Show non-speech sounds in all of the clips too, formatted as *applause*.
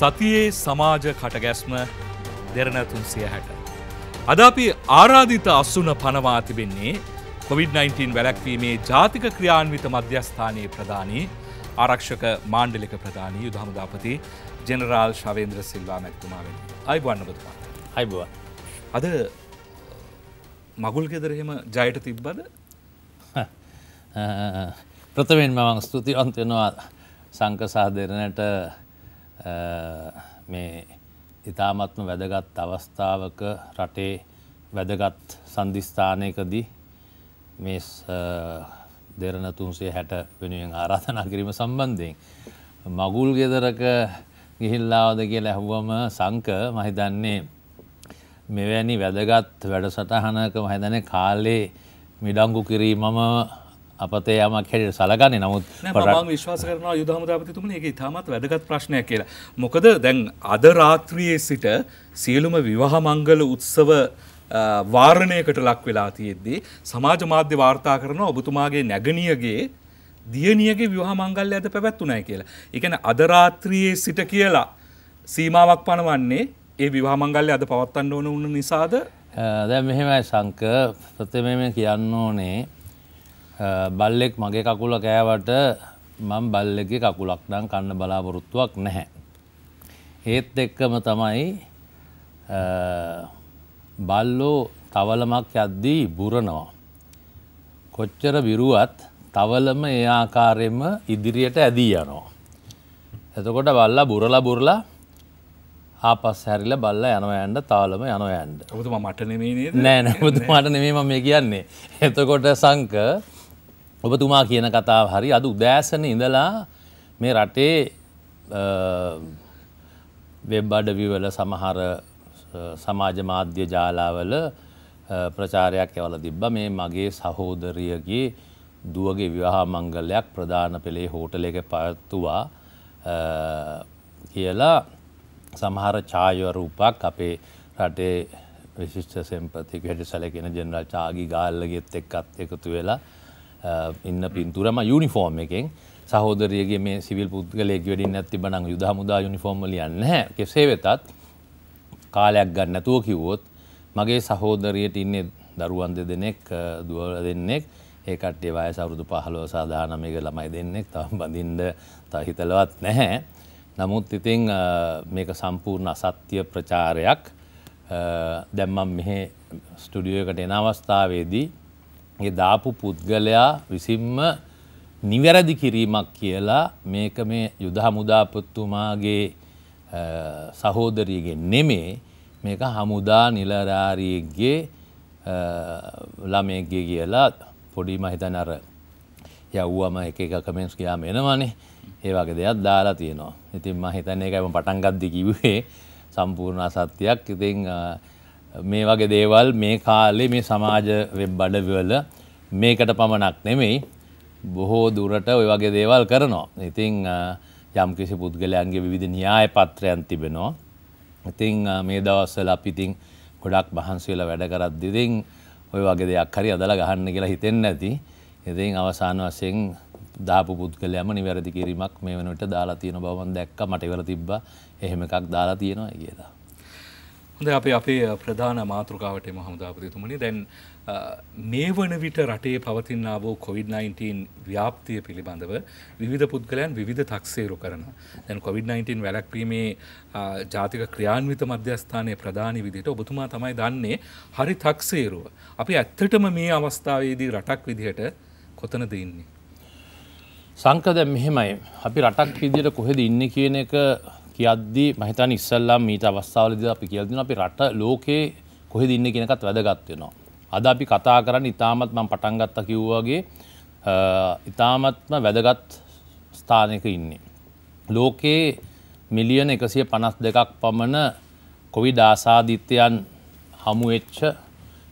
සතියේ සමාජ කටගැස්ම දෙරනැතුන් සිය හැට. අද අපි ආරාධිත අස්සුන පනවා තිබෙන්නේ කොවිD-19 වැලැක්වීමේ ජාතික ක්‍රියාන්විත මධ්‍යස්ථානයේ ප්‍රධානී ආරක්ෂක මාණ්ඩලික ප්‍රධානී යුදහමුදාපති ජෙනරාල් ශවේන්ද්‍ර සිල්වා මැත්තුමාවෙන් අයිබන්න බතුමා අයිබවා අද මගුල් ගෙදරහෙම ජයට තිබ්බද ප්‍රථමෙන් මම ස්තුතිවන්තෙනවා සංකසා දෙරනට මේ ඉතාමත්ම වැදගත් අවස්ථාවක රටේ වැදගත් සන්ධිස්ථානයකදී මේ දෙරණ තුන්සේ හැට වෙනුවෙන් ආරාධනා කිරීම සම්බන්ධයෙන්. මගුල් ගෙදරක ගිහිල්ලාවද කිය ලැහුවම සංක මහිතන්නේ මෙවැනි වැදගත් වැඩසටහනක මහිතන කාලේ මිඩංගු කිරීමම අපතේ යමක් හැට සලගන්න නමුත් විශ්වාස කරන යුදහමදාපතිතුමන එක ඉතාමත් වැදගත් ප්‍රශ්නය කියලා. මොකද දැන් අද රාත්‍රියයේ සිට සියලුම විවාහ මංගල උත්සව වාර්ණයකට ලක් වෙලා තියෙද්දී සමාජ මාධ්‍ය වාර්තා කරන ඔබතුමාගේ නැගනියගේ දියණියගේ විවාහ මංගල්‍ය අද පැවැත්වුණයි කියලා. ඒ කියන්නේ අද රාත්‍රියේ සිට කියලා සීමාවක් පනවන්නේ ඒ විවාහ මංගල්‍ය අද පවත්වන්න ඕන වුණ නිසාද? දැන් මෙහෙමයි සංක ප්‍රථමයෙන් කියන්න ඕනේ බල්ලෙක් මගේ කකුල කෑවට මං බල්ලෙගේ කකුලක් නම් කන්න බලාපොරොත්තුවක් නැහැ. ඒත් එක්කම තමයි බල්ලෝ තවලමක් යද්දී බුරනවා. කොච්චර විරුවත් තවලම ඒ ආකාරයෙන්ම ඉදිරියට ඇදී යනවා. එතකොට බල්ලා බුරලා බුරලා ආපස් හැරිල බල්ල යනව ඇන්ඩ තාලම යනව ඇන්ඩ තුම මට නෙමේ නෑ නැතුමාට නෙමේ ම මේ කියන්නේ එතකොට සංක ඔබතුමා කියන කතාව හරි අද උදෑසන ඉඳලා මේ රටේ වෙබ් අඩවිවල සමහර සමාජ මාධ්‍ය ජාලාවල ප්‍රචාරයක් ඇවල තිබ්බ මේ මගේ සහෝදරියගේ දුවගේ විවාහා මංගල්ලයක් ප්‍රධාන පෙළේ හෝටල එක පවත්තුවා කියලා සමහර ඡායවරූපක් අපේ රටේ විශිෂ්ට සෙම්පතික හැට සැලකෙන ජෙනරල් චාගි ගාල්ලගෙත් එක්කත් එකතු වෙලා ඉන්න පින්තුරම යුනිෆෝර්ම් එකෙන් සහෝදරියගේ මේ සිවිල් පුද්ගලෙක් වැඩින් නැති බනං යුද හමුදා යුනිෆෝර්ම ලියන්න කෙසේ වෙතත් කාලයක් ගන්න නැතුව කිව්වොත් මගේ සහෝදරියට ඉන්නේ දරුවන් දෙදෙනෙක් දුවල දෙන්නෙක් ඒ කට්ටේ වයස අවුරුදු 15 සාදානමයක ළමයි දෙන්නෙක් තවම බඳින්න හිතලවත් නැහැ. නමුත් ඉතින් මේක සම්පූර්ණ අසත්‍ය ප්‍රචාරයක්. දැන් මම මෙහි ස්ටුඩියෝ එකට එන අවස්ථාවේදී ඒ දාපු පුද්ගලයා විසින්ම නිවැරදි කිරීමක් කියලා මේක මේ යුද හමුදාපොත්තුමාගේ සහෝදරියගේ නෙමේ මේක හමුදා නිලරාරියගේ ළමයගේ කියලා පොඩිම හිතන අර යව්වම එක එක කමෙන්ස් කියයාම එනවනේ ඒ වගේ දෙයක් දාලා තියෙනවා ඉතින් මහිතන්නේ එකම පටන්ගත්දි කිව්වේ *laughs* සම්පූර්ණ අසත්‍යයක් ඉතිං මේ වගේ දේවල් මේ කාලේ මේ සමාජ වෙබ් අඩවිවල මේකට පමණක් නෙමෙයි බොහෝ දුරට ඔය වගේ දේවල් කරනවා. ඉතින් යම් කිසි පුද්ගලයන්ගේ විවිධ න්‍යාය පත්‍රයන් තිබෙනවා. ඉතින් මේ දවස්වල අපි ඉතින් ගොඩක් මහන්සි වෙලා වැඩ කරද්දී ඉතින් ඔය වගේ දෙයක් හරි අදලා ගහන්න කියලා හිතෙන්නේ නැති. ඉතින් අවසාන වශයෙන් දාපු පුද්ගලයම නිවැරදි කිරීමක් මේ වෙනට දාලා තියෙන බව මම දැක්කා මට ඉවර තිබ්බා එහෙම එකක් දාලා තියෙනවා කියලා. හොඳ අපේ අපේ ප්‍රධාන මාතෘකාවට මහමුදාපතිතුමනි දැන් මේ වන විට රටේ පවතින්නාවෝ කොවිD-19 ව්‍යාප්තිය පිළිබඳව විධ පුද්ගලයන් විධ තක්සේරු කරන. දැන් කොවිD-19 වැලැක්වීමේ ජාතික ක්‍රියාන්විත මධ්‍යස්ථානය ප්‍රධානි විදිට ඔබතුමා තමයි දන්නේ හරි තක්සේරුව. අපි ඇත්තටම මේ අවස්ථාවේදී රටක් විදිහට කොතනද ඉන්නේ. සංකද මෙහෙමයි අපි රටක් විදියට කොහෙද ඉන්න කියන එක කියද්දී මහිතන ඉස්සල්ලම් මීට අවස්ථාවලද අපි කියල්දින අපි රට ලෝකයේ කොහෙ දින්න කෙනකත් වැදගත්වෙනවා. අද අපි කතා කරන්න ඉතාමත් මං පටන්ගත්ත කිව්වාගේ ඉතාමත්ම වැදගත් ස්ථානක ඉන්නේ. ලෝකයේ මිලියන එකසිය පනස් දෙකක් පමණ කොවි ඩාසාධිත්‍යයන් හමුවෙච්ච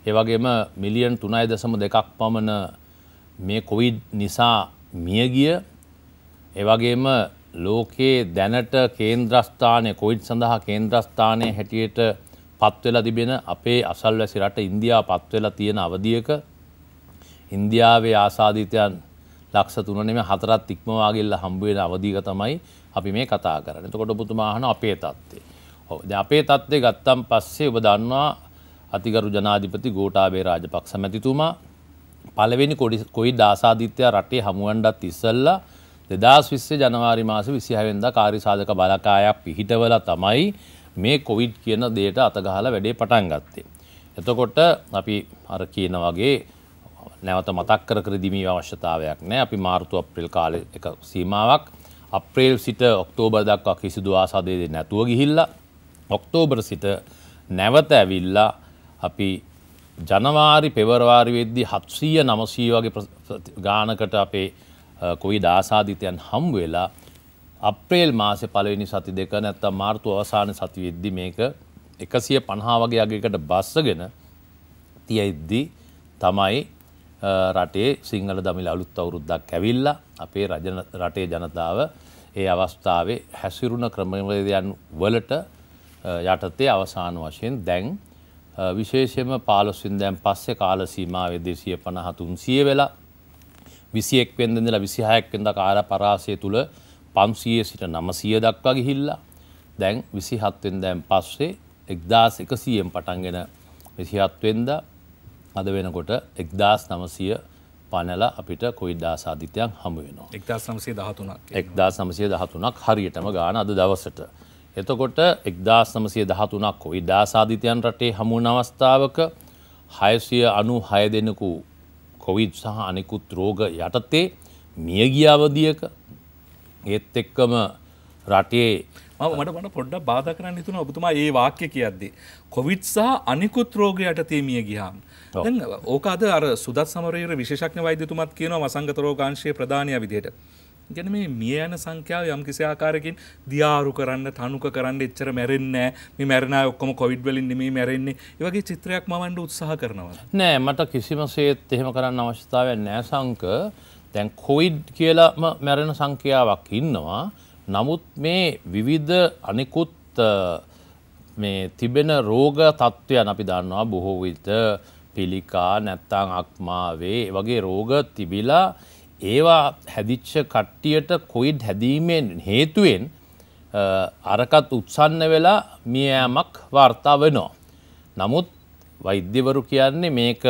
ඒවගේම මිලියන් තුනයි දසම දෙකක් පමණ මේ කොවිඩ් නිසා මියගිය ඒවගේම ලෝකයේ දැනට කේන්ද්‍රස්ථානය කොයිට් සඳහා කේන්ද්‍රස්ථානය හැටියට පත්වෙලා තිබෙන අපේ අසල්වැසි රට ඉන්දයා පත්වෙලා තියෙන අවධියක ඉන්දියාවේ ආසාධීතයන් ලක්ෂ තුනනෙම හතරත් ඉක්මවාගේල්ල හම්බුවෙන අවධීක තමයි අපි මේ කතා කරන තකොට පුතුමාහන අපේ තත්ත්ේ. හෝද අපේ තත්ත්ේ ගත්තම් පස්සේ ඔබ දන්නවා අතිකරු ජනාධිපති ගෝටාබේ රාජපක්ෂ මැතිතුමා පලවෙනි කොඩි කොයි දාසාධිත්‍යය රටේ හමුවන්ඩත් ඉස්සල්ලා දෙදස් විස්සේ ජනවාරි මාස විසිහවෙන්ද කාරි සාධක බලකායක් පිහිටවල තමයි මේ කොවිඩ් කියන දේට අතගහලා වැඩේ පටන් ගත්තේ. එතකොට අපි අර කියන වගේ නැවත මතක් කර කරදිමී අවශ්‍යතාවයක් නෑ අපි මාර්තු අප්‍රිල් කාල එක සීමාවක් අප්‍රේල් සිට ඔක්තෝබර් දක්වා කිසිදු ආසාදයද නැතුව ගිහිල්ලා ඔක්තෝබර සිට නැවත ඇවිල්ලා අපි ජනවාරි පෙවරවාරි වෙද්දි හත්සීය නමසී වගේ ගානකට අපේ කොයි දාසාධිතයන් හම්වෙලා අප්‍රේල් මාස පලවෙනි සති දෙක නැත්ත මාර්තු අවසාන සති වෙද්දි මේක එකසිය පණහාවගේ අගේකට බස්සගෙන තියයිද්දි තමයි රටේ සිංහල දමිල අලුත් අවුරුද්දක් ඇවිල්ලා අපේ රටේ ජනතාව ඒ අවස්ථාවේ හැසිරුණ ක්‍රමවේදයන් වලට යටතේ අවසාන වශයෙන් දැන් විශේෂම පාලොස්සින් දැන් පස්සෙ කාල සීමාවේ දෙසිය පණහතුන් සිය වෙලා විසියෙක් වෙන්දඳලා විසිහයක් වෙද කාර පරාසය තුළ පන්සියේ සිට නමසිය දක්වා ගිහිල්ලා දැන් විසිහත්වෙන් දැන් පස්සේ එක්දස් එකසියෙන් පටන්ගෙන විසිහත්වෙන්ද අද වෙනකොට එක්දස් නමසිය පනල අපිට කොයිඩා සාධිතයක් හමුවෙනවා එක්දස් නමසේ දහතුනක් එක්දා සමසය දහතුනක් හරියටම ගාන අද දවසට. එතකොට එක්දස් නමසය දහතුනක් කොයිඩා සාධිතයන් රටේ හමුණ අවස්ථාවක හයසිය අනු හය දෙනකු කොවිඩ් සහ අනෙකුත් රෝග යටතේ මියගියාවදියක ඒත් එක්කම රටේ මට මට පොඩ්ඩ බාධ කරන්න තුන ඔබතුමා ඒ වාක්‍ය කියද්දේ. කොවිට් සහ අනිකුත් රෝග යටතේ මිය ගියාම්. ඕක අද අර සුදත් සමරයේ විශේෂඥ වෛද්‍යතුමත් කියනවා වසංගත රෝගාංශයේ ප්‍රධානය විදිහට. ගැන මේ මිය යන සංඛ්‍යාව යම් කිසි ආකාරකින් දියාරු කරන්න තනුක කරන්න එච්චර මැරෙන්නේ මේ මැරෙන ඔක්කොම කොවිඩ් වලින් නෙමෙයි මැරෙන්නේ ඒ වගේ චිත්‍රයක් මවන්න උත්සාහ කරනවා නෑ මට කිසිමසේත් එහෙම කරන්න අවශ්‍යතාවයක් නෑ සංක දැන් කොයිඩ් කියලාම මැරෙන සංඛ්‍යාවක් ඉන්නවා නමුත් මේ විවිධ අනිකුත් මේ තිබෙන රෝග තත්ත්වයන් අපි දන්නවා බොහෝ විට පිළිකා නැත්තං අක්මාවේ වගේ රෝග තිබිලා ඒවා හැදිච්ච කට්ටියට කොයිඩ් හැදීමෙන් හේතුවෙන් අරකත් උත්සන්න වෙලා මියෑමක් වාර්තා වෙනවා. නමුත් වෛද්‍යවරු කියන්නේ මේක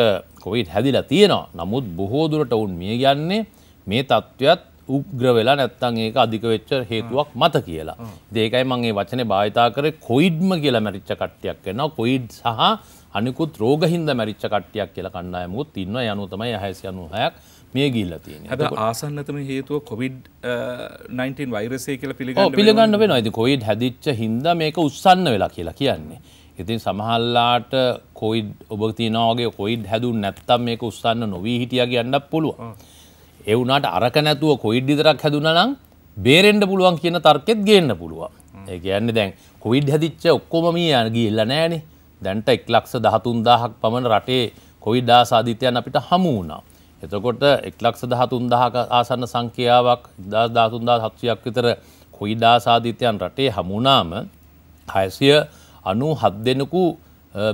කොයිඩ් හැදිලා තියෙනවා. නමුත් බොහෝ දුරට වුන් මිය යන්නේ මේ තත්ත්වයක් උග්‍ර වෙලා නැත්තං ඒක අධික වෙච්ච හේතුවක් මත කියලා. ඒකයි මං ඒ වචනේ භාවිතා කරේ කොයිඩ්ම කියලා මැරිච්ච කට්ටියක් වෙනවා. කොයිඩ් සහ අනිකුත් රෝග හින්දා මැරිච්ච කට්ටියක් කියලා කණ්ඩායමකුත් ඉන්නවා. ඒ අනුව තමයි 696ක් මේ ගිල්ල තියෙන හැබ ආසන්නතම හේතුව කොවිD-19 වෛරසය කියල පිළිගන්න පිළිගන්න වෙන ඇති කොයිඩ් හැදිච්ච හින්ද මේක උත්සන්න වෙලා කියලා කියන්නේ ඉතින් සමහල්ලාට කොයිඩ් ඔබ තියනවාගේ කොයිඩ් හැදුන් නැත්තම් මේක උත්සන්න නොවී හිටිය කියන්නක් පුළුව එවුනාට අරක නැතුව කොයිඩ් විතරක් හැදුනනම් බේරෙන්ඩ පුළුවන් කියන තර්කෙත් ගේන්න පුළුවන් ඒ කියන්න දැන් කොයිඩ් හැදිච්ච ඔක්කොම මේ යන ගිල්ල නෑනේ දැන්ට එක් ලක්ෂ දහතුන් දාහක් පමණ රටේ කොයිඩ් ආසාධිතයන් අපිට හමුණා එතකොට එක්ලක්ෂ දහතුන් දහක ආසන්න සංඛ්‍යාවක් දස් ධාතුන්දා හත්සයක් විතර කොයිඩා සාධීත්‍යයන් රටේ හමුණාම හයසිය අනු හත් දෙනකු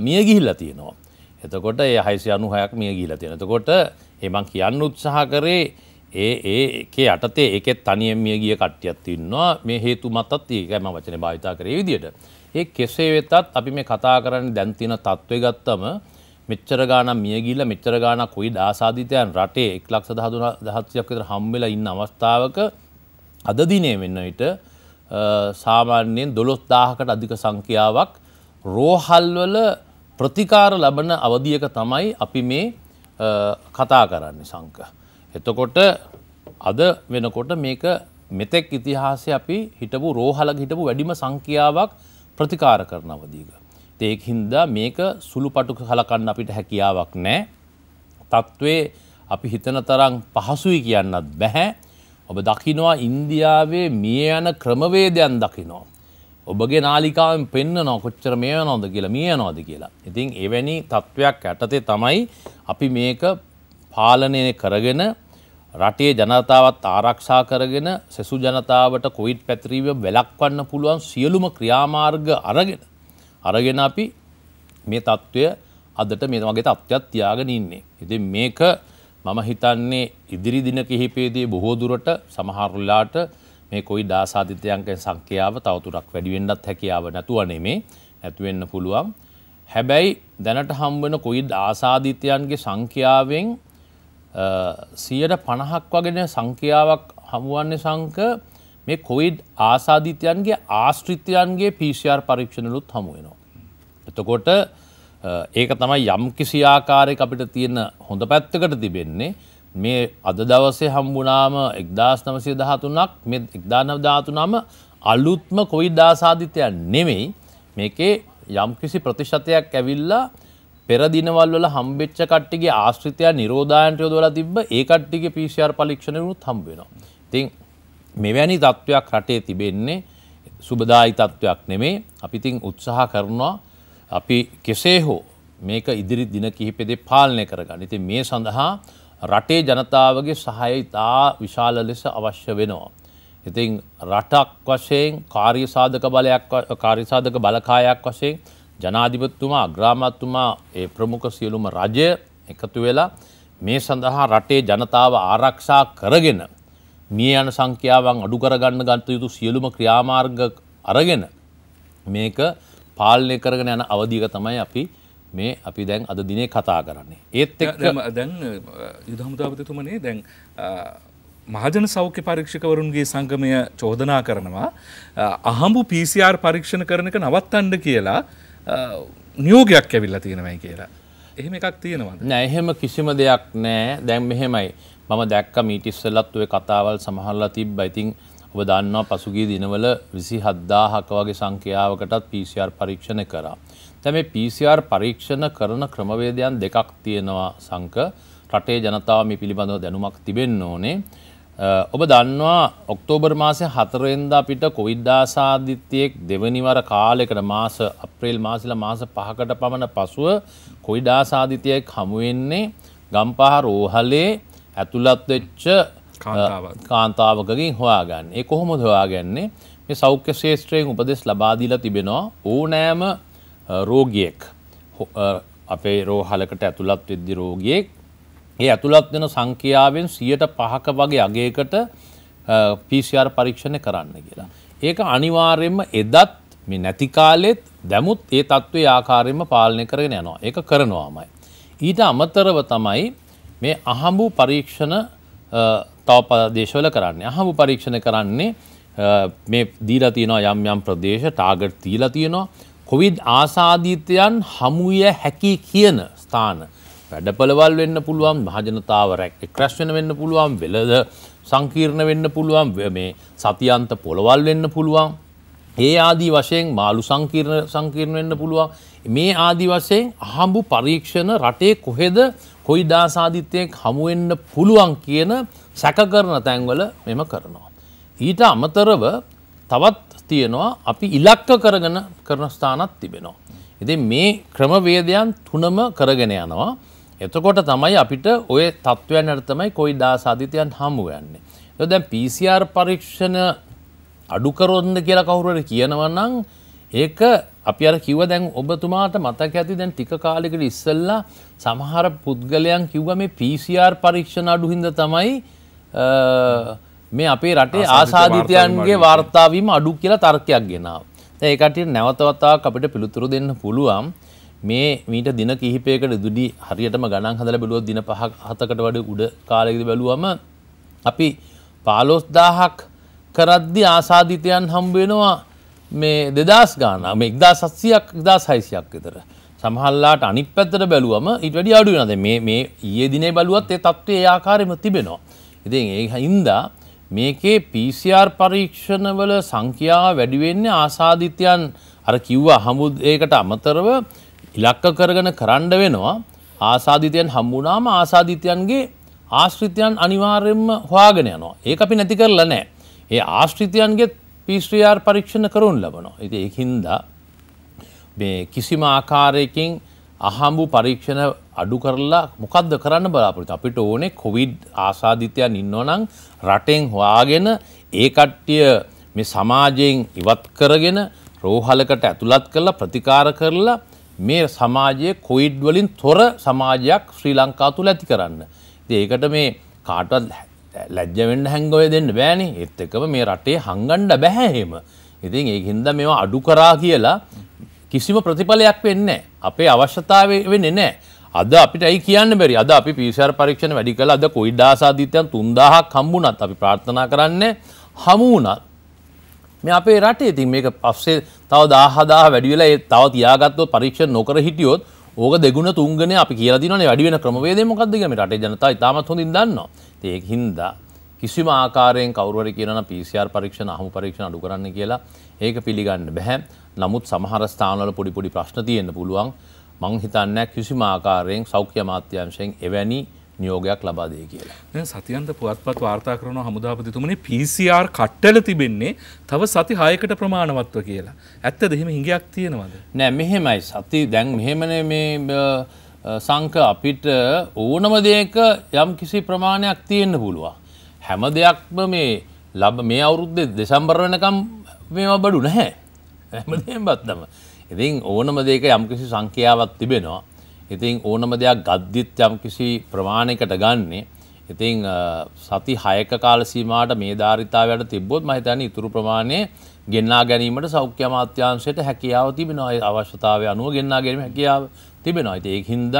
මිය ගිහිල්ල තියෙනවා. එතකොට ඒ හයිසි අනු හයක් මිය ගිහිල තියෙන. එතකොට එමං කියන්න උත්සාහ කරේ ඒ ඒක යටතේ ඒක තනියම් මිය ගිය කට්ටියත් ඉන්නවා මේ හේතු මතත් ඒකම වචන භාවිතා කරේ විදියට. ඒ කෙසේ වෙතත් අපි මේ කතා කරන්න දැන්තින තත්ත්වය ගත්තම මෙච්චර ගානක් මිය ගිහිල්ලා මෙච්චර ගානක් කොයි දාසාධිතයන් රටේ 110000ක් විතර හම් වෙලා ඉන්න අවස්ථාවක අද දිනේ වෙන විට සාමාන්‍යයෙන් 12000කට අධික සංඛ්‍යාවක් රෝහල්වල ප්‍රතිකාර ලබන අවධියක තමයි අපි මේ කතා කරන්නේ සංක. එතකොට අද වෙනකොට මේක මෙතෙක් ඉතිහාසය අපි හිටපු රෝහලක හිටපු වැඩිම සංඛ්‍යාවක් ප්‍රතිකාර කරන අවධියක. ඒක හින්දා මේක සුළු පටු කලකන්න අපිට හැකියාවක් නෑ. තත්ත්වේ අපි හිතන තරම් පහසුයි කියන්නත් බැහැ. ඔබ දකිනවා ඉන්දියාවේ මිය යන ක්‍රමවේදයන් දකිනවා. ඔබගේ නාලිකාවෙන් පෙන්න්නනවා කොච්චර මේ යනෝද කියලා මිය යනෝද කියලා. ඉතින් එවැනි තත්ත්වයක් ඇටතේ තමයි අපි මේක පාලනය කරගෙන රටේ ජනතාවත් ආරක්ෂා කරගෙන සෙසු ජනතාවට කොයිට් පැතිරීම වෙලක්වන්න පුළුවන් සියලුම ක්‍රියාමාර්ග අරගෙන අරගෙන අපි මේ තත්ත්වය අදට මේ වගේ තත්ත්වයක් තියාගෙන ඉන්නේ. ඉතින් මේක මම හිතන්නේ ඉදිරි දින කිහිපයේදී බොහෝ දුරට සමහරලාට මේ කොයි දාසාධිතයන්ක සංඛ්‍යාව තවතුරක් වැඩි වෙන්නත් හැකියාව නැතුව නෙමේ නැති වෙන්න පුළුවන්. හැබැයි දැනට හම්බ වෙන කොයි දාසාධිතයන්ගේ සංඛ්‍යාවෙන් 150ක් වගේ සංඛ්‍යාවක් හමුවන්නේ සංඛ මේ කොයිඩ් ආසාධිතයන්ගේ ආශ්‍රිතයන්ගේ පිසිR පරීක්ෂණලුත් හමුවෙනවා. එතකොට ඒක තමයි යම් කිසි ආකාරයක අපිට තියෙන හොඳ පැත්තකට තිබෙන්නේ මේ අද දවසේ හම්බුනාම එක්දස් නවසය දහතුනක් මෙ එක්දානව ධාතුනම අලුත්ම කොයිඩ් ආසාධිතයන් නෙමෙයි මේකේ යම් කිසි ප්‍රතිශතයක් ඇවිල්ලා පෙරදිනවල් වල හම්බෙච්ච කට්ටිගේ ආශ්‍රිතය නිරෝධායන්ට යොදවලා තිබ්බ ඒ කට්ටිගේ පිසිR පරීක්ෂණයනුත් හම්බ වෙනවා. ඉතින් මෙවැනි තත්ත්වයක් රටේ තිබෙන්නේ සුබදායි තත්ත්වයක් නෙමේ අපි ඉතින් උත්සාහ කරනවා අපි කෙසේ හෝ මේක ඉදිරි දින කිහිපෙදේ පාලනය කරගන්න. ඉතින් මේ සඳහා රටේ ජනතාවගේ සහය ඉතා විශාල ලෙස අවශ්‍ය වෙනවා. ඉතින් රටක් වශයෙන් කාර්යසාධක බලයක් කාර්යසාධක බලකායක් වශයෙන් ජනාධිපතිතුමා අග්‍රාමාත්තුමා ඒ ප්‍රමුඛ සියලුම රජය එකතු වෙලා මේ සඳහා රටේ ජනතාව ආරක්ෂා කරගෙන මිය යන සංඛ්‍යාවන් අඩු කරගන්න ගත යුතු සියලුම ක්‍රියාමාර්ග අරගෙන මේක පාලනය කරගෙන යන අවධික තමයි අපි මේ අපි දැන් අද දිනේ කතා කරන්නේ. ඒත් එක්ක දැන් යුදහමුදාපතිතුමනේ දැන් මහජන සෞඛ්‍ය පරීක්ෂකවරුන්ගේ සංගමය චෝදනා කරනවා අහඹු PCR පරීක්ෂණ කරන එක නවත්තන්න කියලා නියෝගයක් ඇවිල්ලා තියෙනවයි කියලා. එහෙම එකක් තියෙනවද? නෑ එහෙම කිසිම දෙයක් නෑ. දැන් මෙහෙමයි. මම දැක්ක මීට ඉස්සෙල්ලත් ඔය කතාවල් සමහරලා තිබ්බා. ඉතින් ඔබ දන්නවා පසුගිය දිනවල 27000ක වගේ සංඛ්‍යාවකටත් PCR පරීක්ෂණ කරා. දැන් මේ PCR පරීක්ෂණ කරන ක්‍රමවේදයන් දෙකක් තියෙනවා සංක. රටේ ජනතාව මේ පිළිබඳව දැනුමක් තිබෙන්න ඕනේ. ඔබ දන්නවා ඔක්තෝබර් මාසය හතරෙන්ද අපිට කොවිඩ්ඩාසාධිත්‍යයෙක් දෙවනිවර කාලෙකට මාස අප්‍රේල් මාසිල මාස පහකට පමණ පසුව කොයිඩාසාධිතයෙක් හමුවෙන්නේ ගම්පහ රෝහලේ ඇතුළත්වෙච්ච කාන්තාවකගින් හොයාගන්න ඒ කොහොම හොයාගන්නේ මේ සෞඛ්‍ය ශේත්‍රයෙන් උපදෙස් ලබාදීලා තිබෙනවා ඕනෑම රෝගියෙක් අපේ රෝහලකට ඇතුළත් වෙද්දි රෝගියෙක් ඒ ඇතුළත් වෙන සංඛ්‍යාවෙන් සියට පහක වගේ අගේකට පිසිR පරීක්ෂණය කරන්න කියලා. ඒක අනිවාර්යෙන්ම එදත් මේ නැති කාලෙත් දැමුත් ඒ තත්ත්වයේ ආකාරයෙන්ම පාලනය කරගෙන යනවා. ඒක කරනවාමයි. ඊට අමතරව තමයි මේ අහඹු පරීක්ෂණ තව දේශවල කරන්නේ අහඹු පරීක්ෂණ කරන්නේ මේ දීලා තියෙනවා යම් යම් ප්‍රදේශ ටාගට් තියලා තියෙනවා කොවිඩ් ආසාධිතයන් හමුවිය හැකි කියන ස්ථාන වැඩපළවල් වෙන්න පුළුවන් මහජනතාව රැක්ක්‍රශ් වෙන වෙන්න පුළුවන් වෙලද සංකීර්ණ වෙන්න පුළුවන් මේ සතියන්ත පොළවල් වෙන්න පුළුවන් ඒ ආදී වශයෙන් මාළු සංකීර්ණ සංකීර්ණ වෙන්න පුළුවන් මේ ආදී වශයෙන් අහඹු පරීක්ෂණ රටේ කොහෙද කොයි දාසාධිත්‍යයෙක් හමුවෙන්න පුළුවන් කියන සැකකරන තැන්වල මෙම කරනවා. ඊට අමතරව තවත් තියෙනවා අපි ඉලක්ක කරගෙන කරන ස්ථානත් තිබෙනවා. ඉති මේ ක්‍රමවේදයන් තුනම කරගෙන යනවා. එතකොට තමයි අපිට ඔය තත්ත්වයන් ඇතමයි කොයි දාසාධිතයන් හමුවයන්නේ. දැන් PCR පරීක්ෂණ අඩුකරොන්ද කියලා කවුරට කියනවන්නන් ඒක අපි අර කිව්ව දැන් ඔබතුමාට මතක ඇති දැන් ටික කාලෙකට ඉස්සෙල්ලා සමහර පුද්ගලයන් කිව්ව මේ PCR පරීක්ෂණ අඩු හින්දා තමයි මේ අපේ රටේ ආසාදිතයන්ගේ වාර්තා වීම අඩු කියලා තර්කයක් ගෙනාව. දැන් ඒ කටියට නැවත වතාවක් අපිට පිළිතුරු දෙන්න පුළුවන්. මේ මීට දින කිහිපයකට ඉදිරි හරියටම ගණන් හදලා බැලුවොත් දින 5 7කට වඩා උඩ කාලයකදී බැලුවම අපි 15000ක් කරද්දි ආසාදිතයන් හම්බ වෙනවා මේ දෙදස් ගාන මේ එක්දා සත්සියක් දා සයිසියක් විතර සමහල්ලාට අනිත් පැත්තට බැලුවම ඉට වැඩි අඩු නද මේ ඒ දිනේ බැලුවත් ඒ තත්ත්වය ආකාරයම තිබෙනවා. ඉතින් ඒ හින්දා මේකේ පිසිR පරීක්ෂණවල සංඛ්‍යාව වැඩිවෙන්නේ ආසාධිත්‍යයන් අර කිව්වා හමු ඒකට අමතරව ඉලක්ක කරගෙන කරන්න වෙනවා ආසාධිතයන් හම්බුනාම ආසාධිතයන්ගේ ආශ්‍රිතයන් අනිවාර්යෙන්ම හොයාගෙන යනවා. ඒක අපි නැති කරලා නෑ. ඒ ආශ්‍රිතයන්ගේ පිස්ට්‍රියාර් පරීක්ෂණ කරුන් ලබනවා. ඉති එකහින්දා මේ කිසිම ආකාරයකින් අහම්බු පරීක්ෂණ අඩු කරලා මොකක්ද කරන්න බලාපොරොත්තු අපිට ඕනේ කොවිඩ් ආසාධිතයන් ඉන්නවනම් රටෙන් හොයාගෙන ඒ කට්ටිය මේ සමාජයෙන් ඉවත් කරගෙන රෝහලකට ඇතුළත් කරලා ප්‍රතිකාර කරලා මේ සමාජයේ කොවිඩ් වලින් තොර සමාජයක් ශ්‍රී ලංකාව තුල ඇති කරන්න. ඉතින් ඒකට මේ කාටවත් ලැජ්ජවෙන්ඩ හැංගොය දෙන්න බෑනේ එත් එකම මේ රටේ හංගණ්ඩ බැහැහෙම ඉතින් ඒ හින්ද මේවා අඩු කරා කියලා කිසිම ප්‍රතිඵලයක් වෙන්න අපේ අවශ්‍යතාව වෙන නෑ අද අපිට ඇයි කියන්න බැරි අද අපි පිසර පරීක්ෂණ වැඩි කළ අද කොයිඩ්ඩාසාධීතයන් තුන්දාහක් කම්බුණත් අපි ප්‍රාර්ථනා කරන්න හමුවනත් මේ අපේ රටේ ඉතින් මේක පස්සේ තව දාහදා වැඩිවෙලා තව තියාගත්ව පරීක්ෂ නොකර හිටියොත් ඕක දෙගුණ තුන්ගෙන අපි කියලා දිනවනේ වැඩි වෙන ක්‍රමවේදය මොකද්ද කියලා මේ රටේ ජනතාව ඉතාමත් හොඳින් දන්නවා. ඉතින් ඒක හින්දා කිසිම ආකාරයෙන් කවුරු හරි කියනවා PCR පරීක්ෂණ අහමු පරීක්ෂණ අඩු කරන්න කියලා ඒක පිළිගන්න බෑ. නමුත් සමහර ස්ථානවල පොඩි පොඩි ප්‍රශ්න තියෙන්න පුළුවන්. මං හිතන්නේ කිසිම ආකාරයෙන් සෞඛ්‍ය අමාත්‍යාංශයෙන් එවැනි නියෝගයක් ලබාදය කියලා සතියන්ත පුවත්පත් වාර්තා කරන හමුදාපතිතුමනේ පිසිR කට්ටල තිබෙන්නේ තව සති හායකට ප්‍රමාණවත්ව කියලා ඇත්ත දෙහෙම හිඟයක් තියෙනවද නෑ මෙහෙමයි සති දැන් මෙහෙමන මේ සංක අපිට ඕනම දෙක යම් කිසි ප්‍රමාණයක් තියෙන්න්න පුළුවන් හැම දෙයක්ම මේ ලබ මේ අවුරුද්ද දෙසම්බර වෙනකම් මේවා බඩු නැහැ හැමදෙම් බත්තම ඉතින් ඕනම දෙක යම්කිසි සංඛ්‍යාවක් තිබෙනවා ඉතින් ඕනම දෙයක් ගද්දිත් යම් කිසි ප්‍රමාණයකට ගන්නේ ඉතිං සති හයක කාලසීමට මේ ධාරිතාවයට තිබොත් මහිතන ඉතුරු ප්‍රමාණය ගෙන්න්නා ගැනීමට සෞඛ්‍ය මාත්‍යංශයට හැකියාව තිබෙනවා අවශ්‍යතාව අනුව ගෙන්න්නා ගැනීම හැකියාව තිබෙනවා ඇති ඒ හින්ද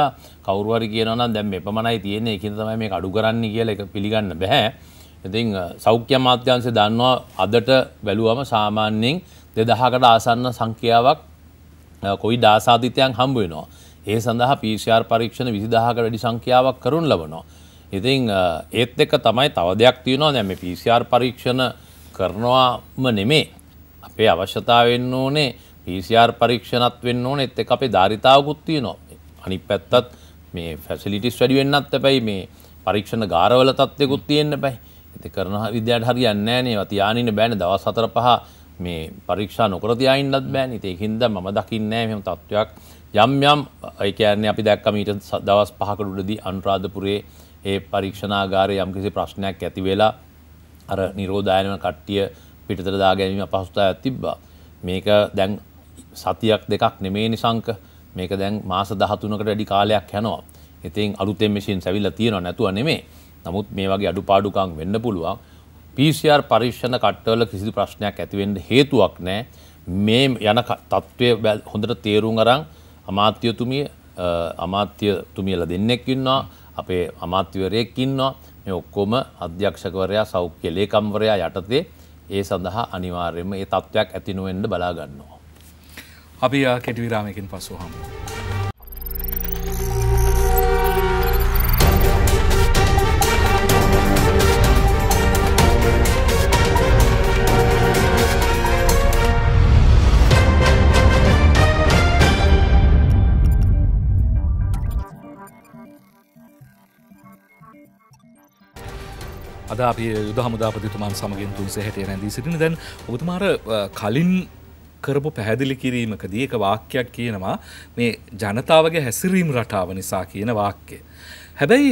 කවරුවරි කියනන දැම් එපමණයි තියන්නේ එකහි තමයි මේ අඩු කරන්න කියල එක පිළිගන්න බැහැ ඉතිං සෞඛ්‍ය මාත්‍යංශය දන්නවා අදට බැලුවම සාමාන්‍යෙන් දෙදහකට ආසන්න සංඛ්‍යාවක් කොයි ඩාසාධිතයන් හම්බුවෙනවා ඒ සඳහා පිසිR පරීක්ෂණ විසිදාහකට වැඩි සංඛ්‍යාවක් කරුන් ලබනවා. ඉතින් ඒත් එක තමයි තව දෙයක් තියෙනවා දැම පිසිR පරීක්ෂණ කරනවාම නෙමේ. අපේ අවශ්‍යතාවෙන්න ඕනේ පිසිR පරීක්ෂණත් වෙන්න ඕන එත් එක අපේ ධාරිතාවකුත් තියනවා. අනි පැත්තත් මේ ෆැසිලිටිස් වැඩිවෙන්නත් තැබැයි මේ පරීක්ෂණ ගාරවල තත්වයකුත් තියෙන්න්න බැයි. ඇති කරන විද්‍යාට හරි යන්නෑනේ තියානින බෑන දවස් සතර පහ මේ පරීක්ෂා නොකරතියායින්නත් බෑන ඒහින්ද ම දකින්නෑ මෙම තත්ත්වයක් යම් යම් ඒ කියන්නේ අපි දැක්කම ඊට දවස් පහකට උඩදී අනුරාධපුරයේ ඒ පරීක්ෂණාගාරයේ යම්කිසි ප්‍රශ්නයක් ඇති වෙලා අර නිරෝධායනම කට්ටිය පිටතට දා ගැනීම අපහසුතාවයක් තිබ්බා. මේක දැන් සතියක් දෙකක් නෙමේ නිසංක මේක දැන් මාස 13කට වැඩි කාලයක් යනවා. ඉතින් අලුතෙන් මැෂින් සැවිලා තියෙනව නැතුව නෙමේ. නමුත් මේ වගේ අඩුපාඩුකම් වෙන්න පුළුවන්. PCR පරීක්ෂණ කට්ටවල කිසිදු ප්‍රශ්නයක් ඇති වෙන්න හේතුවක් නැහැ. මේ යන තත්ත්වය හොඳට තේරුම් අරන් අමාත්‍යතුමිය අමාත්‍යතුමියල දෙන්නෙක් ඉන්නවා අපේ අමාත්‍යවරයෙක් ඉන්නවා මේ ඔක්කොම අධ්‍යක්ෂකවරයා සෞඛ්‍ය ලේකම්වරයා යටතේ ඒ සඳහා අනිවාර්යයෙන්ම ඒ තත්ත්වයක් ඇති නොවෙන්න බලා ගන්නවා. අපි කෙටිවිරාමයකින් පසු හමු. අද අපේ යුද හමුදාපතිතුමන් සමගින් තුන්සේ හැටේ රැඳී සිටින දැන් ඔබතුමාර කලින් කරපු පැහැදිලි කිරීමකදී එක වාක්‍යයක් කියනවා මේ ජනතාවගේ හැසිරීම් රටාව නිසා කියන වාක්‍ය. හැබැයි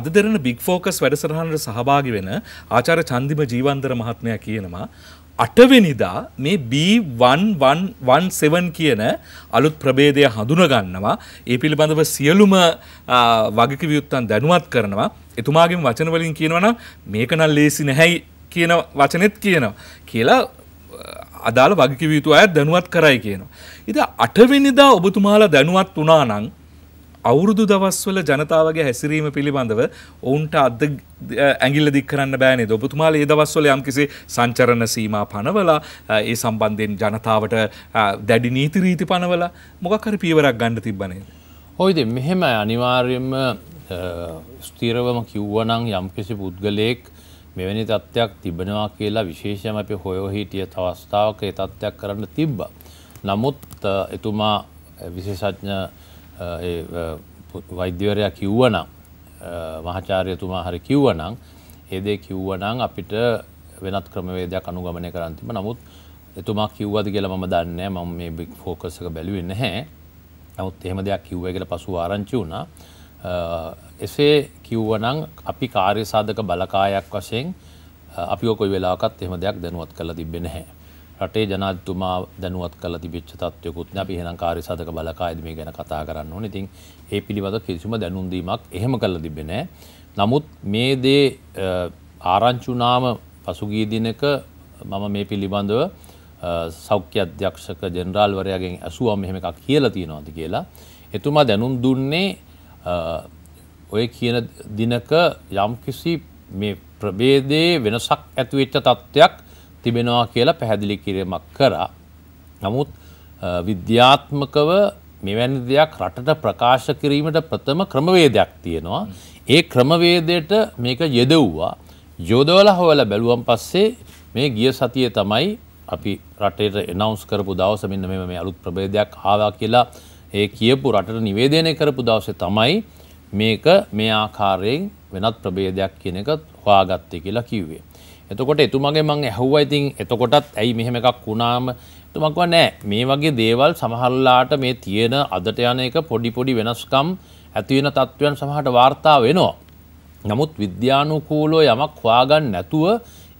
අද දෙරන බික් ෆෝකස් වැඩසටහනට සහභාගි වෙන ආචාර චන්දිම ජීවන්දර මහත්මය කියනවා අටවෙනිදා මේ B1117 කියන අලුත් ප්‍රභේදය හඳුනගන්නවා. ඒ පිළිබඳව සියලුම වගකිවියුත්තන් දැනුවත් කරනවා. එතුමාගේ වචන වලින් කියනවනම් මේක නම් ලේසි නැහැයි කියන වචනෙත් කියනවා. කියලා අදාළ වගකිවියුතු අය දැනුවත් කරයි කියනවා. ඉතින් අටවෙනිදා ඔබතුමාලා දැනුවත් වුණා නම් අවුරුදු දවස්වල ජනතාවගේ හැසිරීම පිළිබඳව ඔවුන්ට අද ඇගිල්ල දික් කරන්න බෑනේ ඔබතුමාල ඒ දවස්වල යම්කිසි සංචරණ සීම පනවලා ඒ සම්බන්ධයෙන් ජනතාවට දැඩි නීතිරීති පනවල මොකකර පීවරක් ගණ්ඩ තිබ්බනේ. ඔයිද මෙහෙම අනිවාර්යම ස්තීරවම කිව්වනං යම්කිසි පුද්ගලයෙක් මෙවැනි තත්ත්වයක් තිබෙනවා කියලා විශේෂම අපි හොයෝ හිටිය තවස්ථාවක තත්ත්වයක් කරන්න තිබ්බ. නමුත් එතුමා විශේෂඥ වෛද්‍යවරයා කිව්වනම් මහචාර්යතුමා හරි කිව්වනං ඒදේ කිව්වනං අපිට වෙනත් ක්‍රමවේදයක් අනුගමනය කරන්තිම නමුත් එතුමා කිව්වද කියලා මම දන්න මම මේ බික් ෆෝකසක බැලුවෙන් නැහැ නමුත් එහෙම දෙයක් කිව්ව කියල පසු ආරංචි වුණා එසේ කිව්වනං අපි කාර්ය සාධක බලකායක් වශයෙන් අපි ඔකොයි වෙලාකත් එහෙම දෙයක් දැනුවත් කළ තිබෙන හැ රටේ ජනාධතුමා දැනුවත් කල තිබිච් තත්වයකුත් අපි හෙනම් කාරි සදක බලකායද මේ ගැන කතා කරන්න ඕන ඉතින් ඒ පිළිබඳ කිසිම දැනුන්දීමක් එහෙම කල තිබෙනෑ. නමුත් මේ දේ ආරංචුනාම පසුගී දිනක මම මේ පිළිබඳව සෞඛ්‍ය අධ්‍යක්ෂක ජෙනරාල්වරයාගෙන් ඇසුවම් මෙහෙම එකක් කියලා තියෙනවාද කියලා. එතුමා දැනුම් දුන්නේ ඔය කියන දිනක යම්කිසි මේ ප්‍රබේදයේ වෙනසක් ඇතිවෙච්ච තත්ත්වයක් තිබෙනවා කියලා පැහැදිලි කිරීමක් කරා. නමුත් විද්‍යාත්මකව මෙවැනි දෙයක් රටට ප්‍රකාශ කිරීමට ප්‍රථම ක්‍රමවේදයක් තියෙනවා. ඒ ක්‍රමවේදයට මේක යෙදව්වා. යෝදවල හොවල බැලුවන් පස්සේ මේ ගිය සතිය තමයි අපි රටේට එනවුස් කරපු දවස මෙන්න මෙම මේ අලුත් ප්‍රභේදයක් ආවා කියලා ඒ කියපු රටට නිවේදනය කරපු දවසේ තමයි මේක මේ ආකාරයෙන් වෙනත් ප්‍රභේදයක් කියන එක හොයාගත්තේ කියලා කිව්වේ. එතකොට එතුමගේ මං ඇහුවා ඉතින් එතකොටත් ඇයි මෙහෙම එකක් වුණාම එතුමක්ව නෑ මේ වගේ දේවල් සමහරලාට මේ තියෙන අදට යන එක පොඩි පොඩි වෙනස්කම් ඇති වෙන තත්වයන් සමහරට වාර්තා වෙනවා. නමුත් විද්‍යානුකූලව යමක් හොයාගන්න නැතුව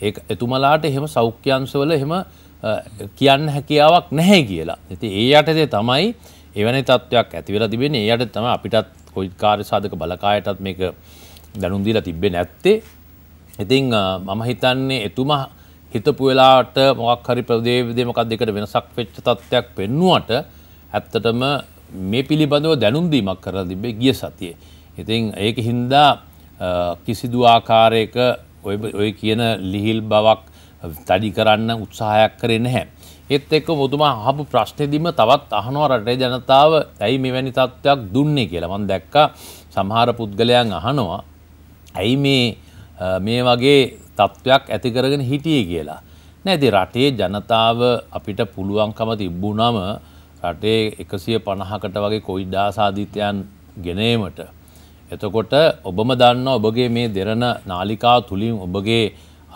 ඒ එතුමලාට එහෙම සෞඛ්‍යංශවල එහෙම කියන්න හැකියාවක් නැහැ කියලා. ඉතින් ඒ යටතේ තමයි එවැනි තත්ත්වයක් ඇති වෙලා තිබෙන්නේ. ඒ යටතේ තමයි අපිටත් කොයි කාර්ය සාධක බලකායටත් මේක දැනුම් දීලා තිබ්බේ නැත්තේ. ඉතිං මම හිතන්නේ එතුමා හිතපු වෙලාට මොක් හරි ප්‍රදේවදමකක් දෙකට වෙනසක් වෙච්ච තත්ත්වයක් පෙන්නුවට ඇත්තටම මේ පිළිබඳව දැනුම්දීමක් කර තිබේ ගිය සතියේ. ඉතින් ඒක හින්දා කිසිදු ආකාරයක ඔය කියන ලිහිල් බවක් තඩි කරන්න උත්සාහයක් කරේ නැහැ. ඒත් එක්ක මුතුමා අහපු ප්‍රශ්නෙදිම තවත් අහනවා රටේ ජනතාව ඇයි මෙවැනි තත්ත්වයක් දුන්නේ කියලා මම දැක්කා සමහර පුද්ගලයන් අහනවා ඇයි මේ මේ වගේ තත්ත්වයක් ඇතිකරගෙන හිටිය කියලා. නැති රටේ ජනතාව අපිට පුළුවන්කම තිබ්බුනම රටේ එකසිය පණහකට වගේ කොයිඩ්ඩාසාධීතයන් ගෙනීමට. එතකොට ඔබම දන්න ඔබගේ මේ දෙරණ නාලිකා තුළින් ඔබගේ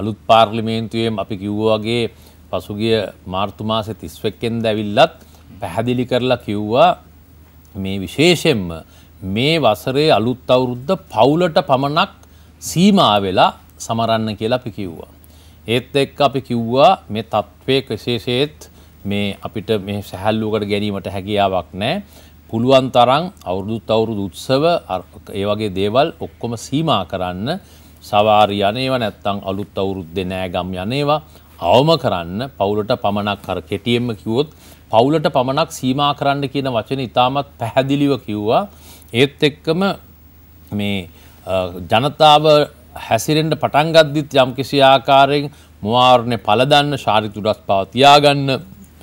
අලුත් පාර්ලිමේන්තුවයෙන් අපි කිව්වාගේ පසුගිය මාර්තුමාස තිස්වක්කෙන් දැවිල්ලත් පැහැදිලි කරලා කිව්වා මේ විශේෂෙන්ම මේ වසරේ අලුත් අවුරුද්ධ පවුලට පමණක් සීමා වෙලා සමරන්න කියලා අපි කිව්වා. ඒත් එක්ක අපි කිව්වා මේ තත්ත්වය කෙසේසේත් මේ අපිට මේ සැහැල්ලුවකට ගැනීමට හැකියාවක් නෑ. පුළුවන් තරම් අවුරුදුත් අවුරුදු උත්සව ඒ වගේ දේවල් ඔක්කොම සීමා කරන්න සවාරි යනේවා නැත්තම් අලුත් අවුරුද්දේ නෑ ගම් යනේවා අවම කරන්න පවුලට පමණක් කර කෙටියෙන්ම කිව්වොත් පවුලට පමණක් සීමා කරන්න කියන වචන ඉතාමත් පැහැදිලිව කිව්වා ඒත් එක්කම මේ ජනතාව හැසිරෙන්ට පටන්ගද්දිත් යම් කිසි ආකාරයෙන් මවාරණය පලදන්න ශාරිතුරස් පවතියාගන්න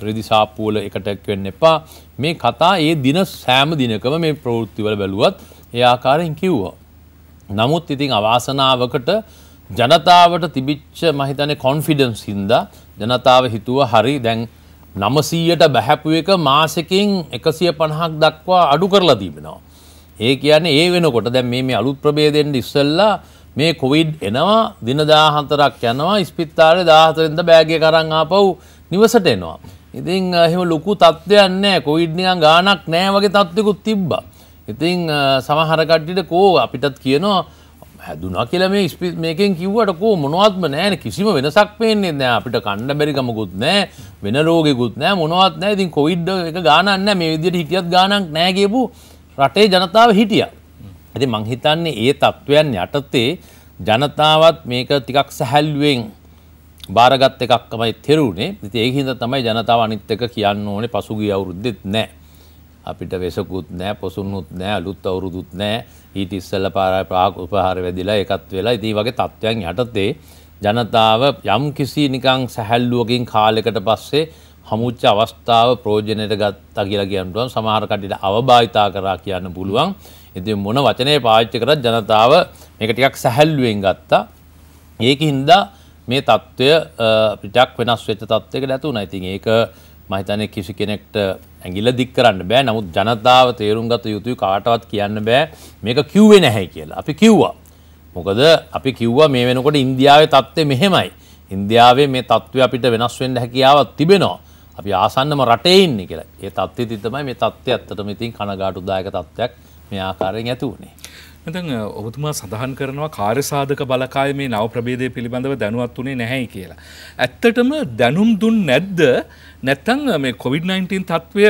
ප්‍රදිසාපූල එකටැක් වෙන්න එපා මේ කතා ඒ දින සෑම දිනකම මේ ප්‍රවෘත්තිවල බැලුවත් ඒ ආකාරයෙන් කිව්වා. නමුත් ඉතින් අවාසනාවකට ජනතාවට තිබිච්ච මහිතනේ කොන්ෆිඩන්ස් හින්දා ජනතාව හිතුව හරි දැන් නමසීයට බැහැපු එක මාසකින් එකසිය පණහක් දක්වා අඩු කරලා තිබෙනවා. ඒ කියන්නේ ඒ වෙනකොට දැන් මේ මේ අලුත් ප්‍රභේදෙන් ඉස්සෙල්ලා මේ කොවිඩ් එනවා දින 14ක් යනවා ස්පිතාලේ 14න්ද බෑග් එක අරන් ආපහු නිවසට එනවා. ඉතින් එහෙම ලොකු තත්ත්වයක් නැහැ. කොවිඩ් නිකන් ගාණක් නැහැ වගේ තත්ත්වකුත් තිබ්බා. ඉතින් සමහර කට්ටියට කෝ අපිටත් කියනවා හැදුනා කියලා මේ ස්පිස් මේකෙන් කිව්වට කෝ මොනවත්ම නැහැ කිසිම වෙනසක් පේන්නේ නැහැ අපිට කන්න බැරි කමකුත් නැහැ වෙන රෝගෙකුත් නැහැ මොනවත් නැහැ ඉතින් කොවිඩ් එක ගාණක් නැහැ මේ විදිහට හිටියත් ගාණක් නැහැ කියපු රටේ ජනතාව හිටිය. ඇති මංහිතන්නේ ඒ තත්ත්වයන් යටතේ ජනතාවත් මේක තිකක් සැහැල්ුවෙන් භාරගත් එකක් තමයි තෙරුණේ ති ඒහිද තමයි ජනතාව අනිත්තක කියන්න ඕනේ පසුගිය අවුරුද්දෙත් නෑ. අපිට වෙසකුත් නෑ පොසුන්නුත් නෑ අලුත් අවුරුදුත් නෑ ඊට ඉස්සල්ල පාරා ප්‍රාග උපහාර වැදිලා එකත් වෙලා ඉදී වගේ තත්ත්වයන් යටතේ ජනතාව යම් කිසි නිකං සැහැල්ලුවකින් කාලෙකට පස්සේ හමුච්ච අවස්ථාව ප්‍රෝජනයට ගත්තා කියලා කියන්නුවන් සමහර කටට අවභාවිතා කරා කියන්න පුළුවන් ඉති මොන වචනය පාච්චි කරත් ජනතාව මේක ටිකක් සැහැල්ලුවෙන් ගත්තා ඒක හින්දා මේ තත්ත්වය පිටක් වෙනස් වෙච්ච තත්වයකට ඇතුව නැතින් ඒක මහිතනය කිසි කෙනෙක්ට ඇගිල්ල දික් කරන්න බෑ නමුත් ජනතාව තේරුම් ගත යුතුයි කාටවත් කියන්න බෑ මේක කිව්වේ නැහැ කියලා අපි කිව්වා මොකද අපි කිව්වා මේ වෙනකොට ඉන්දියාවේ තත්ත්වය මෙහෙමයි ඉන්දියාවේ මේ තත්ත්වය අපිට වෙනස් වෙන්න හැකියාවක් තිබෙනවා අපි ආසන්නම රටේ ඉන්නේ කියලා. ඒ තත්ත්වය තමයි මේ තත්ත්වය ඇත්තටම ඉතින් කනගාටුදායක තත්ත්වයක් මේ ආකාරයෙන් ඇති වුණේ. මෙතන ඔබතුමා සඳහන් කරනවා කාර්යසාධක බලකාය මේ නව ප්‍රභේදය පිළිබඳව දැනුවත් උනේ නැහැයි කියලා. ඇත්තටම දැනුම් දුන් නැද්ද? නැත්තම් මේ COVID-19 තත්ත්වය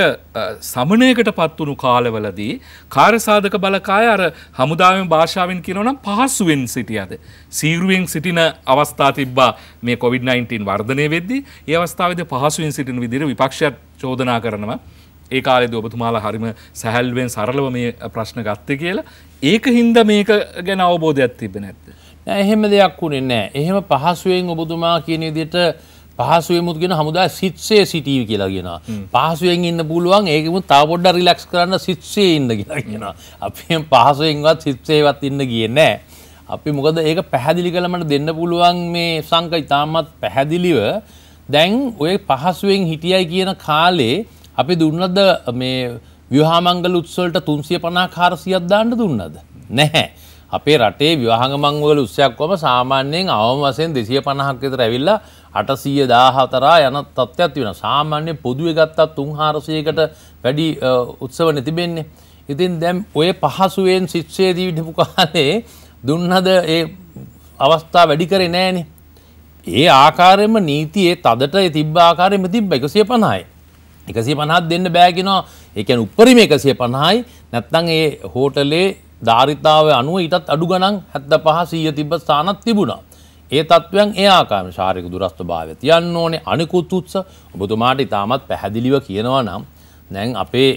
සමනයකට පත් වුණු කාලවලදී කාර්යසාධක බලකාය අර හමුදාවෙන් භාෂාවෙන් කියනවා නම් පහසුවෙන් සිටියද? සීරුවෙන් සිටින අවස්ථා තිබ්බා මේ COVID-19 වර්ධනය වෙද්දී. ඒ අවස්ථාවේදී පහසුවෙන් සිටින විදිහට විපක්ෂයත් චෝදනා කරනවා. ඒ කාලෙද ඔබතුමාලා හරිම සැහැල්වෙන් සරලව මේ ප්‍රශ්න ගත්තේ කියලා ඒක හින්ද මේක ගැන අවබෝධයක් තිබෙන ඇත්ත. එහෙම දෙයක් වුණේ නෑ එහෙම පහසුවෙන් ඔබතුමා කියන විදිහට පහසුවමුත් ගෙන හමුදා සිත්සේ සිටීවි කියලා කියෙන පහසුවෙන් ඉන්න පුළුවන් ඒකම තාපොඩ්ඩ රිලක්ස් කරන්න සිත්සේ ඉන්න කියලා කියෙන අපි පහසුවෙන්වත් සිත්සේවත් ඉන්න කිය නෑ අපි මොකද ඒක පැහැදිලි කළමට දෙන්න පුළුවන් මේ සංක ඉතාමත් පැහැදිලිව දැන් ඔය පහසුවෙන් හිටියයි කියන කාලේ අපි දුන්නද මේ ව්‍යහාමංගල උත්සවලට තුන්සිය පනා කාරසියක් දාන්න දුන්නද. නැහැ. අපේ රටේ ව්‍යහාමංගල උත්සයක්වම සාමාන්‍යයෙන් අවම වසයෙන් දෙසිය පණහක් විතර ඇවිල්ලා අටසීය දාහතරා යන තත්ත්වත් වෙන සාමාන්‍ය පොදුව ගත්තත් තුන් හාරසයකට වැඩි උත්සව නැතිබෙන්නේ. ඉතින් දැම් ඔය පහසුවෙන් සිත්සේදී විඩපු කාලේ දුන්නද ඒ අවස්ථා වැඩි කරේ නෑනේ. ඒ ආකාරයම නීතියේ තදට තිබ්බ ආකාරයම තිබ්බ එකසිය පණයි. එකසිය පණහත් දෙන්න බෑගෙනවා ඒකැන උපරිම එකසිය පණහායි නැත්තං ඒ හෝටලේ ධාරිතාව අනුව ඉටත් අඩු ගනන් හැත්ත පහ සීය තිබ ස්ථානත් තිබුණා. ඒ තත්ත්වයන් එයාකාම ශාරික දුරස්ථ භාවය තියන්න ඕනේ අනිකුත් උත්ස ඔබතුමාට ඉතාමත් පැහැදිලිව කියනවා නම් නැන් අපේ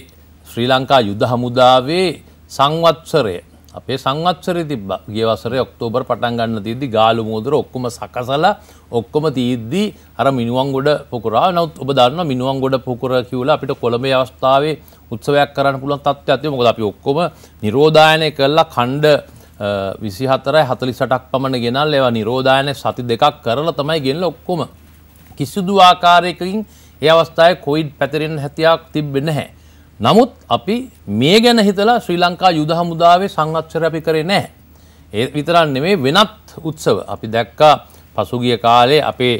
ශ්‍රී ලංකා යුද හමුදාවේ සංවත්සරය අපේ සංවත්සරය තිබ්බ ගිය වසරේ ඔක්තෝබර් පටන් ගන්න තියද්දි ගාලු මෝදර ඔක්කොම සකසලා ඔක්කොම තියද්දි අර මිනිුවන් ගොඩ පොකුරා නවත් ඔබ දන්න මිනිුවන් ගොඩ පොකුර කිවලා අපිට කොළඹ අවස්ථාවේ උත්සවයක් කරන්න පුළන් තත්ත්ව ඇතිය මොකද අපි ඔක්කොම නිරෝධායනය කරලා කණ්ඩ විසිහතරයි හතලි සටක් පමණ ගෙනල් ඒවා නිරෝධායනය සති දෙකක් කරලා තමයි ගෙනල ඔක්කොම කිසිදු ආකාරයකින් ඒ අවස්ථාව කොයිඩ් පැතිරෙන් හැතියක් තිබෙන හැ නමුත් අපි මේ ගැන හිතලා ශ්‍රී ලංකා යුද හමුදාවේ සංවත්සර අපි කරේ නැහැ. ඒ විතරක් නෙමෙයි වෙනත් උත්සව අපි දැක්කා පසුගිය කාලේ අපේ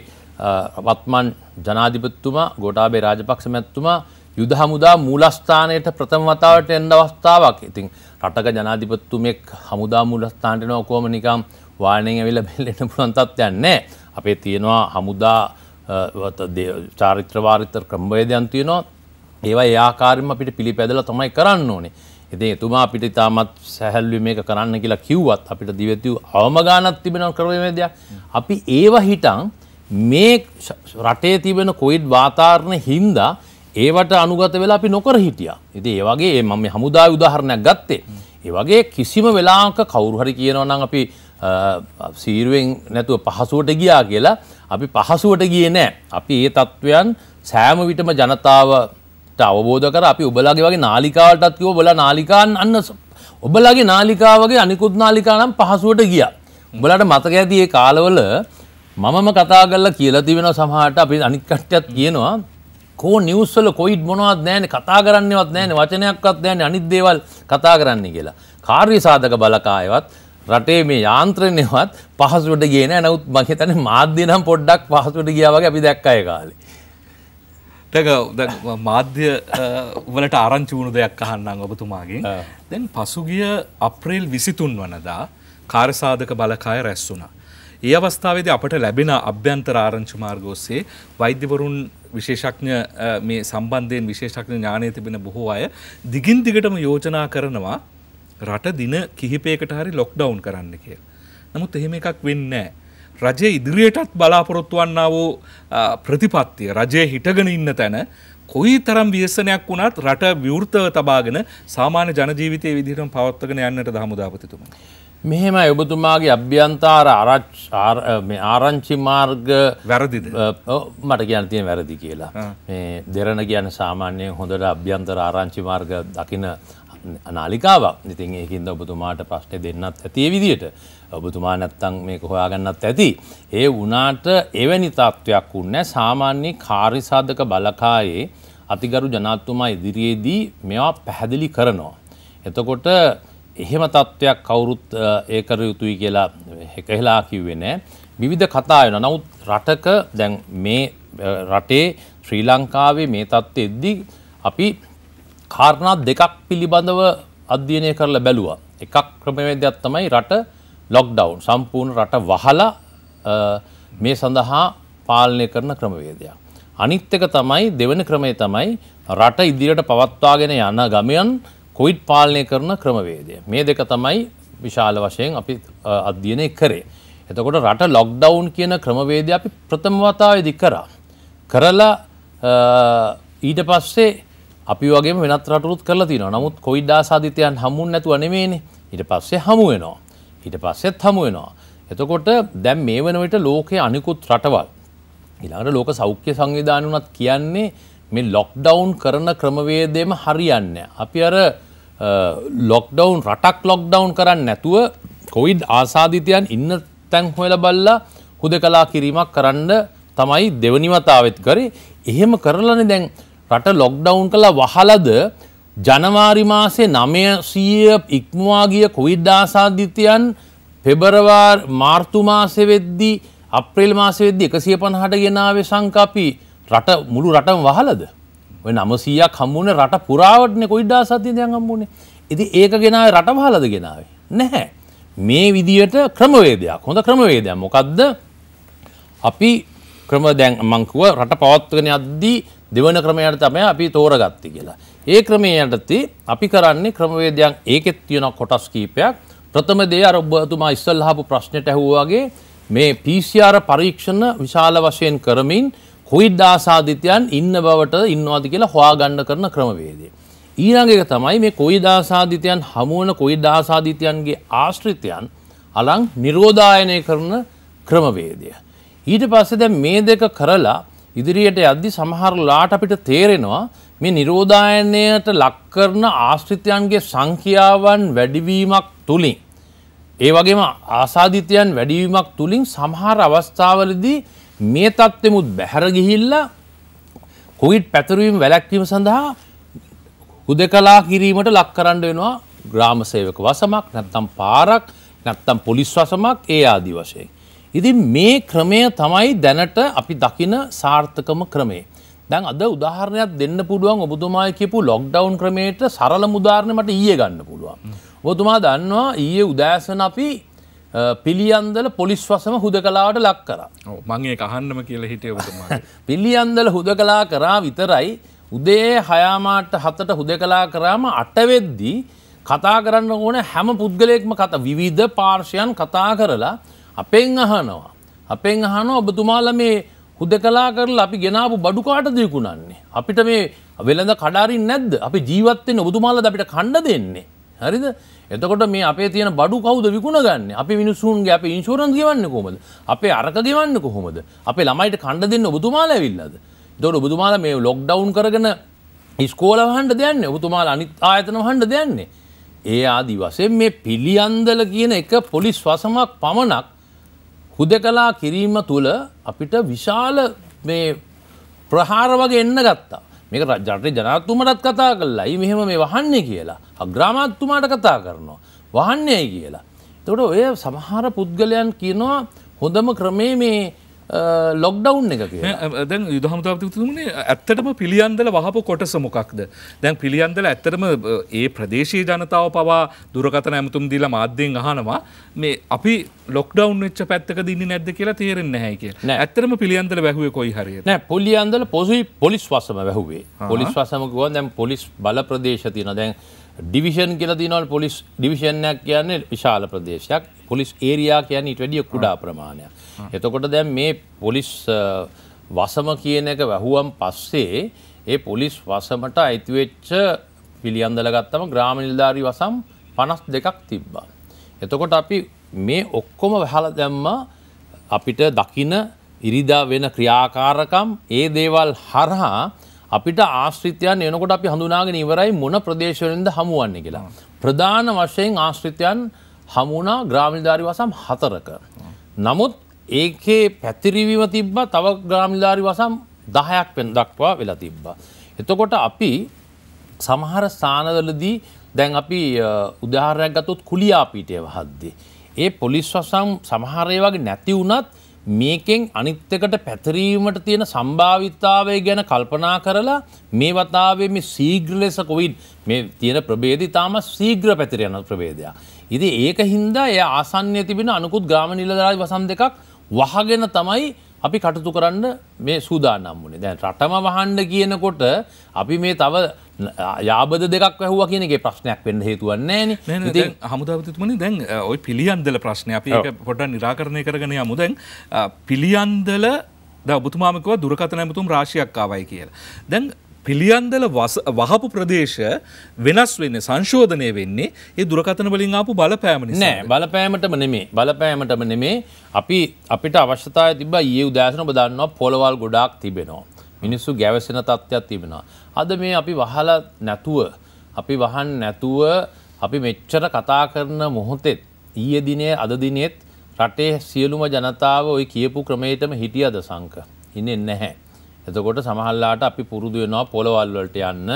වත්මන් ජනාධිපතිතුමා ගෝඨාභය රාජපක්ෂ මැතිතුමා යුද හමුදා මූලස්ථානයට ප්‍රථම වතාවට එන්න අවස්ථාවක්. ඉතින් රටක ජනාධිපතිතුමෙක් හමුදා මූලස්ථානට එනවා කොහොම නිකම් වාහනෙන් ඇවිල්ලා බෙල්ලෙන්න පුළුවන් තත්ත්වයක් නැහැ. අපේ තියෙනවා හමුදා චාරිත්‍ර වාරිත්‍ර ක්‍රමවේදයන් තියෙනවා. ඒවා ඒආකාරම අපිට පිළිපැදල තමයි කරන්න ඕනේ. ඉතින් එතුමා අපිට ඉතාමත් සැහැල්ලුවේ මේක කරන්න කියලා කිව්වත් අපිට දිවතිව් අවම ගානක් තිබෙනව ක්‍රමවේදයක්. අපි ඒව හිටන් මේ රටේ තිබෙන කොයිඩ් වාතාවරණ හින්දා ඒවට අනුගත වෙලා අපි නොකර හිටියා. ඉතින් ඒ වගේ මම හමුදා උදාහරණයක් ගත්තේ. ඒ වගේ කිසිම වෙලාවක කවුරු හරි කියනවා නම් අපි සීරුවෙන් නැතුව පහසුවට ගියා කියලා අපි පහසුවට ගියේ නෑ. අපි ඒ තත්ත්වයන් සෑම විටම ජනතාව අවබෝධ කර අපි ඔබලාගේ වගේ නාලිකාවටත් කිව්ව ඔබලා නාලිකාන් අන්න ඔබලාගේ නාලිකාවගේ අනිකුත් නාලිකා නම් පහසුවට ගියා. උඹලාට මතක ඇති ඒ කාලවල මමම කතා කරලා කියලා තිබෙනවා සමහරට අපි අනිත් කට්ටියත් කියනවා කෝ නිවස්සල කොයිඩ් මොනවත් නෑන කතා කරන්නවත් නෑන වචනයක්වත් නෑන අනිත්දේවල් කතා කරන්න කියලා. කාර්ය සාධක බලකායවත් රටේ මේ යාන්ත්‍රණයවත් පහසුවට ගෙන නැවත් මහිතන මාධ්‍යනම් පොඩ්ඩක් පහසුවට ගියාවගේ අපි දැක්කය කාලේ. දැ මාධ්‍ය වලට ආරංචිවුණු දෙයක් අහන්නම් ඔබතුමාගේ දැන් පසුගිය අප්‍රේල් විසිතුන් වනදා කාරසාධක බලකාය රැස්සුනා. ඒ අවස්ථාවේද අපට ලැබෙන අභ්‍යන්තර ආරංචි මාර්ගෝස්සේ වෛද්‍යවරුන් විශේෂඥ මේ සම්බන්ධයෙන් විශේෂඥ ඥානය තිබෙන බොහෝ අය දිගින් දිගටම යෝජනා කරනවා රට දින කිහිපයකට හරි ලොක්ඩවුන් කරන්න කියලා. නමුත් එහෙම එකක් වෙන්නේ නැහැ. රජය ඉදිරියටත් බලාපොරොත්තු වන්නාවෝ ප්‍රතිපත්තිය රජය හිටගෙන ඉන්න තැන කොයි තරම් ව්‍යසනයක් වුණත් රට විවෘතව තබාගෙන සාමාන්‍ය ජනජීවිතය විදිහටම පවත්වගෙන යන්නට දහමුදාපතිතුම. මෙහෙම ඔබතුමාගේ අභ්‍යන්තාර ආරංචි මාර්ග වැරදි මට කියන තියෙන වැරදි කියලා මේ දෙරණ කියන සාමාන්‍යයෙන් හොඳට අභ්‍යන්තර ආරංචි මාර්ග දකින නාලිකාවක් ඉතින් ඒකින්ද ඔබතුමාට ප්‍රශ්නය දෙන්නත් ඇතිය විදියට ඔබතුමා නැත්තං මේක හොයාගන්නත් ඇති. ඒ වනාට එවැනි තත්ත්වයක් වන්න සාමාන්‍ය කාරිසාධක බලකායේ අතිගරු ජනාත්තුමා ඉදිරියේදී මෙවා පැහැදිලි කරනවා. එතකොට එහෙම තත්ත්වයක් කවුරුත් ඒකර යුතුයි කියලා එකහෙලා කිව්වේ නෑ. විවිධ කතායන නවත් රටක දැන් මේ රටේ ශ්‍රී ලංකාවේ මේ තත්ත්ව එද්දි අපි කාරණා දෙකක් පිළිබඳව අධ්‍යයනය කරලා බැලුවා. එකක් ක්‍රමවේදයක් තමයි රට ලොක්ඩවුන් සම්පූර්ණ රට වහලා මේ සඳහා පාලනය කරන ක්‍රමවේදයක්. අනිත් එක තමයි දෙවන ක්‍රමය තමයි රට ඉදිරියට පවත්වාගෙන යන ගමයන් කොයිඩ් පාලනය කරන ක්‍රමවේදය. මේ දෙක තමයි විශාල වශයෙන් අපි අධ්‍යයනය කරේ. එතකොට රට ලොක්ඩවුන් කියන ක්‍රමවේදය අපි ප්‍රථම වතාවේදි කරා. කරලා ඊට පස්සේ අපි වගේ වෙනත් රටුත් කරලා තියෙනවා. නමුත් කොයිඩ් ආසාදිතයන් හමුුන් නැතුව නෙමෙයිනේ. ඊට පස්සේ හමු වෙනවා. ඊට පස්සෙත් හමු වෙනවා. එතකොට දැන් මේ වනවිට ලෝකයේ අනිකුත් රටවල් ඊළඟට ලෝක සෞඛ්‍ය සංවිධානය උනත් කියන්නේ මේ ලොක්ඩවුන් කරන ක්‍රමවේදයම හරියන්නේ. අපි අර ලොක්ඩවුන් රටක් ලොක්ඩවුන් කරන්න නැතුව කොවිඩ් ආසාධිතයන් ඉන්න තැන් හොයලා බල්ලා හුදකලා කිරීමක් කරන්න තමයි දෙවනිවතාවෙත් කරේ. එහෙම කරලානේ දැන් රට ලොක්ඩවුන් කළා වහලද ජනවාරි මාසේ නමයසීය ඉක්මවාගිය කොවිද්දාසාධිත්‍යයන් පෙබරවාර් මාර්තු මාසය වෙද්දි අප්‍රේල් මාස වෙද්දි එකසිය පණහට ගෙනාවේ සංකපි රට මුළු රටම වහලද ඔය නමසීයක් හම්බුණ රට පුරාවටන කොයිඩා සතිදයන් හම්බුණේ ඉති ඒක ගෙනාව රට වහලද ගෙනාවේ නැහැ මේ විදියට ක්‍රමවේදයක් හොඳ ක්‍රමවේදයක් මොකක්ද අපි ක්‍රම දැන් මංකුව රට පවත්වගෙන අද්දී දෙවන ක්‍රමයට තමයි අපි තෝරගත්ත කියලා ඒ ක්‍රමේ යටතේ අපි කරන්නේ ක්‍රමවේදයන් ඒකෙත් තියෙන කොටස් කීපයක්. ප්‍රථම දේ අර ඔබතුමා ඉස්සල්ලාපු ප්‍රශ්නෙට ඇහුවාගේ මේ PCR පරීක්ෂණ විශාල වශයෙන් කරමින් කොවිඩ් ආසාදිතයන් ඉන්න බවට ඉන්නවාද කියලා හොයාගන්න කරන ක්‍රමවේදය. ඊළඟ එක තමයි මේ කොවිඩ් ආසාදිතයන් හමු වන කොවිඩ් ආසාදිතයන්ගේ ආශ්‍රිතයන් අලං නිරෝධායනය කරන ක්‍රමවේදය. ඊට පස්සේ දැන් මේ දෙක කරලා ඉදිරියට යද්දි සමහරලාට අපිට තේරෙනවා මේ නිරෝධායනයට ලක්කරන ආශ්‍රිතයන්ගේ සංඛ්‍යාවන් වැඩිවීමක් තුළින් ඒ වගේම ආසාධිතයන් වැඩිවීමක් තුළින් සමහර අවස්ථාවලදී මේ தත්ත්වෙමුත් බැහැර ගිහිල්ලා කොවිඩ් පැතිරීම වැළැක්වීම සඳහා හුදකලා කිරීමට ලක් කරන්න වෙනවා ග්‍රාම සේවක වසමක් නැත්නම් පාරක් නැත්නම් පොලිස් වසමක් ඒ ආදි වශයෙන්. ඉතින් මේ ක්‍රමය තමයි දැනට අපි දකින සාර්ථකම ක්‍රමය. දැන් අද උදාහරණයක් දෙන්න පුළුවන් ඔබතුමාය කියපු ලොක්ඩවන් ක්‍රමේට සරල මුදාරණමට ඊය ගන්න පුළුවන්. ඔබතුමා දන්නවා ඊයේ උදෑසන අපි පිළියන්දල පොලිස් වසම හුද කලාවට ලක් කර මගේ කහන්නම කියල හිටේ *laughs* පිළියන්දල හුද කලා කරා විතරයි උදේ හයාමාට හතට හුද කලා කරාම අටවෙද්දී කතා කරන්න ඕන හැම පුද්ගලයෙක්ම කත විවිධ පාර්ශයන් කතා කරලා අපෙන් අහනවා. අපෙන් අහන ඔබතුමාල මේ හුදකලා කරලා අපි ගෙනාපු බඩු කාටද විකුණන්නේ? අපිට මේ වෙළඳ කඩාරින් නැද්ද? අපි ජීවත් වෙන්න ඔබතුමාලාද අපිට කන්න දෙන්නේ? හරිද? එතකොට මේ අපේ තියෙන බඩු කවුද විකුණගන්නේ? අපි මිනිසුන්ගේ අපේ ඉන්ෂුරන්ස් ගෙවන්නේ කොහොමද? අපේ අරක ගෙවන්නේ කොහොමද? අපේ ළමයිට කන්න දෙන්න ඔබතුමාලා ඇවිල්ලාද? එතකොට ඔබතුමාලා මේ ලොක්ඩවුන් කරගෙන ඉස්කෝල වහන්න දෙන්නේ. ඔබතුමාලා අනිත් ආයතන වහන්න දෙන්නේ. ඒ ආදි වශයෙන් මේ පිළියන්දල කියන එක පොලිස් වසමක් පමණක් හුදකලා කිරීම තුළ අපිට විශාල මේ ප්‍රහාර වගේ එන්න ගත්තා මේක රජාටේ ජනාත්තුමටත් කතා කල්ලයි මෙහෙම මේ වහන්නේ කියලා අග්‍රාමාත්තුමාට කතා කරනවා වහන්නේයි කියලා. තොට ඔය සමහර පුද්ගලයන් කියනවා හොඳම ක්‍රමේ මේ ලොක්ඩව් එක දැන් යුදහමතාපතිතුමනේ ඇත්තටම පිළියන්දල වහපු කොටස මොකක්ද දැන් පිළියන්දල ඇත්තටම ඒ ප්‍රදේශී ජනතාව පවා දුරකතන ඇමතුම් දීලා මාධ්‍යයෙන් අහනවා මේ අපි ලොක්ඩව් වෙච්ච පැත්තක දින්න නැද්ද කියලා තේරෙන් නැහැ කිය ඇත්තරම පිළියන්දල වැැහුවේ කොයි හරි නෑ පොලියන්දල පොසයි පොලිස් වසම වැැහුවේ පොලිස් වසමකුව දැම් පොලිස් බල ප්‍රදේශ තියන දැන් ඩිවිෂන් කියලා තිනවල් පොලිස් ඩිවිෂණයක් කියන්නේ විශාල ප්‍රදේශයක් පොලිස් ඒරයා කියන්නේ ඉට වැඩිය කුඩා ප්‍රමාණයක් එතකොට දැන් මේ පොලිස් වසම කියන එක වැැහුවම් පස්සේ ඒ පොලිස් වසමට අයිතිවෙච්ච පිළියන්දල ගත්තම ග්‍රාමනිල්ධාරී වසම් පනස් දෙකක් තිබ්බා. එතකොට අපි මේ ඔක්කොම වැහල දැම්ම අපිට දකින ඉරිදා වෙන ක්‍රියාකාරකම් ඒ දේවල් හරහා අපිට ආශ්‍රිතයන් එනකොට අපි හඳුනාගෙන ඉවරයි මොන ප්‍රදේශවලින්ද හමුවන්නේ කියලා. ප්‍රධාන වශයෙන් ආශ්‍රිතයන් හමුණා ග්‍රාමිධාරි වසම් හතරක. නමුත් ඒකේ පැතිරිවීම තිබ්බ තව ග්‍රාමිලාරි වසම් දහයක් පෙන් දක්වා වෙලා තිබ්බා. එතකොට අපි සමහර ස්ථානවලදී දැන් අපි උදාහරණයක් ගත්තොත් කුලියාපීටය වහද්දී. ඒ පොලිස් වසම් සමහරය වගේ නැති වුණත් මේකෙන් අනිත් එකට පැතිරීමට තියෙන සම්භාවිතාවය ගැන කල්පනා කරලා මේ වතාවේ මේ ශීඝ්‍ර ලෙස කොවිඩ් මේ තියෙන ප්‍රභේදය තාම ශීඝ්‍ර පැතිර යන ප්‍රභේදයක්. ඉතින් ඒක හින්දා එය ආසන්නයේ තිබෙන අනුකුත් ග්‍රාම නිලධාරී වසම් දෙකක් වහගෙන තමයි අපි කටතු කරන්න මේ සූදානම් වුණේ දැන් රටම වහන්ඩ කියනකොට අපි මේ තව යාබද දෙකක් ඇහුව කියනගේ ප්‍රශ්නයක් වෙන්න හේතුවන්නේ ති හමුදාවතුමන දැන් ඔයි පිළියන්දල ප්‍රශ්නය අපි පොට නිරාකරණය කරගනය මුදැන් පිළියන්දල ඔබතුමාමකව දුරකතන ඇමතුම් රාශියක්කාවයි කියලා. දැන් පිළියන්දල වහපු ප්‍රදේශ වෙනස් වෙන්න සංශෝධනය වෙන්නේ ඒ දුරකතන වලින් ආපු බලපෑමනි නෑ බලපෑමටම නෙමේ බලපෑමටම නෙමේ අපි අපිට අවශ්‍යතාය තිබ ඒ උදෑසන බදන්නවා පොළවල් ගොඩාක් තිබෙනවා. මිනිස්සු ගැවසෙන තත්ත්වයක් තිබෙනවා. අද මේ අපි වහල නැතුව අපි වහන් නැතුව අපි මෙච්චර කතා කරන මොහොතෙත් ඊය දිනේ අද දිනෙත් රටේ සියලුම ජනතාව ඔය කියපු ක්‍රමයටම හිටියද සංක. ඉන්නේ නැහැ. එතකොට සමහල්ලාට අපි පුරුදු වෙනවා පොළවල් වලට යන්න,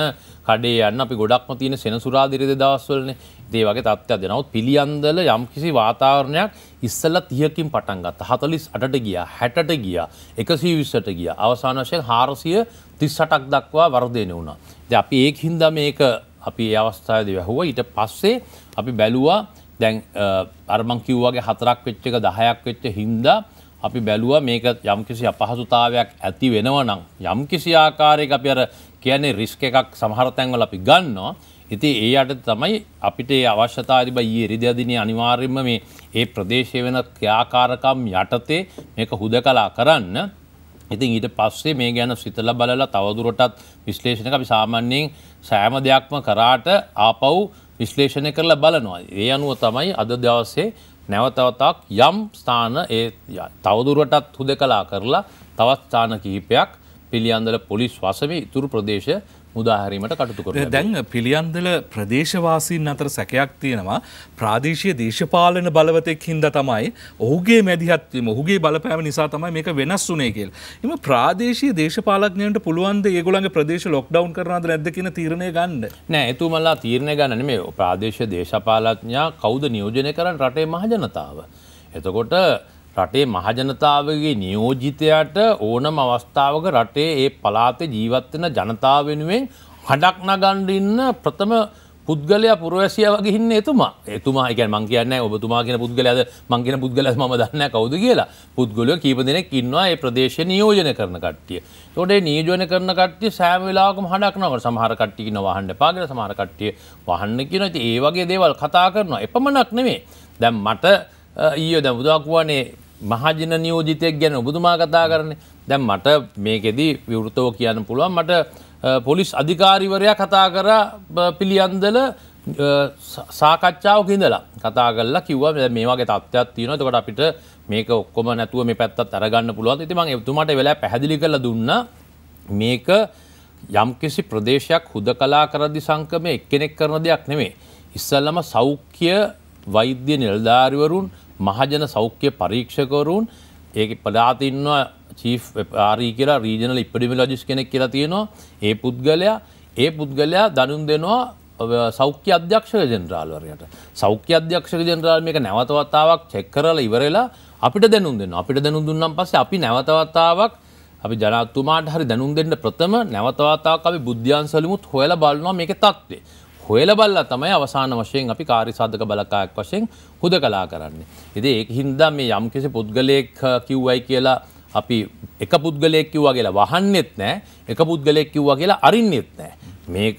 කඩේ යන්න අපි ගොඩක්ම තියෙන සෙනසුරාදිරිද දවස්වලනේ. ඒ වගේ තත්ත්වයක් දෙනවොත් පිළියන්දල යම්කිසි වාතාවරණයක් ඉස්සෙල්ලා 30කින් පටන් ගත්තා. 48ට ගියා, 60ට ගියා, 120ට ගියා. අවසාන වශයෙන් 438ක් දක්වා වර්ධනය වුණා. ඉතින් අපි ඒකින්ද මේක අපි ඒ අවස්ථාවේදී වැහුවා. ඊට පස්සේ අපි බැලුවා දැන් අර මං කිව්වාගේ හතරක් වෙච්ච එක 10ක් වෙච්ච හින්දා අපි බැලුව මේක යම්කිසි අපහසුතාවයක් ඇති වෙනව නම් යම්කිසි ආකාරයක අපි අර කියන්නේ රිස්ක එකක් සමහර තැන්වල අපි ගන්නවා ඉතින් ඒ අයට තමයි අපිට ඒ අවශ්‍යතා තිබ ඊයේ රිදදිනේ අනිවාර්යයෙන්ම මේ ඒ ප්‍රදේශයේ වෙන ක්‍රියාකාරකම් යටතේ මේක හුදකලා කරන්න. ඉතින් ඊට පස්සේ මේ ගැන සිතලා බලලා තවදුරටත් විශ්ලේෂණක අපි සාමාන්‍යයෙන් සෑම දෙයක්ම කරාට ආපහු විශ්ලේෂණය කරලා බලනවා. ඒ අනුව තමයි අද දවසේ නැවතවතක් යම් ස්ථාන ඒ තවදුරටත් හුද කලා කරලා තවත් ස්ථාන කිහිපයක් පිළියන්දල පොලිස් වසම ඉතුරු ප්‍රදේශ මුදාහරීමට කටතු කර දැන් පිළියන්දල ප්‍රදේශවාසීන් අතර සැකයක් තියෙනවා ප්‍රාදේශය දේශපාලන බලවතෙක් හින්ද තමයි ඔහුගේ මැදිහත්වීම ඔහුගේ බලපෑම නිසා තමයි මේක වෙනස් වුනේ කියල් එම ප්‍රාදේශී දේශපාලනයට පුළුවන්ද ඒගොලන්ගේ ප්‍රදේශ ලොක්ඩවන් කරනද නැද කියන තීරණය ගන්න නෑ ඇතුමල්ලා තීරණය ගන්න මේ ප්‍රාදේශ දේශපාලඥා කෞද නියෝජනය කරන්න රටේ මහජනතාව. එතකොට රටේ මහජනතාවගේ නියෝජිතයට ඕනම අවස්ථාවක රටේ ඒ පලාතේ ජීවත්වෙන ජනතාව වෙනුවෙන් හඩක් නගණ්ඩඉන්න ප්‍රථම පුද්ගලයා පුරවැසිය වගේහින්න එතුමා එතුමා එක මං කියන්න ඔබතුමා කියෙන පුද්ගලයාද මංගෙන පුද්ගලස් ම දන්න කවුද කියලා පුද්ගලය කීප දෙනෙක් ඉන්නවා ඒ ප්‍රදේශ නියෝජන කරන කට්ටිය තොඩේ නියෝජන කරන කට්ටිය සෑමවෙලාක හඩක්නවට සමහර කට්ටිකි වහන්ඩ පාගෙන සමහර කට්ටිය වහන්න කියන ඇති ඒ වගේ දේවල් කතා කරනවා එපමණක් නෙමේ දැම් මට ඊය දැ බුදක්වුවනේ මහජන නියෝජිතයක් ගැන ඔබතුමා කතා කරන්නේ දැන් මට මේකෙදී විවෘතව කියන්න පුළුවන් මට පොලිස් අධිකාරිවරයා කතා කර පිළියන්දල සාකච්ඡාව ඉඳලා කතා කරලා කිව්ව මේවාගේ තත්ත්වයක් තියෙනවා එතකොට අපිට මේක ඔක්කොම නැතුව මේ පැත්තත් අරගන්න පුළුවන් ඉතින් මම එතුමාට වෙලා පැහැදිලි කරලා දුන්නා මේක යම්කිසි ප්‍රදේශයක් හුදකලා කරදි සංකමේ එක්කෙනෙක් කරන දෙයක් නෙමෙයි ඉස්සල්ලාම සෞඛ්‍ය වෛද්‍ය නිලධාරිවරුන් මහජන සෞඛ්‍ය පරීක්ෂකවරුන් ඒක පලාතින්වා චීෆ් ආරී කියලා රීජනල ඉපඩිමිලජිස් කෙනෙක් කියලා තියෙනවා ඒ පුද්ගලයා ඒ පුද්ගලයා දනුන් දෙනවා සෞඛ්‍ය අධ්‍යක්ෂක ජෙනරාල්වරයට සෞඛ්‍ය අධ්‍යක්ෂක ජෙනරාල් මේක නැවතවතාවක් චෙක් කරලා ඉවරලා අපිට දැනුම් දෙන්න අපිට දැනුම් දුන්නම් පස්සේ අපි නැවතවතාවක් අපි ජනතුමාට හරි දැනුම් දෙන්න ප්‍රථම නැවතවතාවක් අපි බුද්ධ්‍යන්සලමුත් හොයලා බලනවා මේක තත්ත්වේ හොයලබල්ලා තමයි අවසාන වශයෙන් අපි කාරිසාධක බලකායක් වශයෙන් හුද කලා කරන්නේ. ඉති ඒ හින්දා මේ යම් කිසි පුද්ගලයෙක් කිව්වයි කියලා අපි එක පුද්ගලයෙක් කිව්වා කියලා වහන්නෙත් නෑ එක පුද්ගලයෙක් කිව්වා කියලා අරින්නෙත් නෑ. මේක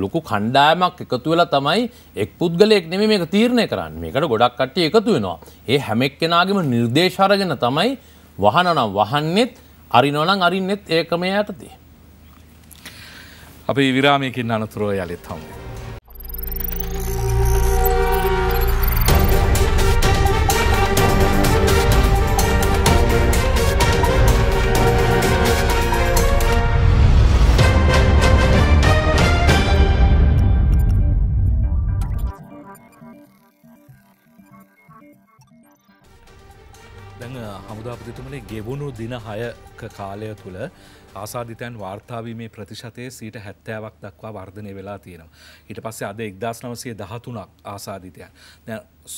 ලොකු කණ්ඩායමක් එකතු වෙලා තමයි එක් පුද්ගලයෙක් නෙමෙයි මේක තීරණය කරන්නේ. මේකට ගොඩක් කට්ටිය එකතු වෙනවා. ඒ හැම එක්කෙනාගේම නිර්දේශ අරගෙන තමයි වහනනම් වහන්නෙත් අරිනවනම් අරින්නෙත් ඒකමේ යටතේ. අපි විරාමයකින් අනතුරෝ යළිත් හමු. සභාපතිතුමලේ ගෙවුණු දින හයක කාලය තුළ ආසාධිතයන් වාර්තාාවීමේ ප්‍රතිශතය සීට හැත්තෑවක් දක්වා වර්ධනය වෙලා තියෙනවා. ඊට පස්සේ අද එක්දස් නවසේ දහතුනක් ආසාධිතයන්.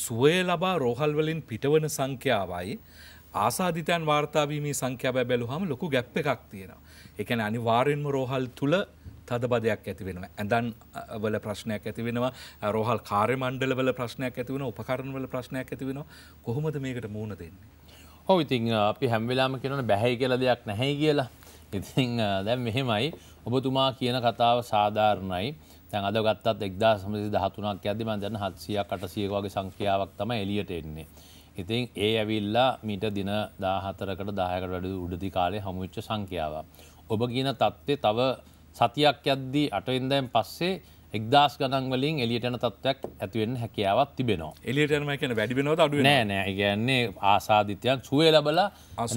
සුවය ලබා රෝහල්වලින් පිටවන සංඛ්‍යාවයි ආසාධිතයන් වාර්තාාවීමේ සංඛ්‍යාබැ බැලු හම ලොකු ගැප් එකක් තියෙනවා. එකන අනිවාරෙන්ම රෝහල් තුළ තදබදයක් ඇති වෙනවා. ඇඳන් වල ප්‍රශ්නයක් ඇති වෙනවා. රෝහල් කාර්ය මණ්ඩල වල ප්‍රශ්නයක් ඇති වෙනවා. උපකරණ වල ප්‍රශ්නයක් ඇති වෙනවා. කොහොමද මේකට මුහුණ දෙන්නේ? හෝ ඉතිං අපි හැම්වෙලාම කෙනන බැහැයි කියල දෙයක් නැහැයි කියලා ඉතිං දැම් මෙහෙමයි ඔබතුමා කියන කතාව සාධාරණයි තැන් අද ගත්තත් එක්දා සමසි දහතුනක් ඇදම දැන හත්සිය කටසියකගේ සංඛ්‍යාවක් තම එලියට එන්නේ. ඉතින් ඒ ඇවිල්ලා මීට දින දාහතරකට දාහකට වැඩ උඩති කාලේ හමුච්ච සංඛ්‍යාව. ඔබ කියන තත්ත්වේ තව සතියක් යද්දී අටවෙන්දයෙන් පස්සේ එක්දස් ගනන්වලින් එලියටන තත්ත්වයක් ඇතිවෙන් හැකියාවත් තිබෙනවා එලියටම කියන වැඩිබෙනවත අඩු නෑ ගැන්නේ ආසාධිත්‍යයන් සුවේ ලබල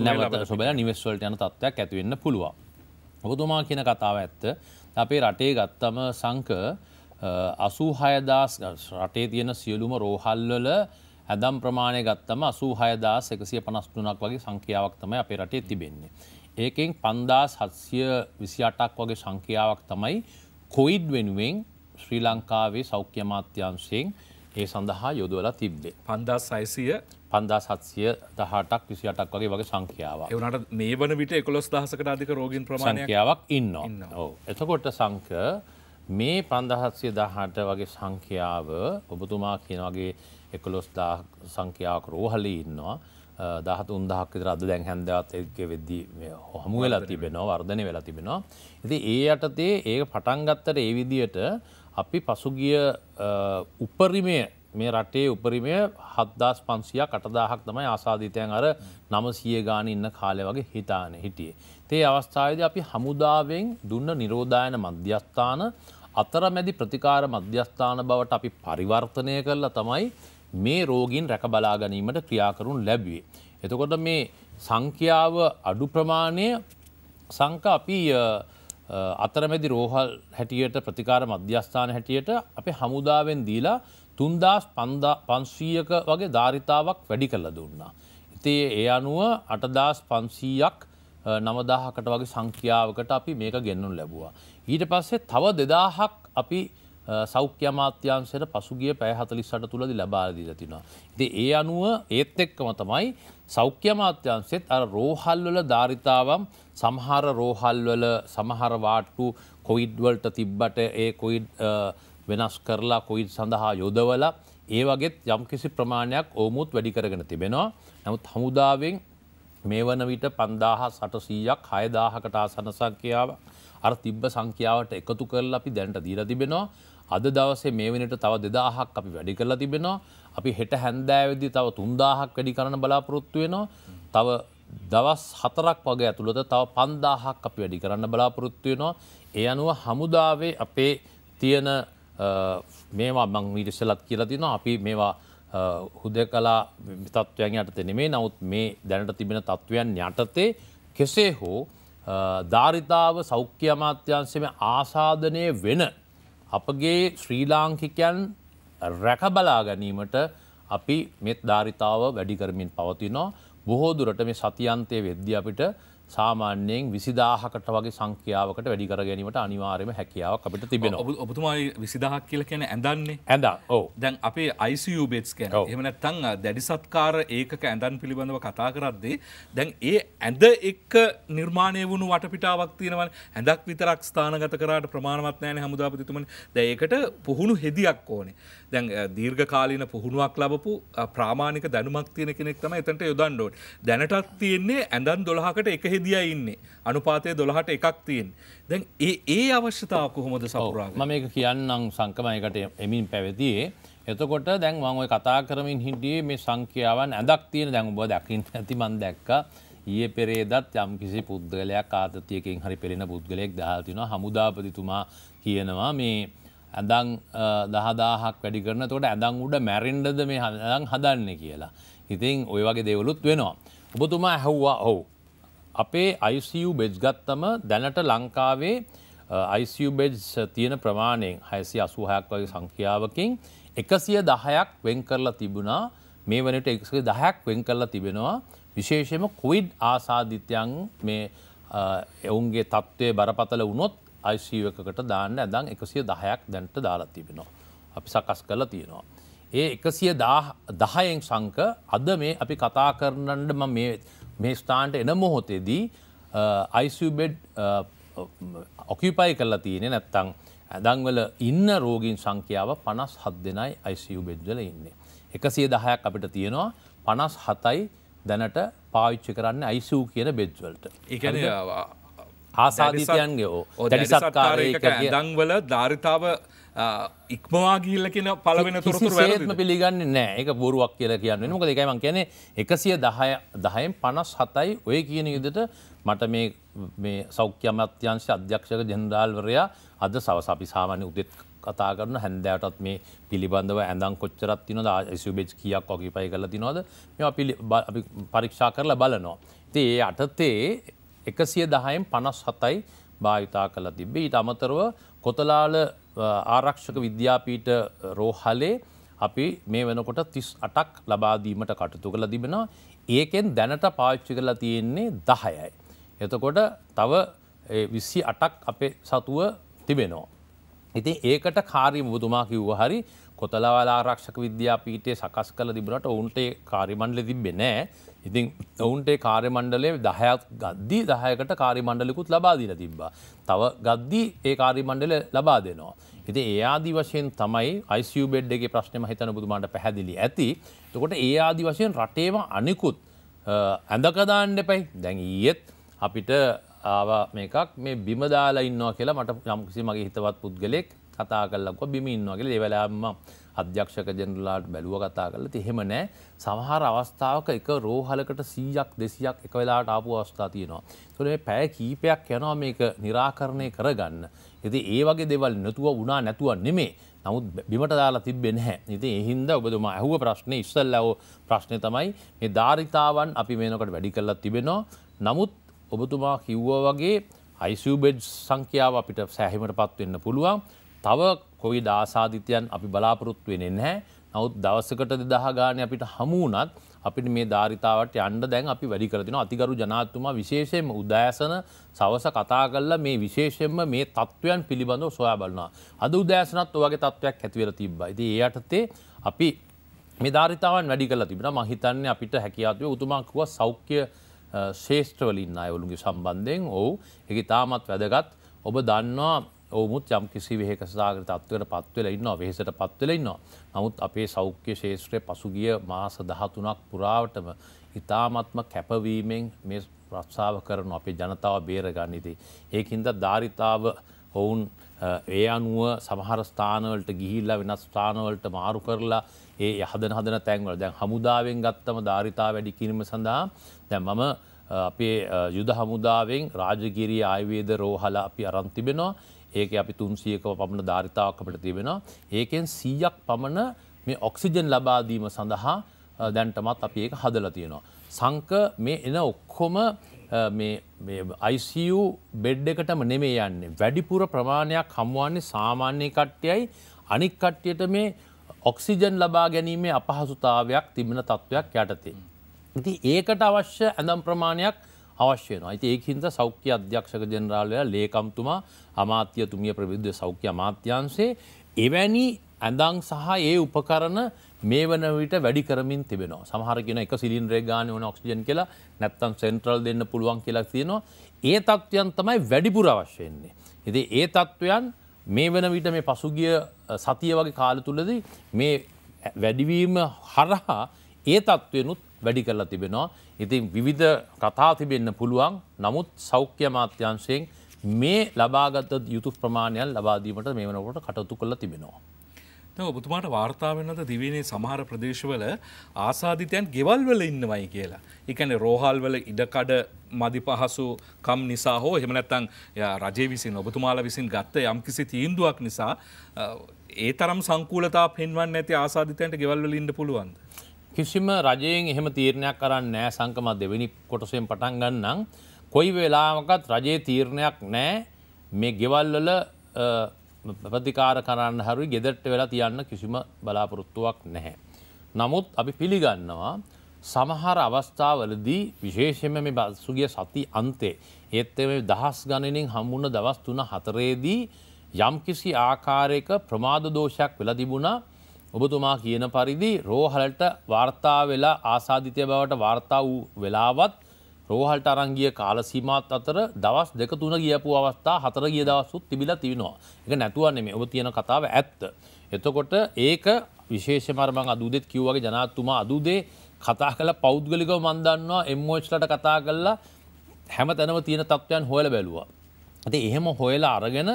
නැවත සොබල නිවස්වලට යන තත්ත්වයක් ඇතිවෙන්න පුළුවන්. ඔබතුමා කියන කතාව ඇත්ත අපේ රටේ ගත්තම සංක අසූහයදස් රටේ තියෙන සියලුම රෝහල්වල ඇදම් ප්‍රමාණය ගත්තම අසූහයදස් එකසිය පනස්තුනක් වගේ සංඛ්‍යාවක් තමයි අපේ රටේ තිබෙන්නේ. ඒකෙන් පන්දාස් හත්සිය විසි අටක් වගේ සංඛ්‍යාවක් තමයි කොයිඩ් වෙනුවෙන් ශ්‍රී ලංකාවේ සෞඛ්‍ය මාත්‍යංශයෙන් ඒ සඳහා යොදවලා තිබ්දේ. පන්දා සයිසිය පන්දා සත්සිය දහටක් විසි අටක් වගේ වගේ සංඛ්‍යාවක් එවනට මේ වන විට එකොස් දහසකට අධික රෝගින් ප්‍රමාණයක්ාවක් ඉන්න එතකොට සංක මේ පන්දහත්සිය දහට වගේ සංඛ්‍යාව ඔබතුමා කියන වගේ එකොලොස් සංඛ්‍යාවක් රෝහලි ඉන්නවා දහතු උන්දහක් රද දැන් හැන්දවත් එක්ක වෙද්දී හොහමු වෙලා තිබෙනවා වර්ධනය වෙලා තිබෙනවා. ඇති ඒ යටතේ ඒ පටන්ගත්තට ඒ විදියට අපි පසුගිය උපරිමය මේ රටේ උපරිමය හද්දාස් පන්සිය කටදාහක් තමයි ආසාධීතයන් අර නම සිය ගාන ඉන්න කාලය වගේ හිතාන හිටියේ. තේ අවස්ථාවද අපි හමුදාවෙන් දුන්න නිරෝධායන මධ්‍යස්ථාන අතර මැදි ප්‍රතිකාර මධ්‍යස්ථාන බවට අපි පරිවර්තනය කරලා තමයි මේ රෝගීන් රැක බලා ගැනීමට ක්‍රියාකරුන් ලැබුවේ. එතකොට මේ සංඛ්‍යාව අඩු ප්‍රමාණය සංක අපි අතරමැදි රෝහල් හැටියට ප්‍රතිකාර මධ්‍යස්ථාන හැටියට අපි හමුදාවෙන් දීලා තුන්දස් පන්සීයක වගේ ධාරිතාවක් වැඩි කල්ල දුන්නා. ඉතිේ ඒ අනුව අටදස් පන්සීයක් නමදාහකට වගේ සංඛ්‍යාවකට අපි මේක ගෙන්නුන් ලැබවා. ඊට පස්සේ තව දෙදාහක් අපි සෞඛ්‍ය මාත්‍යන්සයට පසුගිය පැහතලිස්සට තුළදි ලබාදී ලතිනවා. ඉති ඒ අනුව ඒත් එක්කම තමයි සෞඛ්‍ය මාත්‍යන්සෙත් අර රෝහල්වල ධාරිතාවම් සමහර රෝහල්වල සමහර වාට්ටු කොයිඩ්වල්ට තිබ්බට ඒ කොයිඩ් වෙනස් කරලා කොයිඩ් සඳහා යොදවල ඒ වගේත් යම්කිසි ප්‍රමාණයක් ඕමුත් වැඩිකරගෙන තිබෙනවා. නමුත් හමුදාවෙන් මේ වන විට පන්දාහ සටසීයක් හයදාහකට ආසන සංඛ්‍යාව අර තිබ්බ සංඛ්‍යාවට එකතු කරලා අපි දැන්ට දීර තිබෙනවා. අද දවසේ මේ වෙනට තව දෙදාහක් අපි වැඩි කරලා තිබෙනවා. අපි හෙට හැන්දෑවෙදි තව තුන්දාහක් වැඩි කරන බලාපොරොත්තු වෙනවා. තව දවස් හතරක් වගේ ඇතුළත තව පන්දාහක් අපි වැඩි කරන්න බලාපොරොත්තුවයෙනවා ඒ අනුව හමුදාවේ අපේ තියෙන මේවා මං මීටසලත් කියලා තින අපි මේවා හුද කලා තත්ත්වයන් යටත නෙමේ නවත් මේ දැනට තිබෙන තත්ත්වයන් යටතේ කෙසේ හෝ ධාරිතාව සෞඛ්‍ය අමාත්‍යන්සම ආසාධනය වෙන අපගේ ශ්‍රී ලාංකිකයන් රැකබලා ගැනීමට අපි මෙත් ධාරිතාව වැඩිකරමින් පවතිනවා බොහෝ දුරට මේ සතියන්තය වෙද්‍ය අපිට සාමාන්‍යයෙන් විසිදාහකට වගේ සංඛ්‍යාවකට වැඩිකර ගැනීමට අනිවාර්යම හැකියාවක් අපිට තිබෙන ඔබතුමායි විසිදාහක් කියල කියන ඇඳන්නේ ඇඳ ඕ දැන් අපේ ICU බෙට්ස් කැන එමනැත්තං දැඩි සත්කාර ඒකක ඇඳන් පිළිබඳව කතා කරද්දේ දැන් ඒ ඇඳ එක් නිර්මාණය වුණු වටපිටාවක් තියෙනවන ඇඳක් විතරක් ස්ථානගත කරට ප්‍රමාණවත් නෑන හමුදාපතිතුමන දැඒකට පුහුණු හෙදියක් ඕනේ දැන් දීර්ඝ කාලීන පුහුණුවක් ලබපු ප්‍රාමාණික දැනුමක් තියෙන කෙනෙක් තම එතට යොදන්ඩෝට දැනටත් තියෙන්නේ ඇඳන් දොළහකට එකහෙද දිය ඉන්නේ අනුපාතය දොළහට එකක් තියෙන්. දැන් ඒ ඒ අවශ්‍යතාව කොහොමද සපුරාග මේක කියන්නම් සංකමයකට එමින් පැවතියේ. එතකොට දැන් මං ඔය කතා කරමින් හිටියේ මේ සංඛ්‍යාවන් ඇදක් තියෙන දැන් ඔබ දකින්න ඇති මන් දැක්කා ඊයේ පෙරේදත් යම් කිසි පුද්ගලයක් ආතතියකින් හරි පෙළෙන පුද්ගලයෙක් දහල් තිනවා හමුදාපතිතුමා කියනවා මේ ඇදං දහදාහක් වැඩි කරන තොට ඇදං උඩ මැරෙන්ඩද මේ හදන් හදන්න කියලා. ඉතින් ඔය වගේ දෙවලුත් වෙනවා. ඔබතුමා ඇහව්වා ඔහු අපේ ICU බෙජ් ගත්තම දැනට ලංකාවේ ICU බෙජ් තියෙන ප්‍රමාණයෙන් හයසි අසුහයක් වගේ සංඛ්‍යාවකින් එකසිය දහයක් වෙන් කරලා තිබුණා මේ වනට එක්සේ දහයක් වෙන් කරලා තිබෙනවා විශේෂම කොයිඩ් ආසාධිත්‍යයන් මේ එවුන්ගේ තත්ත්වය බරපතල වුණොත් අයිසීවකට දාන්න ඇදන් එකසිය දහයක් දැන්ට දාලා තිබෙනවා. අපි සකස් කල තියෙනවා. ඒ එකසිය දහයෙන් සංක අද මේ අපි කතා කරන්නට ම මේ මේ ස්ථාන්ට එන මොහොතේදී අයිසුබෙඩ් ඔකිපයි කරලා තියෙන නැත්තං ඇදංවල ඉන්න රෝගීන් සංඛ්‍යාව පනස් හත් දෙනයි අයිසිු බෙද්වල ඉන්නේ. එකසිය දහයක් අපිට තියෙනවා පනස් හතයි දැනට පාවිච්චි කරන්න අයිසූ කියන බෙද්වලට එකන ආසාධීතයන්ගේ ඕ දැඩිසත්කාරය දංවල ධාරිතාව ඉක්මවා ගිල්ල කියන පලවෙන තුරතුර වැරත්ම පිළිගන්න නෑ එක බොරුවක් කියලා කියන්න මොක දෙකයිමන් කියන එකසිය දහය දහයෙන් පනස් හතයි ඔය කියන යුදට මට මේ මේ සෞඛ්‍ය අමත්‍යංශ අධ්‍යක්ෂක ජෙන්ඩාල්වරයා අද සවස අපි සාමාන්‍ය උදෙත් කතා කරන හැන්දෑටත් මේ පිළිබඳව ඇඳම් කොච්චරත් තිනොද ඇසුබෙච් කියක් ඔකිපයි කල තිනොද මෙ පිළි පරීක්ෂා කරලා බලනවා. තිඒ අටතේ එකසිය දහයෙන් පනස් හතයි භාවිතා කල තිබේ ඊට අමතරව කොතලාල ආරක්ෂක විද්‍යාපීට රෝහලේ අපි මේ වෙනකොට තිස් අටක් ලබාදීමට කටතු කළ තිබෙනවා ඒකෙන් දැනට පාච්චි කරලා තියෙන්නේ දහයයි. එතකොට තව විසි අටක් අපේ සතුව තිබෙනවා. ඉතින් ඒකට කාරී බුතුමා කිව්ව හරි කොතලවලා ආරක්ෂක විද්‍යාපීටේ සකස් කළ තිබුණට ඔවුන්ට කාරිමණ්ඩල තිබෙ නෑ ඉතින් ඔවුන්ට කාර්ය මණ්ඩලේ දහයක් ගද්දී දහයකට කාරි මණ්ඩලිකුත් ලබාදීල තිබ්බා. තව ගද්දී ඒ කාරි මණ්ඩල ලබා දෙනවා. ඉති ඒ ආදි වශයෙන් තමයි අයිසිය බෙඩ්ගේ ප්‍රශ්නම හිතන බුදුමන්ට පැහැදිලි ඇති. තකොට ඒ ආදි වශයෙන් රටේම අනිකුත් ඇඳකදාන්න පැයි දැන් ඊයෙත් අපිට මේකක් මේ බිමදාලා ඉන්නවා කියලා මට යම්කිසි මගේ හිතවත් පුද්ගලෙක් කතා කල්ලක්ව බිම ඉන්නවා කියලා ඒ වෙලාම අධ්‍යක්ෂක ජනරලාට බැලුව කතා කරල තිහෙම නෑ සමහර අවස්ථාවක එක රෝහලකට සීයක් දෙසියක් එක වෙලාට ආපු අවස්ථා තියෙනවා. තුළේ පැය කීපයක් යනවා මේක නිරාකරණය කරගන්න. ඇති ඒ වගේ දෙවල් නැතුව වුණා නැතුව නෙමේ නමුත් බිමට දාලා තිබෙන හැ ඉති එහින්ද ඔබතුම ඇහුව ප්‍රශ්නය ඉස්සල්ලව ප්‍රශ්නය තමයි මේ ධාරිතාවන් අපි මේනකට වැඩි කරලා තිබෙනවා. නමුත් ඔබතුමා කිව්ව වගේ අයිසූබෙඩ් සංඛ්‍යාව අපිට සෑහිමට පත්වෙන්න පුළුවන් තව කොවිඩ් ආසාධිතයන් අපි බලාපොරොත්තු වෙන්නේ නැහැ. නමුත් දවසකට 2000 ගානේ අපිට හමු වුණත් අපිට මේ ධාරිතාවට යන්න දැන් අපි වැඩි කරලා තිනවා. අතිගරු ජනාධිපතිතුමා විශේෂයෙන්ම උදෑසන සවස කතා කරලා මේ විශේෂයෙන්ම මේ තත්වයන් පිළිබඳව සොයා බලනවා. අද උදෑසනත් ඔයගේ තත්වයක් ඇති වෙලා තිබ්බා. ඉතින් ඒ යටතේ අපි මේ ධාරිතාවන් වැඩි කරලා තිබුණා. මම හිතන්නේ අපිට හැකියාව උතුමා කිව්වා සෞඛ්‍ය ශේෂ්ත්‍රවලින් අයවලුන්ගේ සම්බන්ධයෙන් ඔවු එක තාමත් වැදගත් ඔබ දන්නවා ඔවුමුත් යම් කිසි වහක සාගර තත්වයට පත්වෙල ඉන්නවා වෙහෙසට පත්වෙල ඉන්නවා. නමුත් අපේ සෞඛ්‍ය ශේත්‍රය පසුගිය මාස දහතුනක් පුරාවටම ඉතාමත්ම කැපවීමෙන් මේ ප්‍රක්ෂාව කරන අපේ ජනතාව බේරගන්නදී. ඒහින්ද ධාරිතාව ඔවුන් ඒ අනුව සමහර ස්ථානවලට ගිහිල්ලා වෙනස් ස්ථානවලට මාරු කරලා ඒ යහදන හදන තැන්වල දැන් හමුදාවෙන් ගත්තම ධාරිතා වැඩි කිරීම සඳහා දැන් මම අපේ යුද හමුදාවෙන් රාජගිරී ආයවේද රෝහල අපි අරන්තිබෙනවා ඒක අපි තුන්සියක පමණ ධාරිතාවක් අපට තිබෙනවා. ඒකෙන් සීයක් පමණ මේ ඔක්සිජන් ලබාදීම සඳහා දැන්ටමත් අපි ඒක හදල තියෙනවා. සංක මේ එන ඔක්කොම ICU බෙඩ් එකටම නෙමේ යන්නේ වැඩිපුර ප්‍රමාණයක් හමුවන්නේ සාමාන්‍ය කට්ටයයි අනික් කට්ටියට මේ ඔක්සිජන් ලබා ගැනීමේ අපහසුතාවයක් තිබෙන තත්ත්වයක් යටතේ. ඉති ඒකට අවශ්‍ය ඇඳම් ප්‍රමාණයක් අවශ්‍යයන අයිති ඒ හින්ද සෞඛ්‍ය අධ්‍යක්ෂක ජනරාලයා ලේකම්තුමා අමාත්‍යතුමිය ප්‍රවිද්ධ සෞඛ්‍ය අමාත්‍යන්සේ එවැනි ඇඳං සහ ඒ උපකරණ මේ වන විට වැඩි කරමින් තිබෙනවා සමහරගෙන එක සිලින්ද්‍රේ ගාන වන ඔක්සිජන් කියලා නැත්තම් සෙන්ට්‍රල් දෙන්න පුළුවන් කියලා තියෙනවා ඒ තත්ත්වයන් තමයි වැඩිපුර අවශ්‍යයෙන්නේ. ඉති ඒ තත්ත්වයන් මේ වන විට මේ පසුගිය සතිය වගේ කාල තුලදී මේ වැඩිවීම හරහා ඒ තත්ත්වයනුත් වැඩි කරලා තිබෙනවා. ඉතින් විවිධ කතා තිබෙන්න පුළුවන් නමුත් සෞඛ්‍ය මාත්‍යංශයෙන් මේ ලබාගත යුතු ප්‍රමාණයන් ලබාදීමට මේ වනකොට කටයුතු කරලා තිබෙනවා. ඔබතුමාට වාර්තාාවනද දිවනේ සමහර ප්‍රදේශවල ආසාධිතයන් ගෙවල්වල ඉන්නවයි කියලා. එකන රෝහල්වල ඉඩකඩ මදි පහසු කම් නිසා හෝ හෙමනැත්තං රජය විසින් ඔබතුමාල විසින් ගත්ත යම්කිසි තීන්දුවක් නිසා ඒ තරම් සංකූලතා පෙන්වන්න ඇති ආසාධිතයන්ට ගෙවල්වල ඉන්න පුළුවන්ද. කිසිම රජයෙන් එහෙම තීරණයක් කරන්න නෑ සංකම දෙවෙනි කොටසෙන් පටන් ගන්නම් කොයි වෙලාවකත් රජයේ තීරණයක් නෑ මේ ගෙවල්වල ප්‍රතිකාර කරන්න හරුයි ගෙදරට වෙලා තියන්න කිසිම බලාපොරොත්තුවක් නැහැ. නමුත් අපි පිළිගන්නවා සමහර අවස්ථාවලදී විශේෂම මේ බස්සුගේ සති අන්තේ ඒත් මේ දහස් ගණනින් හම්බුණ දවස් තුන හතරේදී යම්කිසි ආකාරයක ප්‍රමාද දෝෂයක් වෙලා තිබුණා ඔබතුමා කියන පරිදි රෝහලට වාර්තා වෙලා ආසාධිතය බවට වාර්තා වූ වෙලාවත් රෝහල්ට අරංගිය කාලසීමත් අතර දවස් දෙක තුන ගියපු අවස්ථා හතර ගිය දවසුත් තිබිලා තිබෙනවා. එක නැතුවන්නේ මේ ඔබ තියෙන කතාව ඇත්ත. එතකොට ඒක විශේෂමරමං අදූදෙත් කිව්වගේ ජනාත්තුමා අදූදේ කතා කළ පෞද්ගලිකව මන්දන්නවා එම්මෝච්ලට කතා කල්ලා හැම තැනව තියෙන තත්ත්වයන් හොයල බැලවා. ඇති එහෙම හොයලා අරගෙන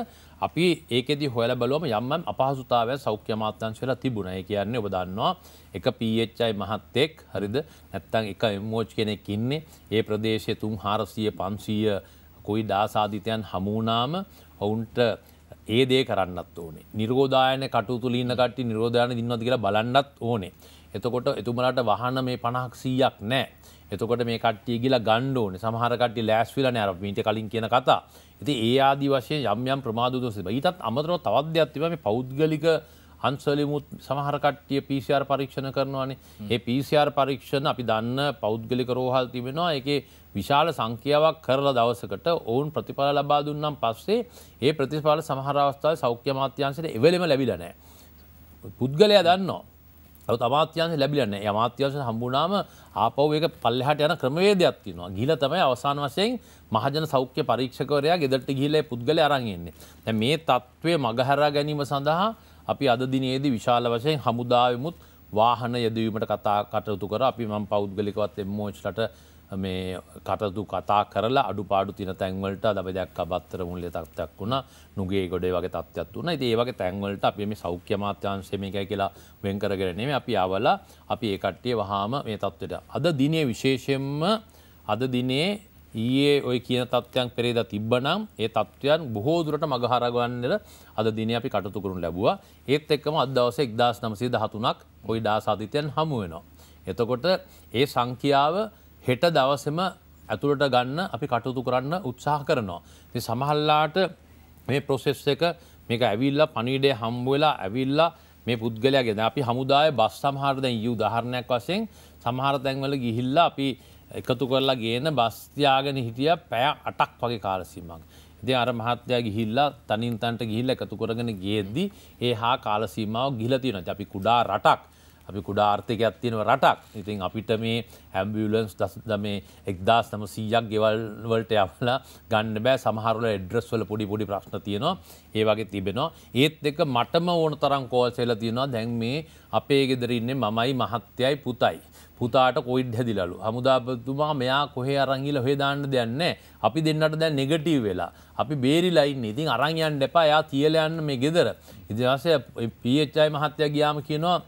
අපි ඒකෙදි හොල බලුවම යම්ම අපහසුතාවය සෞඛ්‍ය මාත්‍යංශවෙලා තිබුණය කියන්නේ ඔබ දන්නවා එක පHයි මහත්තෙක් හරිද නැත්තං එක එම්මෝච් කෙනෙක් ඉන්නේ ඒ ප්‍රදේශය තුන් හාරසිය පන්සීය කොයි දාසාධිතයන් හමුණාම ඔවුන්ට ඒ දේ කරන්නත් ඕනේ නිරෝධායන කටුතුලින්න කට නිරෝධාන දින්නද කියලා බලන්නත් ඕනේ එතකොට එතුමලට වහන මේ පණහක් සීයක් නෑ එතකොට මේ කට්ටිය කියලා ගණ්ඩ ඕනේ සමහර කට්ටි ලෑස්විලන අර මීට කලින් කියන කතා ඇති ඒ ආදී වශයෙන් යම් යම් ප්‍රමාදුදු සිබ ඊටත් අමතරව තවත් දෙයක් තිබෙනවා මේ පෞද්ගලික අංශවලිමුත් සමහර කට්ටිය PCR පරීක්ෂණ කරනවානේ. ඒ PCR පරීක්ෂණ අපි දන්න පෞද්ගලික රෝහල් තිබෙනවා. ඒකේ විශාල සංඛ්‍යාවක් කරලා දවසකට ඔවුන් ප්‍රතිඵල ලබා දුන්නම් පස්සේ ඒ ප්‍රතිඵල සමහර අවස්ථාවේ සෞඛ්‍ය අමාත්‍යාංශයට එවෙලෙම ලැබිලා නැහැ. පුද්ගලයා දන්නවා ඇත් අමාත්‍යන්ස ලැබිලන්න අමාත්‍යවශය හම්බුණාම ආපව් ඒක පල්ලහට යන ක්‍රමවේදයක් තිනවා ගිල තමයි අවසාන වශයෙන් මහජන සෞඛ්‍ය පරීක්ෂකවරයා ගෙදට ගිහිලේ පුද්ගල අරන්ගෙන්නේ තැ මේ තත්ත්වය මගහරා ගැනීම සඳහා අපි අද දිනයේදී විශාල වශයෙන් හමුදාවමුත් වාහන යෙදවීමට කතා කටයුතු කර අපි මම පෞද්ගලිකවත් එම්මෝච්ලට මේ කටතු කතා කරලා අඩුපාඩු තින තැන්වලට දබදයක් අබත්තර මුල්ලෙ තත්වයක් වුණ නුගේ ගොඩේ වගේ තත්වයක් වුණ ඒවගේ තැන්වලට අප මේ සෞඛ්‍ය මාත්‍යංශමකයි කියලා වෙන්කරගෙනනේ අපි අවල අපි ඒකට්ටිය වහාම මේ තත්වට. අද දිනේ විශේෂෙන්ම අද දිනේ ඊයේ ඔය කියන තත්ත්වයන් පෙරේද තිබ්බනම් ඒ තත්ත්වයන් බොහෝදුරට මගහරගන්නට අද දින අපි කටතු කරුණු ලැබවා ඒත් එක්කම අදවස එක්දස් නමසේ දහතුනක් ඔයි ඩාසාධිතයන් හමුවෙනවා. එතකොට ඒ සංඛ්‍යාව හෙට දවසම ඇතුළට ගන්න අපි කටයුතු කරන්න උත්සාහ කරනවා. ති සමහල්ලාට මේ ප්‍රොසෙස් එක මේක ඇවිල්ල පනිඩේ හම්බුවෙලා ඇවිල්ලා මේ පුද්ගලයා ගෙන අපි හමුදාය බස් සමහරදැන් යු දහරණයක් වසයෙන් සමහර තැන්වල ගිහිල්ලා අපි එකතු කරලා ගේන බස්තියාගෙන හිටිය පැය අටක් වගේ කාලසීමක්. ඉති අර මහත්තයා ගිහිල්ලා තනින් තන්ට ගිහිල්ල එකතු කරගෙන ගේද්දි ඒ හා කාලසීමාව ගිලතිනට අපි කුඩා රටක්. අපි කුඩා ආර්ථිකයක් තියෙනව රටක් ඉතින් අපිට මේ හැම්බියලන්ස් දම එක්දස් නම සීයක් ගෙවල්වලට යවලා ගන්න බෑ සමහරල එඩ්‍රස් වල පොඩි පොඩි ප්‍රශ්න තියෙනවා ඒ වගේ තිබෙනවා ඒත් එක මටම ඕන තරම් කෝල්සේල තියෙනවා දැන් මේ අපේ ගෙදරඉන්නේ මමයි මහත්‍යයි පුතයි පුතාට කොයිඩ් හැදිලලු හමුදාපතුමා මෙයා කොහේ අරංගිල හේදාන්න දෙයන්න අපි දෙන්නට දැන් නෙගටීව වෙලා අපි බේරිලයින්න ඉතින් අරංයන් දෙපා යා තියලයන්න මේ ගෙදර ඉදිවාසය පHI මහත්තය ගියාම කියනවා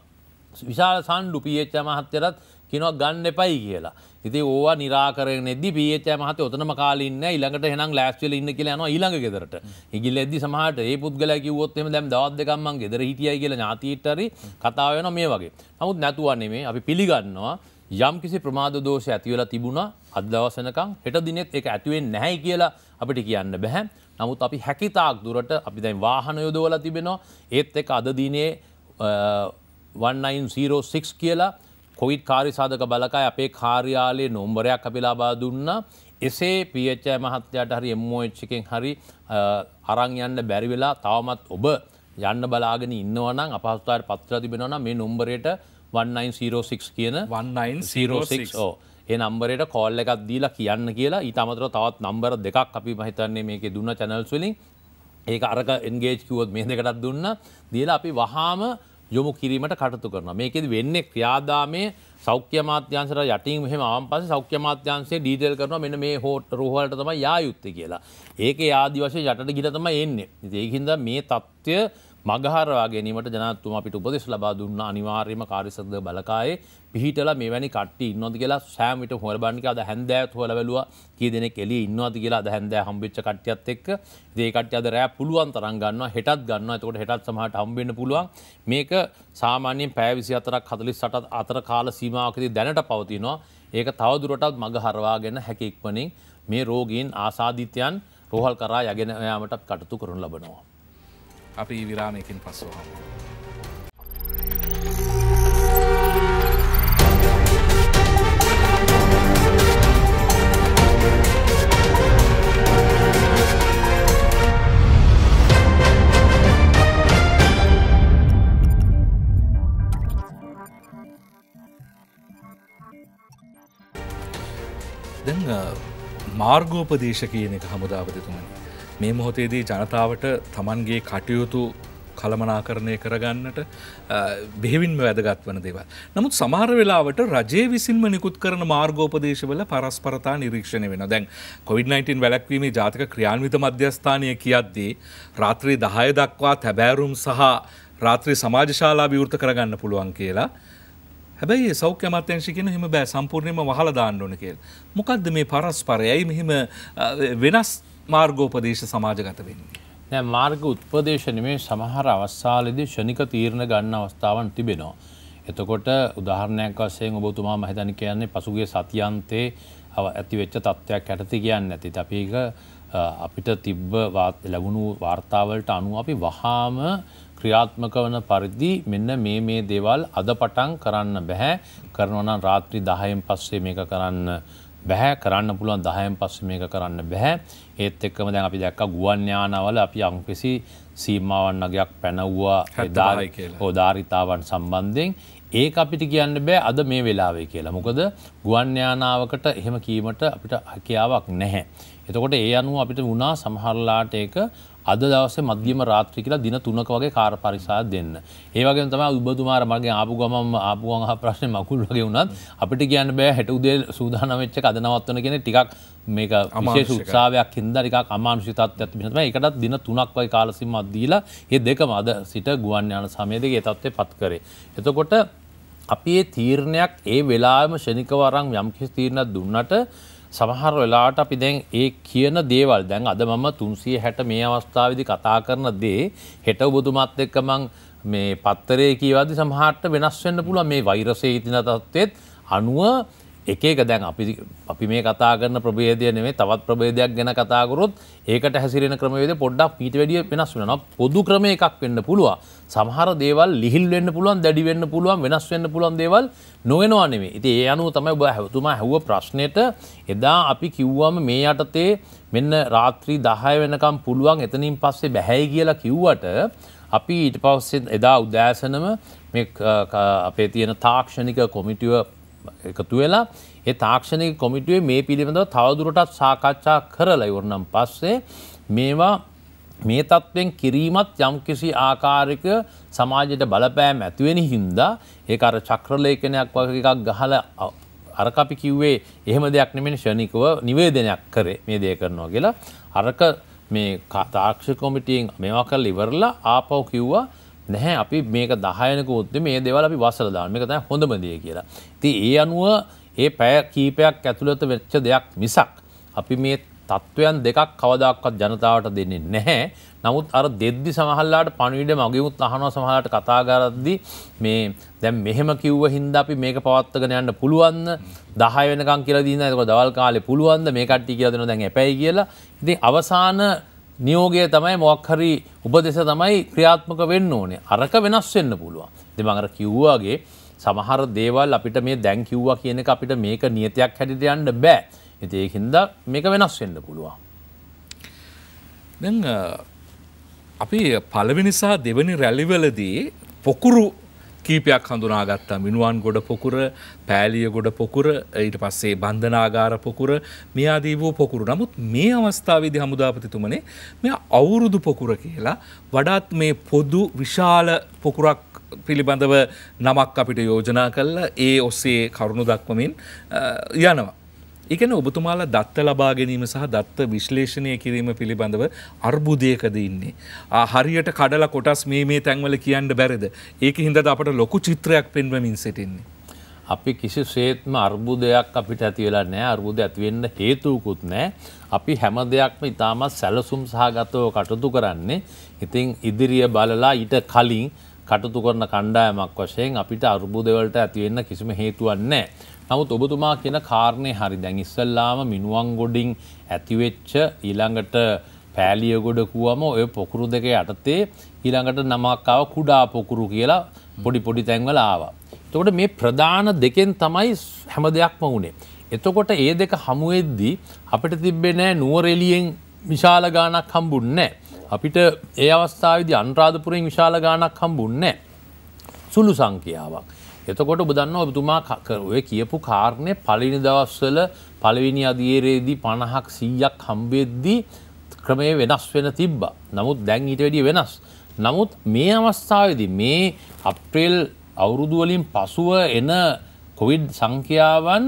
විශාල සණ්ඩු පියච්ච මහත්තයරත් කිනව ගන්න එපයි කියලා. ඉතින් ඕවා निराකරණෙද්දි PHI මහත්තයා ඔතනම කාලේ ඉන්නේ ඊළඟට එහෙනම් ලෑස්ති වෙලා ඉන්න කියලා යනවා ඊළඟ ගෙදරට. ඉගිල්ලෙද්දි සමහරට ඒ පුද්ගලයා කිව්වොත් එහෙම දැන් දවස් දෙකක් මං ගෙදර හිටියයි කියලා ඥාතියට හරි කතාව වෙනවා මේ වගේ. නමුත් නැතුව නෙමෙයි අපි පිළිගන්නවා යම් කිසි ප්‍රමාද දෝෂය ඇති වෙලා තිබුණා අද දවස් වෙනකන් හෙට දිනෙත් ඒක ඇති වෙන්නේ නැහැ කියලා අපිට කියන්න බෑ. නමුත් අපි හැකිතාක් දුරට අපි දැන් වාහන යොදවලා තිබෙනවා. ඒත් එක්ක අද දිනේ 1906 කියලා කොවිත් කාරිසාධක බලකයි අපේ කාර්යාලයේ නොම්බරයක් අපි ලබා දුන්නා එසේ පියච්චය මහත්තයට හරි එම්ෝච්චකෙන් හරි අරං යන්න බැරිවෙලා තවමත් ඔබ යන්න බලාගෙන ඉන්නවනම් අපහස්ථායට පත්‍ර තිබෙනවන මේ නොම්බරයට 1906 කියන 1906 ඕ ඒ නම්බරයට කෝල් එකක් දීලා කියන්න කියලා ඊට අමතර තවත් නම්බර දෙකක් අපි මහිතන්නේ මේක දුන්න චැනල්ස් වලින් ඒක අරක එන්ගේජ් කිවොත් මේ දෙකටත් දුන්න දීලා අපි වහාම යොමු කිරීමට කටතු කරන මේකෙද වෙන්නේ ක්‍රියාදාමය සෞඛ්‍ය මාත්‍යන්සර යටින් මෙහම ආම් පස සෞඛ්‍ය මාත්‍යන්සේ ඩීටෙල් කරන මෙන්න මේ හෝට රෝහලට තම යා යුත්තේ කියලා ඒක ආදි වශය යටට ගිට තම එන්නේ ඒහින්ද මේ තත්ත්වය මගහරවා ගැනීමට ජනත්තුම අපිට උපදෙස් ලබා දුන්න අනිවාර්යම කාරිසද බලකායේ පිහිටලා මෙවැනි කට්ටි ඉන්නොද කියලා සෑමිට හොරබන්නික අද හැන්දෑත් හොලවැලුවා කිය දෙනෙක් එළිය ඉන්නවද කියලා අද හැන්දෑ හම්බෙච්ච කට්ටියත් එක්ක ඒ කට්ටිය අද රෑ පුළුවන් තරම් ගන්නවා හෙටත් ගන්නවා එතකොට හෙටත් සමහරට හම්බෙන්න පුළුවන් මේක සාමාන්‍යයෙන් පැය 24ක් 48ක් අතර කාල සීමාවකදී දැනට පවතිනවා ඒක තවදුරටත් මගහරවාගෙන හැකි ඉක්මනින් මේ රෝගීන් ආසාදිතයන් රෝහල් කරා යගෙන යාමට කටයුතු කරනු ලබනවා අපි විරාමයකින් පස්සුව හමු. මාර්ගෝපදේශ කියන එක හමුදාවදතුමනි. මේ මොහොතේදී ජනතාවට තමන්ගේ කටයුතු කළමනාකරණය කරගන්නට බෙහෙවින්ම වැදගත් වන දේවල්. නමුත් සමහර වෙලාවට රජය විසින්ම නිකුත් කරන මාර්ගෝපදේශවල පරස්පරතා නිරීක්ෂණය වෙන දැන් කොවිD-19 වැලැක්වීමේ ජාතික ක්‍රියාන්විත මධ්‍යස්ථානය කියද්දී රාත්‍රී දහය දක්වා තැබෑරුම් සහ රාත්‍රී සමාජශාලා විවෘත කරගන්න පුළුවන් කියලා. හැබැයි සෞඛ්‍ය අමාත්‍යංශිකෙන හිම බෑ සම්පූර්ණයම වහලා දාන්න ඕන කියලා. මොකද්ද මේ පරස්පරයයි මෙහිම වෙනස් මාර්ගෝපදේශ සමාජගත වෙන්නේ. නෑ මාර්ග උත්පදේශන මේ සමහර අවස්සාලෙදී ශනික තීරණ ගන්න අවස්ථාවන් තිබෙනවා. එතකොට උදාහරණයක් වශයෙන් ඔබතුමා මම හිතන්නේ කියන්නේ පසුගිය සතියන්තේ ඇති වෙච්ච තත්ත්වයක් යටතේ කියන්නේ නැති. අපි ඒක අපිට තිබ්බ ලැබුණු වාර්තාවලට අනුව අපි වහාම ක්‍රියාත්මක වන පරිදි මෙන්න මේ මේ දේවල් අද පටන් කරන්න බැහැ කරනවනම් රාත්‍රී දහයෙන් පස්සේ මේක කරන්න බැහැ කරන්න පුළුවන් දහයෙන් පස්සේ මේක කරන්න බැහැ ඒත් එක්කම දැන් අපි දැක්ක ගුවන් ඥානවල අපි අංකිසි සීමාවන් වගයක් පැනව්වා හෝධාරිතාවන් සම්බන්ධයෙන් ඒ අපිට කියන්න බෑ අද මේ වෙලාවේ කියලා මොකද ගුවන්්‍යානාවකට එහෙම කීමට අපිට හැකියාවක් නැහැ. එතකොට ඒ අනුව අපිට වුණා සමහරලාට ඒක අද දවස මධ්‍යම රාත්‍රි කියලා දින තුනක වගේ කාර පරිසා දෙන්න. ඒවගේ තම උබතුමාර මගේ ආපු ගමම් ආපුුවන් ප්‍රශ්න මකුල් වගේ වුණත් අපිට කියන්න බෑ හැට උදේ සූදානවෙච්ච අදනවත්වන කෙන ටිකක් මේක විශේෂ උත්සාාවයක් හින්දරිකක් අමානුෂි තත්ත්වයක් තිබෙනවා. තමයි ඒකටත් දින 3ක් වගේ කාලසීමාවක් දීලා මේ දෙකම අද සිට ගුවන් යාන සමය දෙකේ තත්ත්වේ පත් කරේ. එතකොට අපි මේ තීරණයක් ඒ වෙලාවෙම ශනිකව අරන් යම් කිසි තීරණයක් දුන්නට සමහර වෙලාට අපි දැන් ඒ කියන දේවල් දැන් අද මම 360 මේ අවස්ථාවේදී කතා කරන දේ හෙට ඔබතුමාත් එක්ක මං මේ පත්තරේ කියවද්දි සමහරට වෙනස් වෙන්න පුළුවන් මේ වෛරසයේ තියෙන තත්ත්වෙත් අනුව එක එක දැන් අපි අපි මේ කතා කරන ප්‍රබේදය නෙමේ තවත් ප්‍රබේදයක් ගැන කතාකරොත් ඒකට හැසිරෙන ක්‍රමවේද පොඩ්ඩක් පීට වැඩිය වෙනස් වෙනවා පොදු ක්‍රම එකක් වෙන්න පුළුවන් සමහර දේවල් ලිහිල් වෙන්න පුළුවන් දැඩි වෙන්න පුළුවන් වෙනස් වෙන්න පුළුවන් දේවල් නොවෙනවා නෙමේ ඉතින් ඒ අනුව තමයි ඔබ හැවතුමා ඇහුව ප්‍රශ්නෙට එදා අපි කිව්වම මේ යටතේ මෙන්න රාත්‍රී 10 වෙනකම් පුළුවන් එතනින් පස්සේ බැහැයි කියලා කිව්වට අපි ඊට පස්සේ එදා උදෑසනම මේ අපේ තියෙන තාක්ෂණික කොමිටුව එකතු වෙලා ඒ තාක්ෂණය කොමිටුවේ මේ පිළිබඳව තවදුරටත් සාකච්ඡා කරලා ඉවරනම් පස්සේ මේවා මේ තත්ත්වෙන් කිරීමත් යම්කිසි ආකාරක සමාජයට බලපෑම් ඇතිවෙන හින්දා ඒ අර චක්‍රලේඛනයක් වගේ එකක් ගහල අරක අපි කිව්වේ එහෙම දෙයක් නෙමෙන ෂණිකව නිවේදනයක් කරේ මේ දේ කරනවා කියලා අරක මේ තාක්ෂ කොමිටියෙන් මේවා කරලා ඉවරලා ආපහු කිව්වා නැහැ අපි මේක දහයනකුත් මේ දෙවල් අපි වසල දාන මේක තමයි හොඳම දේ කියලා. ඉතින් ඒ අනුව ඒ පැය කීපයක් ඇතුළත වෙච්ච දෙයක් මිසක් අපි මේ තත්ත්වයන් දෙකක් කවදාක්වත් ජනතාවට දෙන්නේ නැහැ. නමුත් අර දෙද්දි සමහරලාට පණිවිඩ මගෙමුත් අහනවා සමහරලාට කතා කරද්දී මේ දැන් මෙහෙම කිව්ව හින්දා අපි මේක පවත්වාගෙන යන්න පුළුවන්ද? 10 වෙනකම් කියලා දිනා. ඒක දවල් කාලේ පුළුවන්ද? මේ කට්ටිය කියලා දෙනවා දැන් එපැයි කියලා. ඉතින් අවසාන නියෝගය තමයි මොක්හරි උපදෙස තමයි ක්‍රියාත්මක වෙන්න ඕනේ අරක වෙනස් වෙන්න පුළුවන් දෙමඟර කිව්වාගේ සමහර දේවල් අපිට මේ දැන් කිව්වා කියන එක අපිට මේක නියතයක් හැටිට යන්න බෑ ඉති ඒහින්ද මේක වෙනස් වෙන්න පුළුවන් අපි පළවෙනිසා දෙවනි රැලිවලදී පොකුරු කීපයක් හඳුනාගත්තා මිනුවන් ගොඩ පොකුර පෑලිය ගොඩ පොකුර ඊට පස්සේ බන්ධනාගාර පොකුර මේ ආදී වූ පොකුරු නමුත් මේ අවස්ථාවේදී හමුදාපතිතුමනේ මේ අවුරුදු පොකුර කියලා වඩාත් මේ පොදු විශාල පොකුරක් පිළිබඳව නමක් අපිට යෝජනා කළා ඒ ඔස්සේ කරුණු දක්වමින් යනවා එකන ඔබතුමාලා දත්ත ලබා ගැනීම සහ දත්ත විශ්ලේෂණය කිරීම පිළිබඳව අර්බුදයකද ඉන්නේ. හරියට කඩල කොටස් මේ මේ තැන්වල කියන්න බැරිද. ඒක හින්දද අපට ලොකු චිත්‍රයක් පෙන්වමින් සිටින්නේ. අපි කිසි සේත්ම අර්බුදයක් අපිට ඇතිවෙලා නෑ අර්බුද ඇතිවෙන්න හේතුවකුත් නෑ. අපි හැම දෙයක්ම ඉතාමත් සැලසුම් සහගතව කටුතු කරන්නේ. ඉතිං ඉදිරිය බලලා ඊට කලින් කටුතු කරන කණ්ඩායමක් වශයෙන් අපිට අර්බුදවලට ඇතිවෙන්න කිසිම හේතුවන්නේ. නමුත් ඔබතුමා කියන කාරණය හරි දැන් ඉස්සල්ලාම මිනුවන් ගොඩින් ඇතිවෙච්ච ඊළඟට පෑලිය ගොඩකුවම ඔය පොකුරු දෙක යටතේ ඊළඟට නමක්කාව කුඩා පොකුරු කියලා පොඩි පොඩි තැන්වල ආවා. තකොට මේ ප්‍රධාන දෙකෙන් තමයි හැම දෙයක්ම වුණේ. එතකොට ඒ දෙක හමුවෙද්දී අපිට තිබ්බේ නෑ නුවරෙලියෙන් විශාල ගානක් හම්බුන් නෑ. අපිට ඒ අවස්ථාවදි අන්රාධපුරෙන් විශාල ගානක් හම්බුන් නෑ. සුළු සංකයාවක්. එතකොට බදන්න ඔබතුමා ඔය කියපු කාරණය පලිනි දවස්වල පළවෙනි අධියරේදී පණහක් සීයක් හම්බෙද්දී ක්‍රමය වෙනස් වෙන තිබ්බ. නමුත් දැන් හිට වැඩිය වෙනස්. නමුත් මේ අවස්ථාවද මේ අප්‍රේල් අවුරුදුවලින් පසුව එන කොවිඩ් සංඛ්‍යාවන්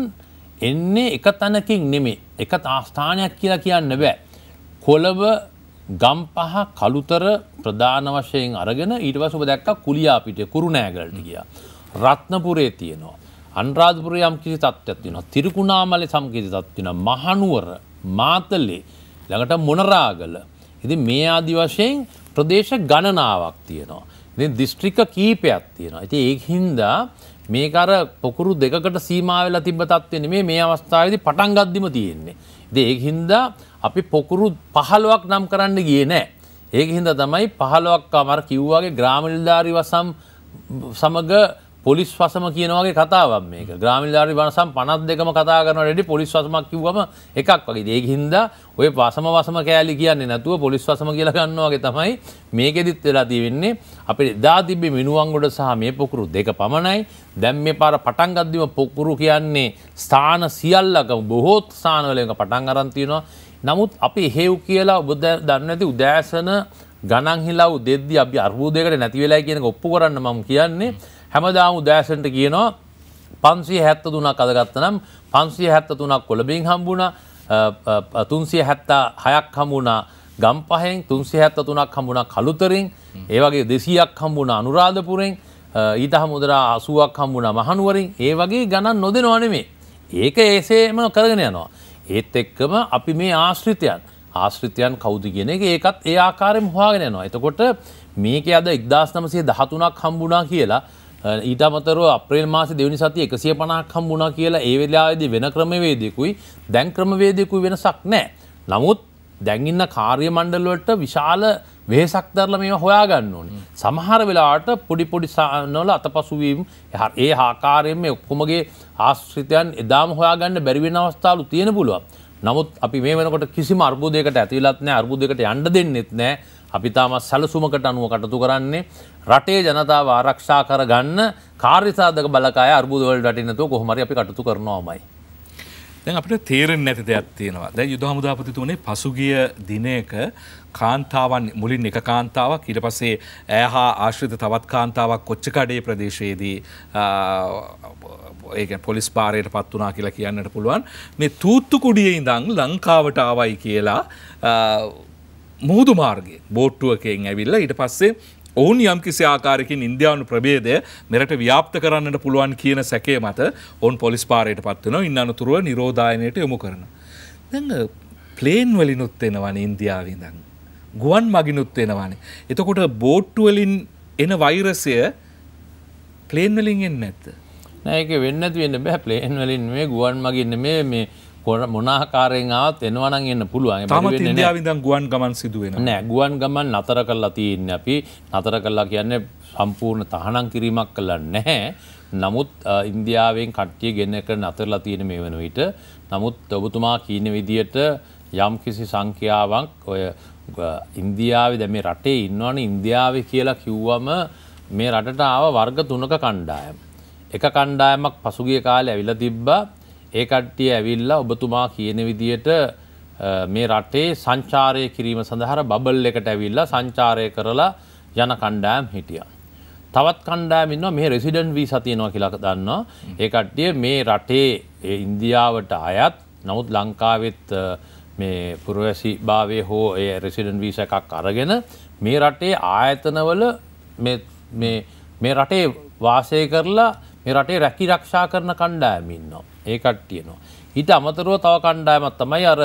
එන්නේ එක තැනකින් නෙමේ එක ආස්ථානයක් කියලා කියන්න බෑ. කොළඹ ගම්පහ කළුතර ප්‍රධාන වශයෙන් අරගෙන ඊට පසුබ දැක්ක කුලියාපිට කුරුණෑගලට ගියා. රත්නපුරේ තියෙනවා. අන්රාධපුර යම් කිසි තත්ත්වයක් තියෙනවා. තිරිකුණාමලේ සම් කිසි තත්ත්වයක් තියෙනවා. මහනුවර, මාතලේ, ළඟට මොනරාගල. ඉතින් මේ ආදි වශයෙන් ප්‍රදේශ ගණනාවක් තියෙනවා. ඉතින් දිස්ත්‍රික්ක කීපයක් තියෙනවා. ඉතින් ඒක හින්දා මේක අර පොකුරු දෙකකට සීමා වෙලා තිබ්බ තත්ත්වෙ නෙමෙයි මේ අවස්ථාවේදී පටන් ගද්දිම තියෙන්නේ. ඉතින් ඒක හින්දා අපි පොකුරු 15ක් නම් කරන්න ගියේ නෑ. ඒක හින්දා තමයි 15ක් අමර කිව්වාගේ ග්‍රාම නිලධාරි වසම් සමග පොලිස් වසම කියනවගේ කතාවක් මේක ග්‍රාමිල්ධාරි වනසම් පනත් දෙකම කතා කරන ෙඩි පොලිස් වසමක් කිව්වම එකක් වගේ දෙක හින්දා ඔය පසම වසම කෑලි කියන්නේ නැතුව පොලිස් වසම කියලා ගන්නවාගේ තමයි මේකෙදිත් වෙලා තියෙන්නේ අපේ දා තිබ්බේ මිනුවන්ගොඩ සහ මේ පොකුරු දෙක පමණයි දැන් මේ පාර පටන් ගද්දිම පොකුරු කියන්නේ ස්ථාන සියල්ලක බොහෝත් ස්ථානවලක පටන් අරන් තියෙනවා නමුත් අපි හේව් කියලා ඔබ දන්න ඇති උදෑසන ගණන් හිලා උදෙද්දි අපි අර්බුදයකට නැති වෙලා කියන ඔප්පු කරන්න මම කියන්නේ හැමදාම උදෑසන්ට කියනවා පන්සිය හැත්ත දුනක් අදගත්තනම් පන්සිය හැත්ත තුනක් කොළබින් හම්බුණ තුන්සිය හැත්තා හයක් හමුණා ගම් පහෙන් තුන්සිය හැත්ත තුනක් හම්බුණ කළුතරින් ඒවගේ දෙසියක් හම්බුණ අනුරාධපුරෙන් ඊට හමුදරා අසුවක් හම්බුණ මහනුවරින් ඒ වගේ ගණන් නොදෙනවනෙමේ ඒක ඒසේම කරගෙන යනවා. ඒත් එක්කම අපි මේ ආශ්‍රිතයන් ආශ්‍රිතයන් කෞුදු කියෙන එක ඒකත් ඒ ආකාරෙන් හවාගෙන යනවා. එතකොට මේක අද එක්දස් නමසේ දහතුනක් හම්බුණා කියලා ඊට අමතරව අප්‍රේල් මාසේ දෙවෙනි සතිය 150ක් හම්බුණා කියලා ඒ වෙලාවේදී වෙන ක්‍රමවේදයකුයි දැන් ක්‍රමවේදයකුයි වෙනසක් නැහැ. නමුත් දැන් ඉන්න කාර්ය මණ්ඩල වලට විශාල වෙහසක් දරලා මේවා හොයාගන්න ඕනේ. සමහර වෙලාවට පොඩි පොඩි සානවල අතපසුවීම් ඒ ආකාරයෙන් මේ ඔක්කොමගේ ආශ්‍රිතයන් එදාම හොයාගන්න බැරි වෙන අවස්ථාලු තියෙන පුළුවන්. නමුත් අපි මේ වෙනකොට කිසිම අර්බුදයකට ඇතිලත් නැහැ අර්බුදයකට යන්න දෙන්නෙත් නැහැ. අපි තාම සැලසුමකට අනුව කටයුතු කරන්නේ රටේ ජනතාව ආරක්ෂා කරගන්න කාර්යසාධක බලකාය අර්බුදවලට වටිනතු කොහොමරි අපි කටතු කරනවාමයි. දැන් අපිට තේරෙන් නැති දෙයක් තියෙනවා දැ යුද හමුදාපතිතුනේ පසුගිය දිනයක කාන්තාවන් මුලින් එක කාන්තාවක් ඊට පස්සේ ඇය හා ආශ්‍රිත තවත් කාන්තාවක් කොච්චකඩේ ප්‍රදේශයේදී ඒ පොලිස් පාරයට පත් වනා කියලා කියන්නට පුළුවන් මේ තූත්තු කුඩිය ඉඳං ලංකාවට ආවයි කියලා මුහුදු මාර්ගය බෝට්ටුවකෙන් ඇවිල්ල ඊට පස්සේ ඔවුන් යම් කිසි ආකාරකින් ඉන්දියාවනු ප්‍රබේදය මෙරට ව්‍යාප්ත කරන්නට පුළුවන් කියන සැකේ මත ඔවන් පොලිස් පාරයට පත්වන ඉන්න අනතුරුව නිරෝධායනයට යොමු කරන. දැඟ ප්ලේන් වලිනුත් එනවන ඉන්දියාවීදන්. ගුවන් මගිනුත් එනවානේ. එතකොට බෝට්ටුවලින් එන වෛරසය ප්ලේන් වලින් එන්න ඇත්ත. නෑක වෙන්නත් වෙන්න බැ ප්ලේන් වලින් මේ ගුවන් මගින්න මේ මේ කොට මොනාකාරයෙන් ආවත් එනවනම් එන්න පුළුවන් තම ඉන්දියාවිදන් ගුවන් ගමන් සිදුවෙන නෑ ගුවන් ගමන් නතර කරලා තියන්න අපි නතර කරලා කියන්නේ සම්පූර්ණ තහනම් කිරීමක් කළ නැහැ නමුත් ඉන්දියාවෙන් කට්ටිය ගෙන කර නතරලා තියෙන මේ වන විට නමුත් ඔබතුමා කීන විදියට යම් කිසි සංඛ්‍යාවක් ඔය ඉන්දියාව දැ මේ රටේ ඉන්නවන ඉන්දියාව කියලා කිව්වම මේ රටට ආව වර්ග තුනක කණ්ඩායම්. එක කණ්ඩායමක් පසුගිය කාලය ඇවිල තිබ්බා ඒ කට්ටිය ඇවිල්ලා ඔබතුමා කියන විදියට මේ රටේ සංචාරය කිරීම සඳහර බබල් එකට ඇවිල්ලා සංචාරය කරලා යන කණ්ඩෑම් හිටිය. තවත් කණ්ඩෑමින්ව මේ රෙසිඩන්් වී සතියනවා කියලක දන්නවා ඒ කට්ටිය මේ රටේ ඉන්දියාවට අයත් නමුත් ලංකාවෙත් මේ පුරවැසි භාවය හෝ ඒ රෙසිඩන් වීස එකක් අරගෙන මේ රටේ ආයතනවල මේ රටේ වාසය කරලා මේ රටේ රැකි රක්ෂා කරන කණ්ඩෑමින්නවා. ඒ කට්ටියනවා. හිට අමතරව තව කණ්ඩායමත් තමයි අර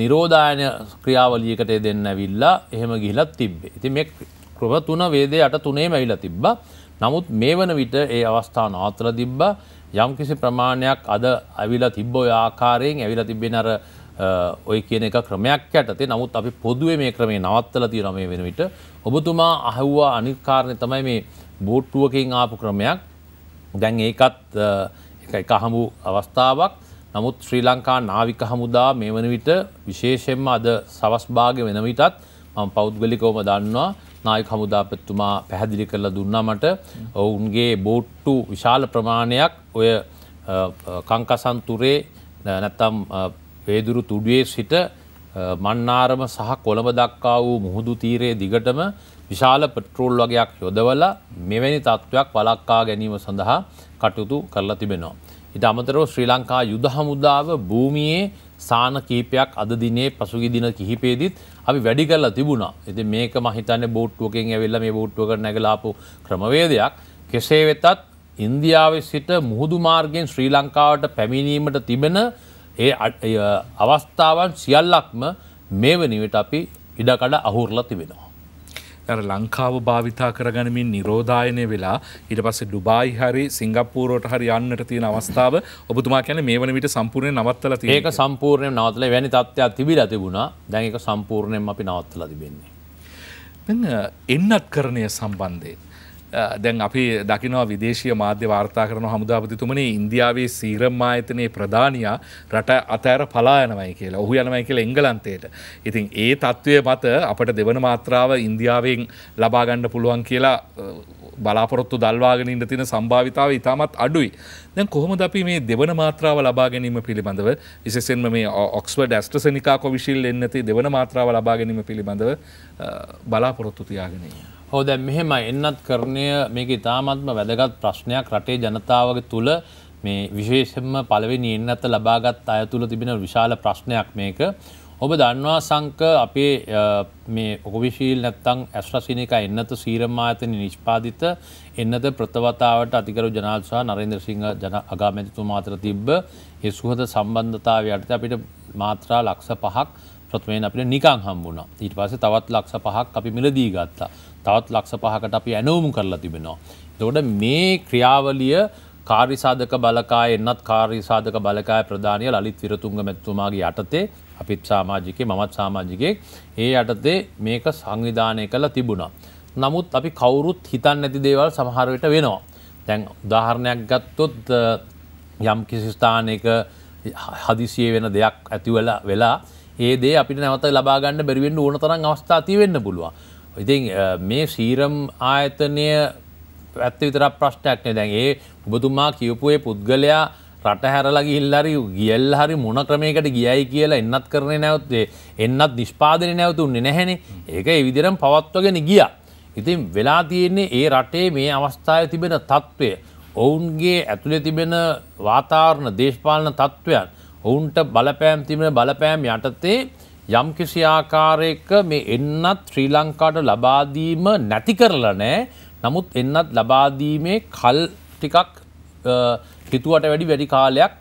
නිරෝධායන ක්‍රියාවලියකට දෙන්න විල්ලා එහෙම ගිහිලත් තිබ්බේ. ඉතින් මේ ක්‍රම තුන වේදේ යට තුනේම ඇවිල්ලා තිබ්බා. නමුත් මේ වන විට ඒ අවස්ථාව නවත්තලා තිබ්බා. යම්කිසි ප්‍රමාණයක් අද ඇවිල්ලා තිබ්බ ওই ආකාරයෙන් ඇවිල්ලා තිබෙන අර ඔය කියන එක ක්‍රමයක් යටතේ. නමුත් අපි පොදුවේ මේ ක්‍රමේ නවත්තලා තියෙනවා මේ වෙන විට. ඔබතුමා අහුවා අනිත් කාරණේ තමයි මේ බෝට්ටුවකින් ආපු ක්‍රමයක්. දැන් ඒකත් එක එක හමු අවස්ථාවක් නමුත් ශ්‍රී ලංකා නාවික හමුදා මේ වන විට විශේෂයෙන්ම අද සවස්භාග වෙන විටත් මම පෞද්ගලිකවම දන්නවා නායක හමුදාපත්තුමා පැහැදිලි කරලා දුන්නා මට ඔවුන්ගේ බෝට්ටු විශාල ප්‍රමාණයක් ඔය කංකසන්තුරේ නැත්තම් වේදුරු තුඩුවේ සිට මන්නාරම සහ කොළඹ දක්වා වූ මුහුදු තීරයේ දිගටම විශාල පෙට්‍රෝල් වගයක් යොදවල මෙවැනි තත්ත්වයක් වලක්කා ගැනීම සඳහා කටයුතු කරලා තිබෙනවා. ඉට අමතරව ශ්‍රී ලංකා යුද හමුදාව භූමියේ සාන කීපයක් අද දිනේ පසුගි දින කිහිපේදත් අපි වැඩි කරලා තිබුණා එති මේක මහිතන්න බෝට්ටුවකෙන් ඇවෙල්ල මේ බෝට්ටුව කර නැගලාපු ක්‍රමවේදයක් කෙසේ වෙතත් ඉන්දියාව සිට මුහුදු මාර්ගෙන් ශ්‍රී ලංකාවට පැමිණීමට තිබෙන ඒ අවස්ථාවන් සියල්ලක්ම මේ වනිවිට අපි ඉඩකඩ අහුරලා තිබෙනවා. අර ලංකාව භාවිතා කරගනමින් නිරෝධායනය වෙලා ඊට පස්සේ ඩුබායි හරි සිංගප්පූරුවට හරි යන්නට තියෙන අවස්ථාව ඔබතුමා කියන්නේ මේ වන විට සම්පූර්ණයෙන් නවත්තලා තියෙනවා. ඒක සම්පූර්ණයෙන් නවත්තලා වැනි තත්ත්වයක් තිබිලා තිබුණා. දැන් ඒක සම්පූර්ණයෙන්ම අපි නවත්තලා තිබෙන්නේ. දැන් එන්නත් කරණය සම්බන්ධයෙන් දැන් අපි දකිනවා විදේශය මාධ්‍ය වාර්තා කරන හමුදාපතිතුමන ඉන්දියාවේ සීරම් ආයතනයේ ප්‍රධානයා රට අතෑර පලා යනවයි කියලා ඔහු යනවයි කියල එංගලන්තයට. ඉතින් ඒ තත්ත්වය මත අපට දෙවන මාත්‍රාව ඉන්දියාවෙන් ලබාගණ්ඩ පුළුවන් කියලා බලාපොරොත්තු දල්වාගෙන ඉන්න තින සම්භාවිතාව ඉතාමත් අඩුයි. දැන් කොහොමද අපි මේ දෙවන මාත්‍රාව ලබා ගැනීම පිළිබඳව විශේෂයෙන්ම මේ ඔක්ස්වර්ඩ් ඇස්ට්‍රසනිකා කොවිශිල් එන්නති දෙවන මාත්‍රාව ලබා ගැනීම පිළිබඳව බලාපොරොත්තු තියාගෙන ඉන්නවා. හෝ දැන් මෙහෙමයි එන්නත් කරණය මේක ඉතාමත්ම වැදගත් ප්‍රශ්නයක් රටේ ජනතාවගේ තුල මේ විශේෂයෙන්ම පළවෙනි එන්නත් ලබාගත් අය තුල තිබෙන විශාල ප්‍රශ්නයක් මේක. ඔබ දන්නවා සංක අපේ මේ කොවිශීල් නැත්තම් ඇස්ට්‍රාසිනිකා එන්නත සීරමායතන නිෂ්පාදිත එන්නත ප්‍රතවතාවට අතිකරු ජනාධිපති සහ නරේන්ද්‍ර සිංහ ජන අගමැතිතුමා අතර තිබ්බ ඒ සුහද සම්බන්ධතාවය යටතේ අපිට මාත්‍රා ලක්ෂ 5ක් ප්‍රථමයෙන් අපිට නිකං හම්බුණා. ඊට පස්සේ තවත් ලක්ෂ 5ක් අපි මිලදී ගත්තා. තවත් ලක්ෂ පහකට අපි ඇනවුම් කරලා තිබෙනවා. තොට මේ ක්‍රියාවලිය කාරිසාධක බලකාය එන්නත් කාරිසාධක බලකාය ප්‍රධානය ලලිත් විරතුන්ග මැත්තුමාගේ යටතේ අපිත් සාමාජිකය මමත් සාමාජිකයෙක් ඒ යටතේ මේක සංවිධානය කළ තිබුණා. නමුත් අපි කවුරුත් හිතන් නැති දේවල් සමහරවිට වෙනවා. තැන් උදාහරණයක් ගත්තොත් යම් කිසිස්ථානයක හදිසිය වෙන දෙයක් ඇතිවල වෙලා ඒ දේ අපි නැවත ලබාගන්න බැරිවෙන්න ඕන තරන් අවස්ථාතිවෙන්න පුළුවන්. ඉතින් මේ සීරම් ආයතනය ඇත්ත විතරක් ප්‍රශ්නයක්නේ දැන් ඒ ඔබතුමා කියවපුයේ පුද්ගලයා රට හැරලා ගිහිල්ලාරි ගියල් හරි මොන ක්‍රමයකට ගියයි කියලා එන්නත් කරන්නේ නැවතේ එන්නත් නිෂ්පාදනය නැවතුන්නේ නැහැනේ ඒක ඒ විදිහටම පවත්වගෙන ගියා. ඉතින් වෙලා තියෙන්නේ ඒ රටේ මේ අවස්ථාවේ තිබෙන తත්වය ඔවුන්ගේ ඇතුලේ තිබෙන වාතාවරණ දේශපාලන తත්වයන් ඔවුන්ට බලපෑම් තිබෙන බලපෑම් යටතේ යම් කිසි ආකාරයක මේ එන්නත් ශ්‍රී ලංකාට ලබාදීම නැති කරලා නෑ නමුත් එන්නත් ලබාදීමේ කල් ටිකක් හිතුවට වැඩි වැඩි කාලයක්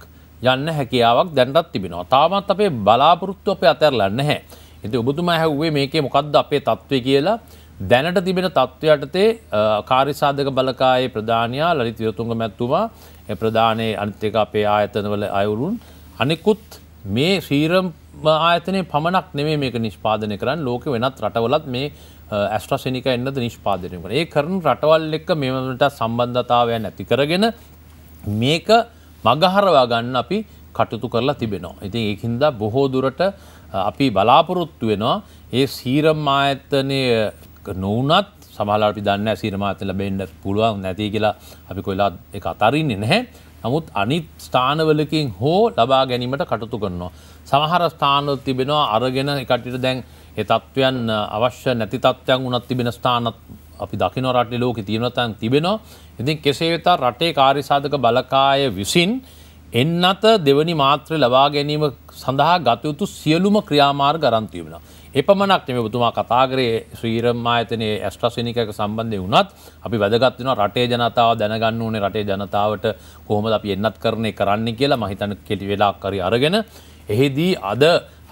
යන්න හැකියාවක් දැන්ටත් තිබෙනවා තාමත් අපේ බලාපොරොත්තු අපේ අතැරලන්න හැ ඇති ඔබතුම හැව්වේ මේකේ මොකක්ද අපේ තත්ත්වය කියලා දැනට තිබෙන තත්ත්වයටතේ කාරිසාධක බලකායේ ප්‍රධානයා ලලිත විරතුන්ග මැත්තුමා ප්‍රධානය අනිත්‍යක අපේ ආයතනවල අයවුරුන් අනෙකුත් මේ ශීරම් ආයතනය පමණක් නෙවේ මේක නිෂ්පාදනය කරන්න ලෝක වෙනත් රටවලත් මේ ඇස්ට්‍රසනික එන්නද නිෂ්පාදනය කර ඒ කරන රටවල් එක්ක මෙමට සම්බන්ධතාවයන් ඇති කරගෙන මේක මගහරවා ගන්න අපි කටුතු කරලා තිබෙනවා. ඉතින් ඒහින්දා බොහෝ දුරට අපි බලාපොරොත්තු වෙනවා ඒ සීරම් ආයතනය නොවනත් සමහලා අපි දන්න සීරමාතල බෙන්ඩ පුළුවන් නැති කියලා අපි කොලා එක අතරින්නේ නැහැ නමුත් අනිත් ස්ථානවලකින් හෝ ලබා ගැනීමට කටතු කරනවා. සමහර ස්ථානොත් තිබෙනවා අරගෙන එකටිට දැන් එතත්ත්වයන් අවශ්‍ය නැති තත්ත්වයන් උනත් තිබෙන ස්ථානත් අපි දකින රටේ ලෝක තියෙනවතන් තිබෙනවා. ඉතින් කෙසේ වෙතත් රටේ කාර්යසාධක බලකාය විසින් එන්නත දෙවනි මාත්‍රය ලබා ගැනීම සඳහා ගතයුතු සියලුම ක්‍රියාමාර් ගරන්තිවෙනවා. එපමණක් නෙමෙයි ඔබතුමා කතා කරේ ශ්‍රීරම් ආයතනයේ ඇස්ට්‍රාසෙනිකක සම්බන්ධයෙන් වුණත් අපි වැදගත් වෙනවා රටේ ජනතාව දැනගන්න ඕනේ රටේ ජනතාවට කොහොමද අපි එන්නත් කරන්නේ කරන්නේ කියලා මම හිතන්නේ කෙටි වෙලාවක් හරි අරගෙන එහිදී අද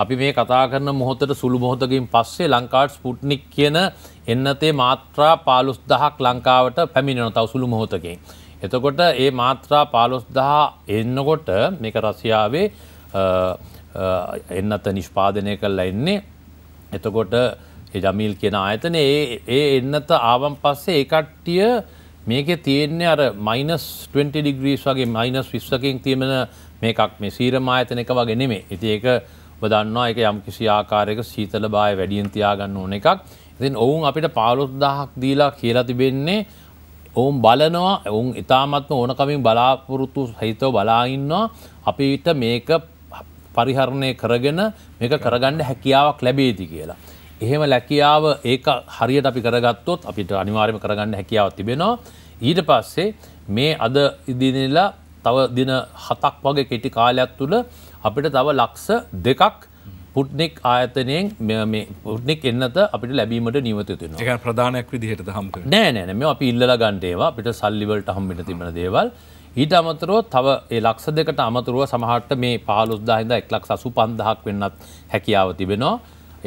අපි මේ කතා කරන මොහොතට සුළු මොහොතකින් පස්සේ ලංකාවට ස්පුට්නික් කියන එන්නතේ මාත්‍රා 15000ක් ලංකාවට පැමිණෙන තව සුළු මොහොතකින්. එතකොට ඒ මාත්‍රා 15000 එන්නකොට මේක රසියාවේ එන්නත නිෂ්පාදනය කරලා ඉන්නේ එතකොට එජමිල් කියෙන ආයතන ඒ එන්නත ආවන් පස්සේ ඒකට්ටිය මේක තියෙන්නේ අර මයිනස් 20 ඩිග්‍රීස් වගේ මයිනස් විශ්වකින් තියෙන මේකක් මේ සීරම ආයතන එක වගේ නෙමේ ඉති ඒක දන්නවා එක යම් කිසි ආකාරයක සීතල බාය වැඩියෙන් තියාගන්න ඕන එකක් ඉතින් ඔවුන් අපිට පාලොත්දාහක් දීලා කියලා තිබෙන්නේ ඔවුන් බලනවා ඔවුන් ඉතාමත්ම ඕනකමින් බලාපොරොත්තු සහිතව බලාඉන්නවා අපිට මේක පරිහරණය කරගෙන මේක කරගන්න හැකියාවක් ලැබේති කියලා. එහෙම ලැකියාව ඒක හරියට අපි කරගත්තොත් අපිට අනිවාර්යම කරගන්න හැකියාව තිබෙනවා. ඊට පස්සේ මේ අද ඉදිනලා තව දින හතක් වගේ කෙටි කාලයක් තුළ අපිට තව ලක්ෂ දෙකක් පුට්නික් ආයතනයෙන් පුට්නික් එන්නත අපිට ලැබීමට නිවතතුන එක ප්‍රධානයක් විදිහට හම නෑ නෑ මේ අපි ඉල්ල ගන්ඩේවා අපිට සල්ලිවලට හම්බිට තිබෙන දේවල් ඊට අමතරව තව ඒ ලක්ෂ දෙකට අමතුරුව සමහට මේ පාලුස්දාහිද එක්ලක් සසු පන්දහක් වෙන්නත් හැකියාව තිබෙනවා.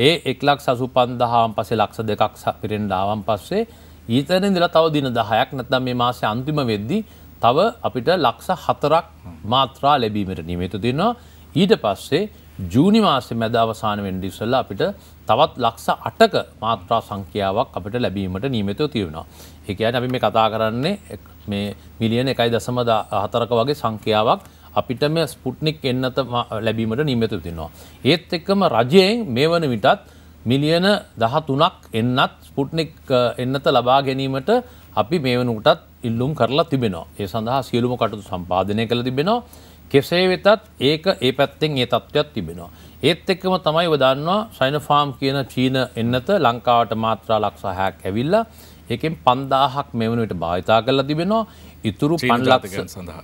ඒ එක්ලක් සසු පන්දහාම් පසේ ලක්ෂ දෙකක් පිරෙන්ඩාවන් පස්සේ ඊතන දිලා තව දින දහයක් නැතම් මේ මාසය අන්තිම වෙද්දි තව අපිට ලක්ෂ හතරක් මාත්‍රා ලැබීමට නිමේතු තිෙනවා. ඊට පස්සේ ජූනි මාසය මැද අවසාන වෙන්ඩිස්සල්ල අපිට තවත් ලක්ෂ අටක මාත්‍රා සංඛ්‍යාවක් අපට ලැබීමට නීමතව තියුණා. එකයන් අපි මේ කතා කරන්නේ මේ මිලියන එකයි දසම හතරක වගේ සංඛ්‍යාවක් අපිට මේ ස්පුට්නික් එන්නත ලැබීමට නීමතු තිනවා. ඒත් එක්කම රජයෙන් මේ වන විටත් මිලියන දහතුනක් එන්නත් ස්පුට්නික් එන්නත ලබා ගැනීමට අපි මේ වනුටත් ඉල්ලුම් කරලා තිබෙනවා. ඒ සඳහා සියලුම කටතු සම්පාධනය කළ තිබෙනවා. කෙසේ වෙතත් ඒක ඒ පැත්තෙන් ඒ තත්ත්වයක් තිබෙනවා. ඒත් එක්කම තමයි ඔදන්නවා සයිනෆාම් කියන චීන එන්නත ලංකාවට මාත්‍රා ලක්සාහයක් ඇවිල්ලා ඒකෙන් පන්දාහක් මෙවනට භාවිතා කරලා තිබෙනවා ඉතුරු පන්ලක්ෂ සඳහා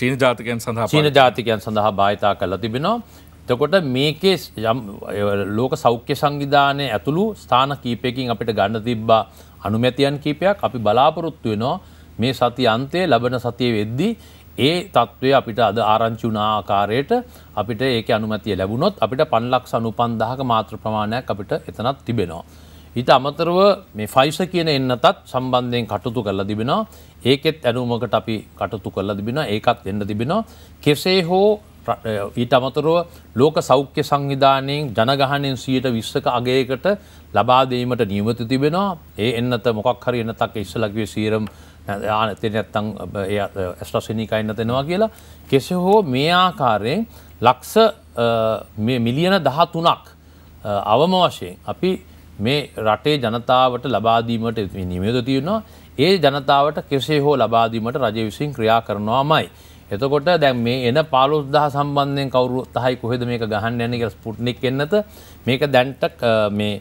චීන ජාතිකයන් සඳහා චීන ජාතිකයන් සඳහා භාවිතා කරලා තිබෙනවා තකොට මේකේ යම් ලෝක සෞඛ්‍ය සංවිධානය ඇතුළු ස්ථාන කීපයකින් අපිට ගන්න තිබ්බා අනුමැතියන් කීපයක් අපි බලාපොරොත්තු වෙනවා මේ සති අන්තයේ ලබන සතිය වෙද්දී ඒ තත්ත්වය අපිට අද ආරංචි වුණ ආකාරයට අපිට ඒක අනුමැතිය ලැබුණොත් අපිට පන්ලක්ෂ අනුපන්දාහක මාත්‍ර ප්‍රමාණයක් අපිට එතනත් තිබෙනවා. ඊට අමතරව මේ ෆයිස කියන එන්නතත් සම්බන්ධයෙන් කටයුතු කරලා තිබෙනවා. ඒකෙත් ඇනුමකට අපි කටයුතු කරලා තිබෙනවා. ඒකත් එන්න තිබෙනවා. කෙසේ හෝ ඊට අමතරව ලෝක සෞඛ්‍ය සංවිධානයෙන් ජනගහනෙන් 120ක අගයකට ලබා දීමට නියමිත තිබෙනවා. ඒ එන්නත මොකක් හරි එන්නතක් ඉස්සලා කිව්වේ සීරම් 0.5 යා නැතිෙන ඇත්තං ඇස්ට්‍රසිනිකයින්න දෙනවා කියලා කෙසේ හෝ මේ ආකාරයෙන් ලක්ස මිලියන දහතුනක් අවම වශයෙන් අපි මේ රටේ ජනතාවට ලබාදීමට නිමේද තියුණවා ඒ ජනතාවට කෙසේ හෝ ලබාදීමට රජ විසින් ක්‍රියා කරනවා මයි. එතකොට දැන් මේ එන පාලුස්දහ සම්බන්ධයෙන් කවරු තහයි කොහෙද මේක ගහන්න යනක ස්පුට්නික් එන්නත මේක දැන්ට මේ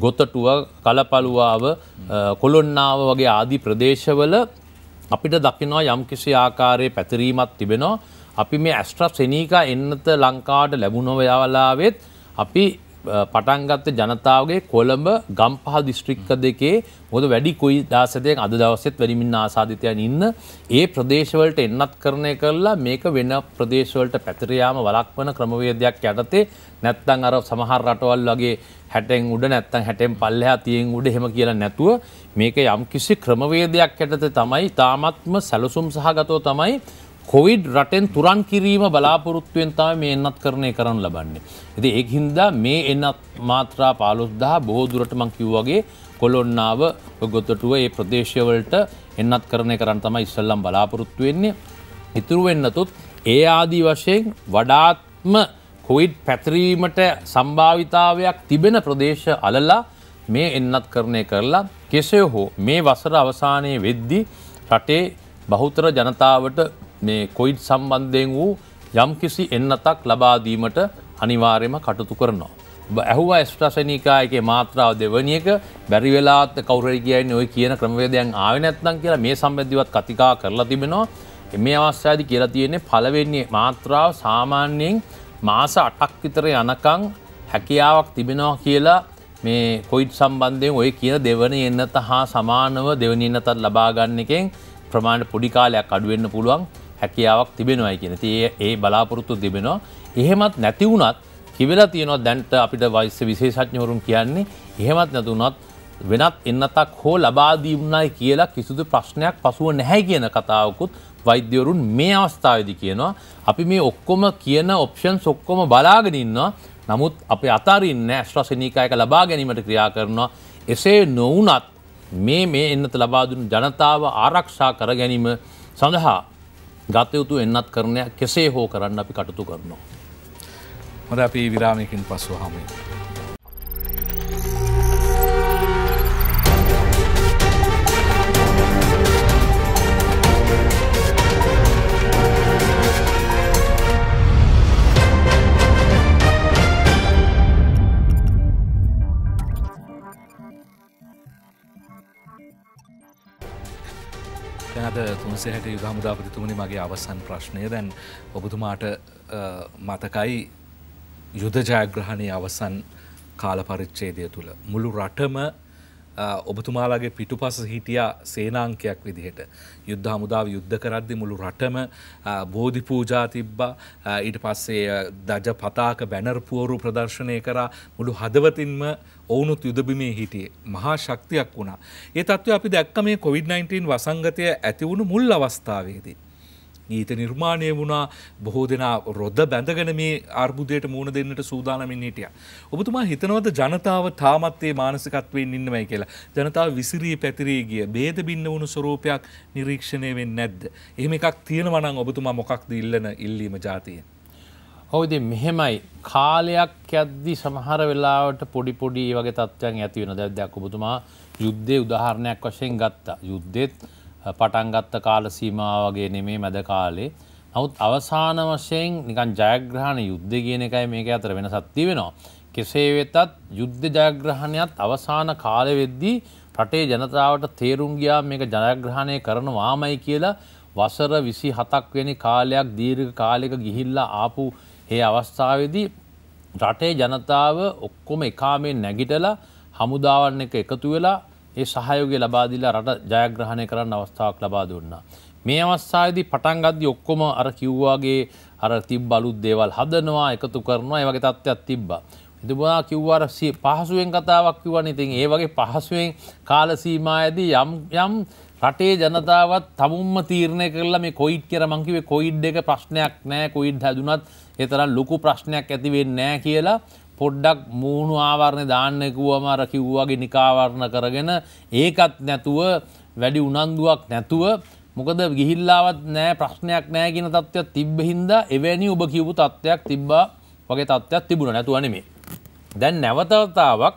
ගොතටුව කලපලුවාව කොළොන්නාව වගේ ආදී ප්‍රදේශවල අපිට දකිනවා යම්කිසි ආකාරයේ පැතිරීමත් තිබෙනවා අපි මේ ඇස්ට්‍රප් සෙනීකා එන්නත ලංකාට ලැබුණොව යාවලාවෙත් අපි පටන්ගත්ත ජනතාවගේ කොළඹ ගම්පහ දිස්ට්‍රික්ක දෙකේ හොද වැඩි කොයි දාසතයක් අද දවසෙත් වැඩිමින් ආසාධිතයන් ඉන්න ඒ ප්‍රදේශවලට එන්නත් කරණය කරලා මේක වෙන ප්‍රදේශවලට පැතරයාම වලක්වන ක්‍රමවේදයක් යටතේ නැත්තං අර සමහර රටවල් වගේ හැටෙන් උඩ නැත්තං හැටෙන් පල්ලයා තියෙන් උඩ හෙම කියලා නැතුව මේක යම් කිසි ක්‍රමවේදයක් යටතේ තමයි තාමත්ම සැලසුම් සහගතෝ තමයි කොවිඩ් රටෙන් තුරන් කිරීම බලාපොරොත්තුවෙන් තම මේ එන්නත් කරණය කරන්න ලබන්නේ. ඇති එක් හින්දා මේ එන්නත් මාත්‍රා පාලොස්දා බොහෝදුරට මං කිව්වගේ කොලොන්නාව ගොතටුව ඒ ප්‍රදේශවලට එන්නත් කරණය කරන්න තම ඉස්සල්ලම් බලාපොරොත්තු වෙන්නේ. ඉතුරුවෙන්නතුත් ඒ ආදී වශයෙන් වඩාත්ම කොයිඩ් පැතිරීමට සම්භාවිතාවයක් තිබෙන ප්‍රදේශ අලලා මේ එන්නත් කරණය කරලා කෙසේ හෝ මේ වසර අවසානයේ වෙද්දි රටේ බහුතර ජනතාවට මේ කොයිඩ් සම්බන්ධයෙන් වූ යම් කිසි එන්නතක් ලබාදීමට අනිවාර්යම කටතු කරනවා. ඇහුවා ස්ට්‍රසනිකා එක මාත්‍රාව දෙවනියක බැරිවෙලාත් කවරගයන් ඔය කියන ක්‍රමවේදයන් ආවනැත්නම් කියලා මේ සම්බැධිවත් කතිකා කරලා තිබෙනවා මේ අවස්්‍යාදි කියලා තියෙන්නේ පලවෙන්නේ මාත්‍රාව සාමාන්‍යයෙන් මාස අටක් විතර යනකං හැකියාවක් තිබෙනවා කියලා මේ කොයිට් සම්බන්ධයෙන් ඔය කියන දෙවන එන්නත හා සමානව දෙවනින්නතත් ලබාගන්න එකෙන් ප්‍රමාණට පොඩිකාලයක් අඩුවෙන්න්න පුළුවන් හැකියාවක් තිබෙනවයි කියෙන තිය ඒ බලාපොරොත්තු තිබෙනවා එහෙමත් නැතිවුණත් කිවෙලා තියෙනවා දැන්ට අපිට වයිස විශේෂඥවරුන් කියන්නේ එහෙමත් නැතුනත් වෙනත් එන්නතක් හෝ ලබාදීවුණයි කියලා කිසිදු ප්‍රශ්නයක් පසුව නැහැ කියන කතාවකුත් වෛද්‍යවරුන් මේ අවස්ථාවදි කියනවා අපි මේ ඔක්කොම කියන ඔප්ෂන් සොක්කොම බලාගෙනන්නවා නමුත් අප අතාරන්න ඇශ්‍රසනීකායක ලබා ගැනීමට ක්‍රියා කරනවා එසේ නොවනත් මේ මේ එන්නත ලබාදුන් ජනතාව ආරක්ෂා කර ගැනීම සඳහා ගතයුතු එන්නත් කරණයක් කෙසේ හෝ කරන්න අපි කටතු කරනවා. හොඳ අපි විරාමයකින් පසු හමේ. විසිය හැට යුද හමුදාපතිතුමනි මගේ අවසන් ප්‍රශ්නය දැන් ඔබතුමාට මතකයි යුද ජයග්‍රහණය අවසන් කාලපරිච්චේදය තුළ. මුළු රටම ඔබතුමාලාගේ පිටු පස හිටියා සේනාංකයක් විදිහට. යුද්ධ හමුදාව යුද්ධ කරද්දි මුළු රටම බෝධි පූජා තිබ්බා ඊට පස්සේ දජ පතාක බැනර් පුවරු ප්‍රදර්ශනය කරා මුළු හදවතින්ම ඔවුනුත් යුදබිමේ හිටියේ මහා ශක්තියක් වුණා. ඒ තත්ත්වය අපි දැක්ක මේ කොවිD-19 වසංගතය ඇති වුණු මුල් අවස්ථාවේදී. ගීත නිර්මාණය වුණා බොහෝ දෙනා රොද්ද බැඳගෙන මේ අර්බුදයට මුණ දෙන්නට සූදානමින් හිටිය. ඔබතුමා හිතනවද ජනතාව තාමත්තේ මානසිකත්වයෙන් ඉන්නවයි කියලා. ජනතාව විසිරී පැතිරී ගිය බේද බින්න වුණු ස්වරූපයක් නිරීක්ෂණය වෙන් නැද්ද. එහෙම එකක් තියෙනවනං ඔබතුමා මොකක්ද ඉල්ලන ඉල්ලීම ජාතියෙන්. හෝද මෙහෙමයි කාලයක් ඇද්දි සමහර වෙලාවට පොඩිපොඩි වගේ තත්ත්වයන් ඇතිවෙන දැදයක් ඔබතුමා යුද්ධය උදාහරණයක් වශයෙන් ගත්තා යුද්ධෙත් පටන්ගත්ත කාල සීමාවගේ නෙමේ මැද කාලේ නවත් අවසාන වශයෙන් නිකන් ජයග්‍රහණ යුද්ධ කියන එකයි මේක අතර වෙනසක් තියෙනවා. කෙසේ වෙතත් යුද්ධ ජයග්‍රහණයත් අවසාන කාලෙ වෙද්දී රටේ ජනතාවට තේරුම් ගියා මේක ජයග්‍රහණය කරනවාමයි කියලා වසර 27ක් වෙනි කාලයක් දීර්ඝ කාලයක ගිහිල්ලා ආපු මේ අවස්ථාවේදී රටේ ජනතාව ඔක්කොම එකාමෙන් නැගිටලා හමුදාවන් එක එකතු වෙලා ඒ සහයෝගය ලබාදිලා රට ජයග්‍රහණය කරන්න අවස්ථාවක් ලබා දුන්නා. මේ අවස්ථාවේදී පටන් ගද්දි ඔක්කොම අර කිව්වාගේ අර තිබ්බ අලුත් දේවල් හදනවා එකතු කරනවා ඒ වගේ තත්ත්වයක් තිබ්බා. එතුමා කිව්වාර පහසුවෙන් කතාවක් කිව්වන්නේ ඉතින් ඒ වගේ පහසුවෙන් කාල සීමායේදී යම් යම් රටේ ජනතාවත් තමුම්ම තීරණය කරලා මේ කොයිඩ් කියලා මං කිව්වේ කොයිඩ් එක ප්‍රශ්නයක් නෑ කොයිඩ් හැදුනත් ඒ තරම් ලොකු ප්‍රශ්නයක් ඇති වෙන්නේ නෑ කියලා පොඩ්ඩක් මූුණු ආවරණය දාන්න එකුවම අර කිව්වාගේ නිකාවරණ කරගෙන ඒකත් නැතුව වැඩි උනන්දුවක් නැතුව මොකද ගිහිල්ලාවත් නෑ ප්‍රශ්නයක් නෑ ගෙන තත්ත්වයක් තිබ්බ හින්ද එවැනි ඔබ කිව්පු තත්ත්වයක් තිබ්බා වගේ තත්ත්වයක් තිබුණ නැතුවනමේ. දැන් නැවතවතාවක්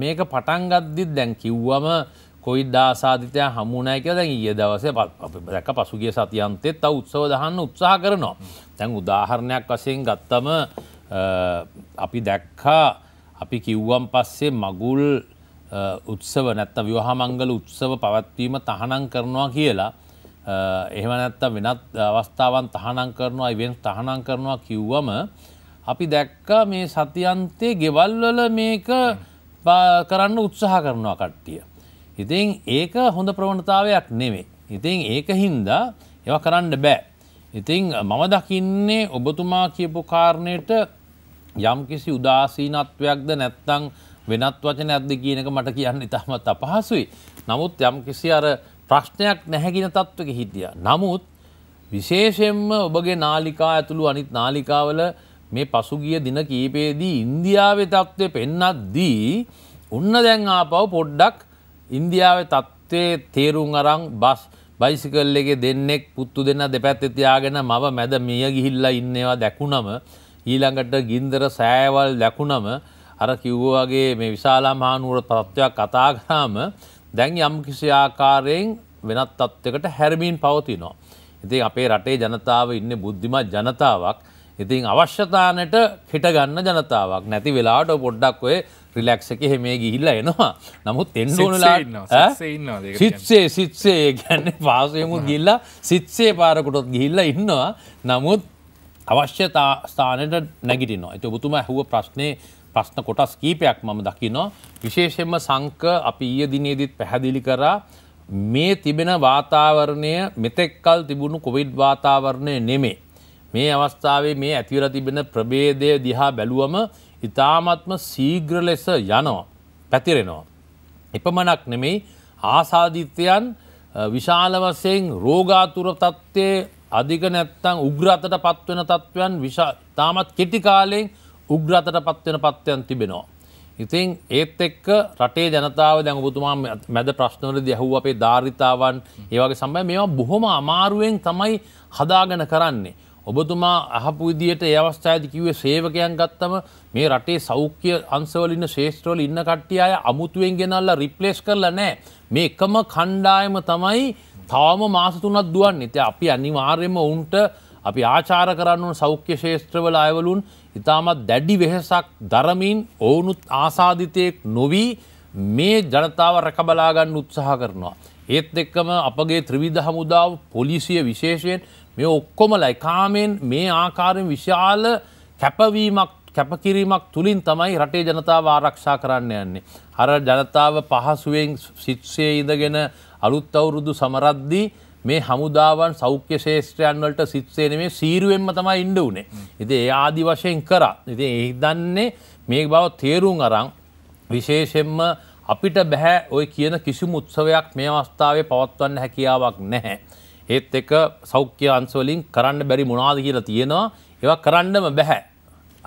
මේක පටන්ගද්දිත් දැන් කිව්වම කොයි දාසාධිතය හමුණෑ කියලා දැන් ඊය දවසේ දැක පසුගිය සතියන්තෙත් තව උත්සව දහන්න උත්සාහ කරනවා. තැන් උදාහරණයක් වසයෙන් ගත්තම අපි දැක්කා අපි කිව්වම් පස්සේ මගුල් උත්සව නැත්ත ව්‍යහමංගල උත්සව පවත්වීම තහනම් කරනවා කියලා එහෙම නැත්ත වෙනත් අවස්ථාවන් තහනම් කරනවා ඉවෙන් තහනම් කරනවා කිව්වම අපි දැක්ක මේ සතියන්තේ ගෙවල්වල මේක කරන්න උත්සාහ කරනවා කට්ටිය. ඉතින් ඒක හොඳ ප්‍රවණතාවයක් නෙවේ. ඉතින් ඒක හින්දා ඒව කරන්න බෑ. ඉතිං මම දකින්නේ ඔබතුමා කියපු කාරණයට යම් කිසි උදාසීනත්වයක්ද නැත්තං වෙනත් වචනයක්ද කියන එක මට කියන්න ඉතාමත් අපහසුයි. නමුත් යම් කිසි අර ප්‍රශ්නයක් නැහැගෙන තත්ත්වක හිටිය. නමුත් විශේෂෙන්ම ඔබගේ නාලිකා ඇතුළු අනිත් නාලිකාවල මේ පසුගිය දින කීපයේදී ඉන්දියාවේ තත්ත්වය පෙන්නද්දී උන්න දැන් ආපව පොඩ්ඩක් ඉන්දියාවේ තත්ත්වයේ තේරුම් අරන් බස් බයිසිකල් එකේ දෙන්නෙක් පුත්තු දෙන්න දෙපැත්තේ තියාගෙන මව මැද මිය ගිහිල්ලා ඉන්නවා දැකුණම ඊළඟට ගින්දර සෑවල් ලැකුණම අර කිව්වගේ මේ විශාලා මහනුවර තත්ත්වයක් කතා කරාම දැන් යම් කිසි ආකාරයෙන් වෙනත් තත්ත්වකට හැරමින් පවතිනවා. ඉතින් අපේ රටේ ජනතාව ඉන්න බුද්ධිමත් ජනතාවක් ඉතින් අවශ්‍යතානට හිටගන්න ජනතාවක් නැති වෙලාට පොඩ්ඩක් ඔය රිලැක්ස එක හෙමේ ගිහිල්ල එනවා නමුත් එන්නෝනලා සිත්සේ සිත්සේ ගැන්න පාසයමු ගිල්ලා සිත්සේ පාරකුටොත් ගිහිල්ල ඉන්නවා නමුත් අවශ්‍යතා ස්ථානයට නැගිටිනවා. ඇති ඔබතුම ඇහුව ප්‍රශ්නය ප්‍රශ්න කොටස් කීපයක් මම දකිනවා. විශේෂෙන්ම සංක අපි ඊය දිනේදීත් පැහැදිලි කරා මේ තිබෙන වාතාවරණය මෙතෙක්කල් තිබුණු කොවිඩ් වාතාවරණය නෙමේ. මේ අවස්ථාවේ මේ ඇතිවර තිබෙන ප්‍රබේදය දිහා බැලුවම ඉතාමත්ම සීග්‍ර ලෙස යනවා පැතිරෙනවා. එපමණක් නෙමෙයි ආසාධිත්‍යයන් විශාල වසයෙන් රෝගාතුර තත්ත්වය අධික නැත්තං උග්‍රතට පත්වෙන තත්ත්වයන් විශා තාමත් කෙටි කාලෙෙන් උග්‍රතට පත්වෙන පත්වයන් තිබෙනවා. ඉතින් ඒත් එක්ක රටේ ජනතාව දැඟපුතුමා මැද ප්‍රශ්නවල දැහුව අපේ ධාරිතාවන් ඒවගේ සම්බයි මේවා බොහොම අමාරුවෙන් තමයි හදාගෙන කරන්නේ. ඔබතුමා අහපු විදියට ඒ අවස්ථාවේදී කිව්වේ සේවකයන් ගත්තම මේ රටේ සෞඛ්‍ය අංශවල ඉන්න ශ්‍රේෂ්ඨවල ඉන්න කට්ටිය අය අමුතුවෙන් ගෙනල්ලා රිප්ලේස් කරලා නැහැ. මේ එකම කණ්ඩායම තමයි තවම මාස තුනක් දුවන්නේ. ඉතින් අපි අනිවාර්යයෙන්ම උන්ට අපි ආචාර කරන්න ඕන සෞඛ්‍ය ශාස්ත්‍රවල අයවලුන් ඉතාමත් දැඩි වෙහෙසක් දරමින් ඔවුනුත් ආසාදිතයෙක් නොවි මේ ජනතාව රැකබලා ගන්න උත්සාහ කරනවා. ඒත් එක්කම අපගේ ත්‍රිවිධ හමුදාව පොලිසිය විශේෂයෙන් මේ ඔක්කොමලයි කාමෙන් මේ ආකාරයෙන් විශාල කැපවීමක් කැපකිරීමක් තුළින් තමයි රටේ ජනතාව ආරක්ෂා කරන්න යන්නේ. අර ජනතාව පහසුවෙන් සිත්සේ ඉඳගෙන අලුත් අවුරුදු සමරද්දී මේ හමුදාවන් සෞඛ්‍ය ශේෂත්‍රයන් වලට සිත්සේන මේ සීරුවෙන්ම තමයි ඉන්ඩ වනේ. ඉති ඒ ආදි වශයෙන් කර. ඉති ඒදන්නේ මේ බව තේරුම් අරං විශේෂෙන්ම අපිට බැහැ ඔය කියන කිසිම උත්සවයක් මේ අවස්ථාවේ පවත්වන්න හැකියාවක් නැහැ. ඒත් එක සෞඛ්‍ය අන්සවලින් කරන්න බැරි මොනාද කියලා තියෙනවා ඒවා කරන්නම බැහැ.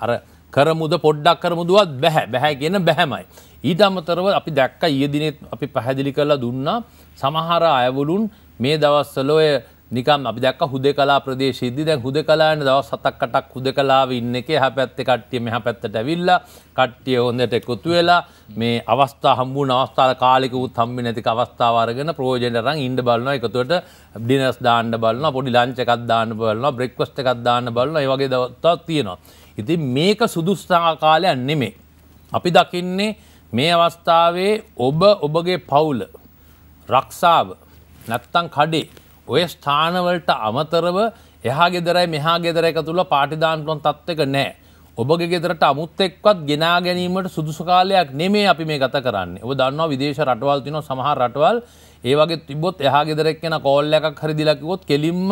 අර කරමුද පොඩ්ඩක් කරමුදුවත් බැහැ බැහැගෙන බැහැමයි. ඊට අමතරව අපි දැක්ක ඊයදිනෙත් අපි පැහැදිලි කරලා දුන්නා සමහර අයවලුන් මේ දවස්සල ඔය නිකම් අපි දැක් හුද කලා ප්‍රදේශයේදී දැන් හුද කලාන දවස් සතක් අටක් හුද කලාව ඉන්න එක එහා පැත්තේ කට්ටිය මෙහා පැත්තට ඇවිල්ලා කට්ටිය හොඳට එකතු වෙලා මේ අවස්ථා හම්බුන අවස්ථාල කාලෙක උත් හම්බෙන්නේ නැති අවස්ථාව අරගෙන ප්‍රයෝජන අරන් ඉන්න බලනවා එකතුවට ඩිනර්ස් දාන්න බලනවා පොඩි ලන්ච් එකක් දාන්න බලනවා බ්‍රෙක්ෆාස්ට් එකක් දාන්න බලනවා ඒ වගේ දවස්වල් තියෙනවා ඉතින් මේක සුදුස්සාකාලයක් නෙමේ. අපි දකින්නේ මේ අවස්ථාවේ ඔබ ඔබගේ පවුල රක්ෂාව නැත්තං කඩේ ඔය ස්ථානවලට අමතරව එහා ගෙදරයි මෙහා ගෙදර එක තුළ පාටිදාන්ටොන් තත්ත්වක නෑ. ඔබගේ ගෙදරට අමුත් එක්වත් ගෙනා ගැනීමට සුදුසු කාලයක් නෙමේ අපි මේ ගත කරන්නේ. ඔබ දන්නවා විදේශ රටවල් තියෙනවා සමහර රටවල් ඒ වගේ තිබ්බොත් එහා ගෙදරක් යන කෝල් එකක් හරි දීලා කිව්වොත් කෙලින්ම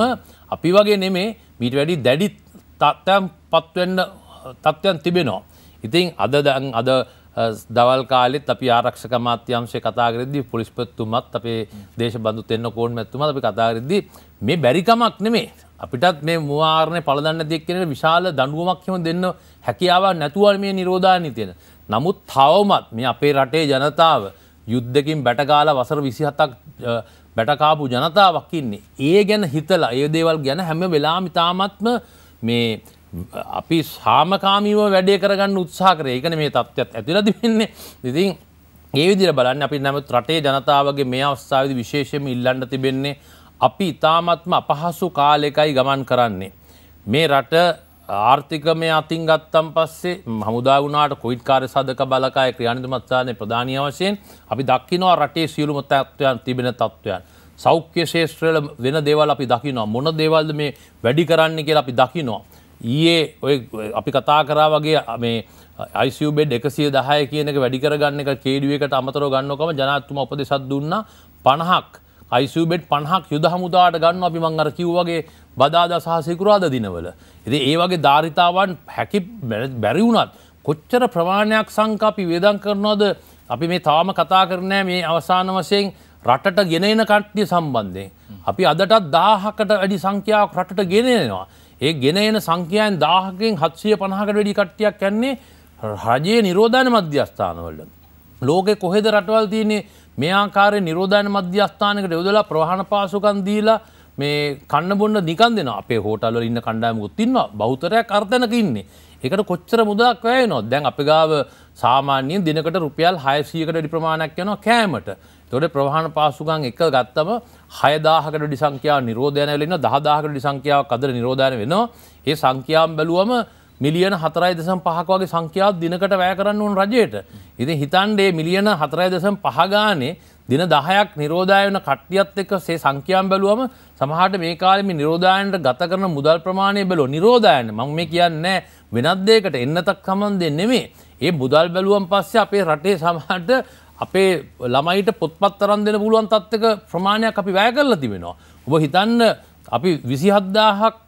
අපි වගේ නෙමේ මීට වැඩි දැඩි තත්ත්වයන් පත්වෙන්න තත්ත්වයන් තිබෙනවා. ඉතින් අද දැන් අද දවල් කාලෙත් අපි ආරක්ෂක මාත්‍යංශය කතාගරද්දි පොලිස්පත්තුමත් අපේ දේශබඳු එන්න කෝන් මැත්තුම අපි කතාගරද්දි මේ බැරිකමක් නෙමේ අපිටත් මේ මවාරණය පලදන්න දෙක්කෙනට විශාල දඩුවමක්හෙම දෙන්න හැකියාවක් නැතුවල් මේ නිරෝධානය තියෙන. නමුත් තවමත් මේ අපේ රටේ ජනතාව යුද්ධකින් බැටකාල වසර විසිහතක් බැටකාපු ජනතාවක් ඉන්නේ. ඒ ගැන හිතලා ඒ දේවල් ගැන හැම වෙලා මිතාමත්ම මේ අපි සාමකාමීව වැඩේ කරගන්න උත්සා කර ඒකන මේ තත්ත්වත් ඇතිලද වෙන්නේ ඉතින් ඒ විදිර බලන්න අපි නැමත් රටේ ජනතාවගේ මේ අවස්ථාවද විශේෂම ඉල්ලන්න තිබෙන්නේ අපි ඉතාමත්ම අපහසු කාලෙකයි ගමන් කරන්නේ. මේ රට ආර්ථිකමය අතින් ගත්තම් පස්සේ හමුදා වුණාට කොයිට් කාර්ය සාධක බලකාය ක්‍රියානිදුමත්තානය ප්‍රධානී වශයෙන් අපි දක්කිනවා රටේ සියලුම තත්ත්වයන් තිබෙන තත්ත්වයන්. සෞඛ්‍ය ශේෂත්‍රල වෙන දේවල් අපි දකිනවා මොන දේවල්ද මේ වැඩි කරන්න කියලා අපි දකිනවා. ඊයේ ඔය අපි කතා කරා වගේ මේ අයිසිබෙඩ් එකසිය දහය කියන එක වැඩි කරගන්න එක කේඩුවකට අමතරව ගන්නකම ජනත්තුම උපදෙසත් දුන්න පණහක් අයිසිබෙට් පණහක් යුද හමුදාට ගන්න අපි මං අර කිව්වගේ බදාදා සහ සිකුරාද දිනවල. ඉති ඒ වගේ ධාරිතාවන් හැකි බැරිවුණත් කොච්චර ප්‍රමාණයක් සංකපි වේදන් කරනවාද අපි මේ තාම කතා කරනෑ මේ අවසාන වශයෙන් රටට ගෙනෙන කට්ටිය සම්බන්ධයෙන්. අපි අදටත් දාහකට වැඩි සංඛ්‍යාවක් රටට ගෙනෙනවා. ඒ ගෙන එන සංඛ්‍යයන් දාහකෙන් හත්සිය පණහකට වැඩි කට්ටියක් යන්නේ රජයේ නිරෝධාන මධ්‍යස්ථානවල. ලෝකෙ කොහෙද රටවල් තියන්නේ මේ ආකාරය නිරෝධාන මධ්‍යස්ථානකට යොදලා ප්‍රහණ පාසුකන් දීලා මේ කන්න බොන්න නිකන් දෙන අපේ හෝටල්වල ඉන්න කණ්ඩායමකුත් ඉන්නවා බහුතරයක් අර්ධනක ඉන්නේ. ඒකට කොච්චර මුදලක් වැය වෙනවද? දැන් අපි ගාව සාමාන්‍යයෙන් දිනකට රුපියල් 600කට වැඩි ප්‍රමාණයක් යනවා කෑමට. ඒතකොට ප්‍රවාහන පාසුකම් එක ගත්තම හයදාහකට ඩිසංකයා නිරෝධයන වෙලන්න දහදාහකට ඩිසංකයාව අදර නිරෝධයන වෙනවා ඒ සංකයාම් බැලුවම මිලියන හතරයි දෙසම් පහකවගේ සංඛ්‍යාව දිනකට වැය කරන්න උන් රජයට. ඉතින් හිතන්ඩේ මිලියන හතරයි දෙසම් පහගානේ දින දහයක් නිරෝධය වන කට්ටියත් එක්ක සේ සංඛ්‍යාම් බැලුවම සමහට මේ කාලෙම නිරෝධයන්ට ගත කරන මුදල් ප්‍රමාණය බැලෝ නිරෝධයන මං මේ කියන්න වෙනත් දෙයකට එන්නතක් කමන් දෙන්නෙමේ. ඒ මුදල් බැලුවම් පස්සේ අපේ රටේ සමහට අපේ ළමයිට පොත්පත් තරන් දෙන පුළුවන් තත්වක ප්‍රමාණයක් අපි වැය කරලා තිබෙනවා. ඔබ හිතන්න අපි විසිහද්දාහක්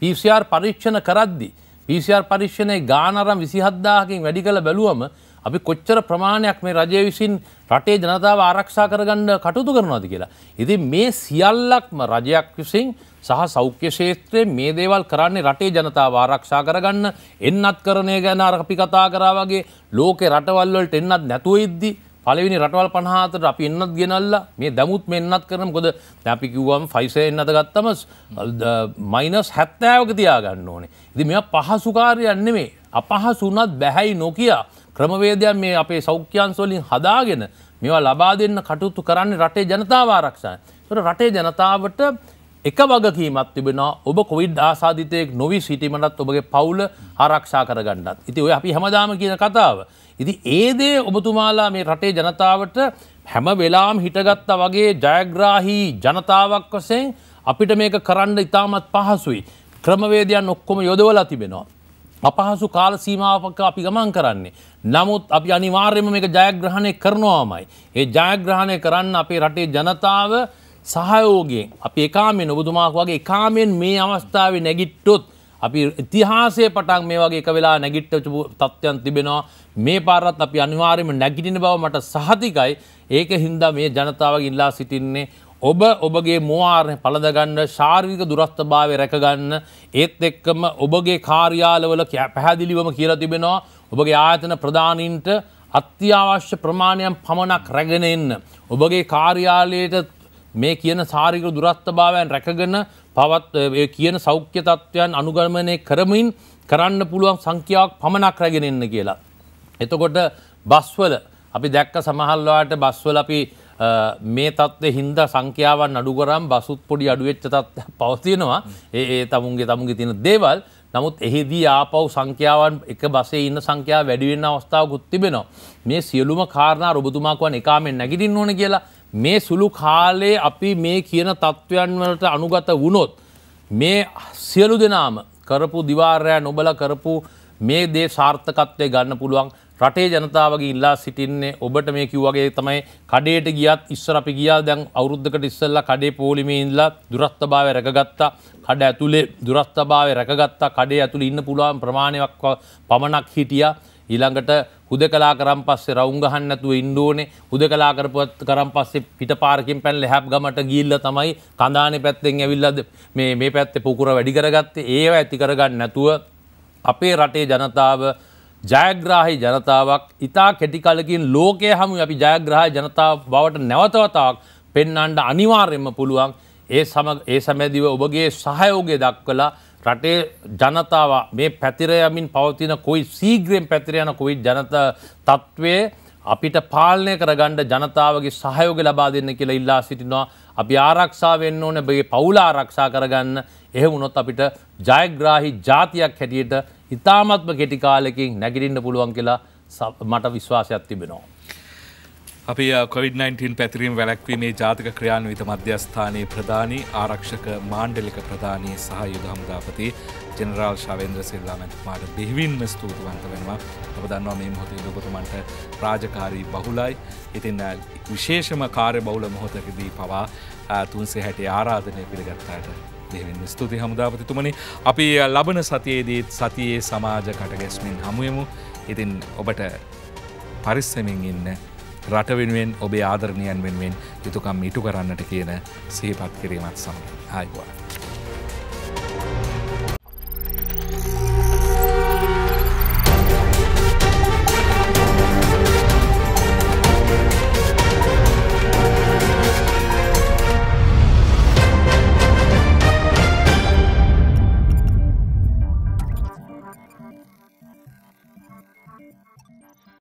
පිසිR පරීක්ෂණ කරද්දි. පිසිR පරීක්ෂණය ගානරම් විසිහද්දාහකින් වැඩි කළ බැලුවම අපි කොච්චර ප්‍රමාණයක් මේ රජය විසින් රටේ ජනතාව ආරක්ෂා කරගන්න කටයුතු කරනවාද කියලා. ඉතින් මේ සියල්ලක්ම රජයක් විසින් සහ සෞඛ්‍ය ශේත්‍රයේ මේ දේවල් කරන්නේ රටේ ජනතාව ආරක්ෂා කරගන්න එන්නත් කරණය ගැන අර අපි කතා කරා වගේ ලෝකේ රටවල් වලට එන්නත් නැතුව ඉද්දි පළවෙනි රටවල් 54ට අපි එන්නත් ගෙනල්ලා මේ දැමුත් මෙන්නත් කරන මොකද දැන් අපි කිව්වම ෆයිසර් එන්නත ගත්තම මයිනස් 70ක තියාගන්න ඕනේ. ඉතින් මේවා පහසු කාර්යයක් නෙමෙයි. අපහසු උනත් බැහැයි නොකිය ක්‍රමවේදයන් මේ අපේ සෞඛ්‍යංශ වලින් හදාගෙන මේවා ලබා දෙන්න කටයුතු කරන්නේ රටේ ජනතාව ආරක්ෂා. ඒතර රටේ ජනතාවට එක වගකීමත් තිබෙනවා ඔබ කොවිඩ් ආසාධිතයෙක් නොවී සිටීමටත් ඔබගේ පවුල ආරක්ෂා කරගන්නත්. ඉති ඔය අපි හැමදාම කියන කතාව. ඉති ඒදේ ඔබතුමාලා මේ රටේ ජනතාවට හැම වෙලාම් හිටගත්තා වගේ ජයග්‍රාහී ජනතාවක් වසෙන් අපිට මේක කරන්න ඉතාමත් පහසුයි. ක්‍රමවේදයන් ඔක්කොම යොදවලා තිබෙනවා. අපහසු කාල සීමාවක අපි ගමන් කරන්නේ. නමුත් අපි අනිවාර්යම මේක ජයග්‍රහණය කරනවාමයි. ඒ ජයග්‍රහණය කරන්න අපේ රටේ ජනතාව සහයෝගෙන් අපි එකාමෙන් ඔබතුමාක් වගේ එකාමෙන් මේ අවස්ථාව නැගිට්ටොත් අපි ඉතිහාසය පටන් මේ වගේ එක වෙලා නැගිට්ට තත්ත්වයන් තිබෙනවා මේ පාරත් අපි අනිවාර්යම නැගිටින බව මට සහතිකයි ඒක හින්දා මේ ජනතාවගේ ඉල්ලා සිටින්නේ ඔබ ඔබගේ මෝආරණය පළඳගන්න ශාර්වික දුරස්ථභාවය රැකගන්න ඒත් එක්කම ඔබගේ කාර්යාලවල පැහැදිලිවම කියලා තිබෙනවා ඔබගේ ආයතන ප්‍රධානීන්ට අත්‍යවශ්‍ය ප්‍රමාණයන් පමණක් රැගෙන එන්න. ඔබගේ කාර්යාලයට මේ කියන සාරික දුරස්ථභාවයන් රැකගෙන පවත් කියන සෞඛ්‍ය තත්ත්වයන් අනුගමනය කරමින් කරන්න පුළුවන් සංඛ්‍යාවක් පමණක් රැගෙන එන්න කියලා. එතකොට බස්වල අපි දැක්ක සමහල්වාට බස්වල අපි මේ තත්ත්වය හින්දා සංඛ්‍යාවන් අඩු කරම් බසුත් පොඩි අඩුවෙච්ච තත්ත්වයක් පවතිනවා. ඒ ඒ තමුන්ගේ තමුන්ගේ තියෙන දේවල්. නමුත් එහිදී ආපව් සංඛ්‍යාවන් එක බසේ ඉන්න සංඛ්‍යාව වැඩි වෙන්න අවස්ථාවකුත් තිබෙනවා. මේ සියලුම කාරණා ඔබතුමා කියන්නේ එකාමෙන් නැගිටින්න ඕන කියලා මේ සුළු කාලයේ අපි මේ කියන තත්ත්වයන් වලට අනුගත වුණොත් මේ සියලු දෙනාම කරපු දිවාරය නොබල කරපු මේ දේ සාර්ථකත්වය ගන්න පුළුවන් රටේ ජනතාවගේ ඉල්ලා සිටින්නේ ඔබට මේ කිව්වගේ තමයි කඩේට ගියත් ඉස්සර අපි ගියා දැන් අවුරුද්දකට ඉස්සෙල්ලා කඩේ පොලිමේ ඉඳලා දුරස්ථභාවය රැකගත්තා කඩ ඇතුලේ දුරස්ථභාවය රැකගත්තා කඩේ ඇතුලේ ඉන්න පුළුවන් ප්‍රමාණයක් පමණක් හිටියා ඊළඟට හුද කලා කරම් පස්සේ රවුන්ගහන් නැතුව ඉන්ඩෝනේ හුද කලා කරපුත් කරම් පස්සේ පිට පාරකින් පැන් ලැහැප් ගමට ගිල්ල තමයි කඳාන පැත්තෙන් ඇවිල්ලද මේ මේ පැත්තේ පොකුර වැඩි කරගත්තේ ඒව ඇති කරගන්න නැතුව අපේ රටේ ජනතාව ජයග්‍රාහි ජනතාවක් ඉතා කෙටිකලකින් ලෝකය හමු අපි ජයග්‍රහය ජනතාව බවට නැවතවතාවක් පෙන්නන්ට අනිවාර්යෙන්ම පුළුවන් ඒ සම ඒ සමැදිව ඔබගේ සහයෝගය දක්වලා රටේ ජනතාව මේ පැතිරයමින් පවතින කොයි සීග්‍රයෙන් පැතිරයන කොයි ජනත තත්ත්වය අපිට පාලනය කරගණ්ඩ ජනතාවගේ සහයෝග ලබා දෙන්න කියලා ඉල්ලා සිටිනවා අපි ආරක්ෂාවෙන්න ඕන බගේ පවුල ආරක්ෂා කරගන්න එහෙමුණොත් අපිට ජයග්‍රාහි ජාතියක් හැටියට ඉතාමත්ම කෙටිකාලෙකින් නැගිරින්න පුළුවන් කියලා මට විශ්වාසයක් තිබෙනවා. අපි කොවිD-19 පැතිරීම් වැලැක්වීමේ ජාතික ක්‍රියාන්විත මධ්‍යස්ථානයේ ප්‍රධානී ආරක්ෂක මාණ්ඩලික ප්‍රධානී සහ යුද හමුදාපති ජෙනරාල් ශාවේන්ද්‍ර සිල්ලා මැතිතුමාට බෙහෙවින්ම ස්තුතිවන්ත වෙනවා. ඔබ දන්නවා මේ මොහොතේ ඔබතුමන්ට රාජකාරී බහුලයි. ඉතින් විශේෂම කාර්ය බහුල මොහොතකදී පවා 360 ආරාධනය පිළිගත්තාට දෙවෙන්න ස්තුති හමුදාපතිතුමනි අපි ලබන සතියේදීත් සතියේ සමාජ කටගැස්මින් හමුයමු ඉතින් ඔබට පරිස්සමින් ඉන්න රට වෙනුවෙන් ඔබේ ආදරණයන් වෙනුවෙන් යුතුකම් ඉටු කරන්නට කියන සහිපත් කිරීමත් සමඟ ආයිවා.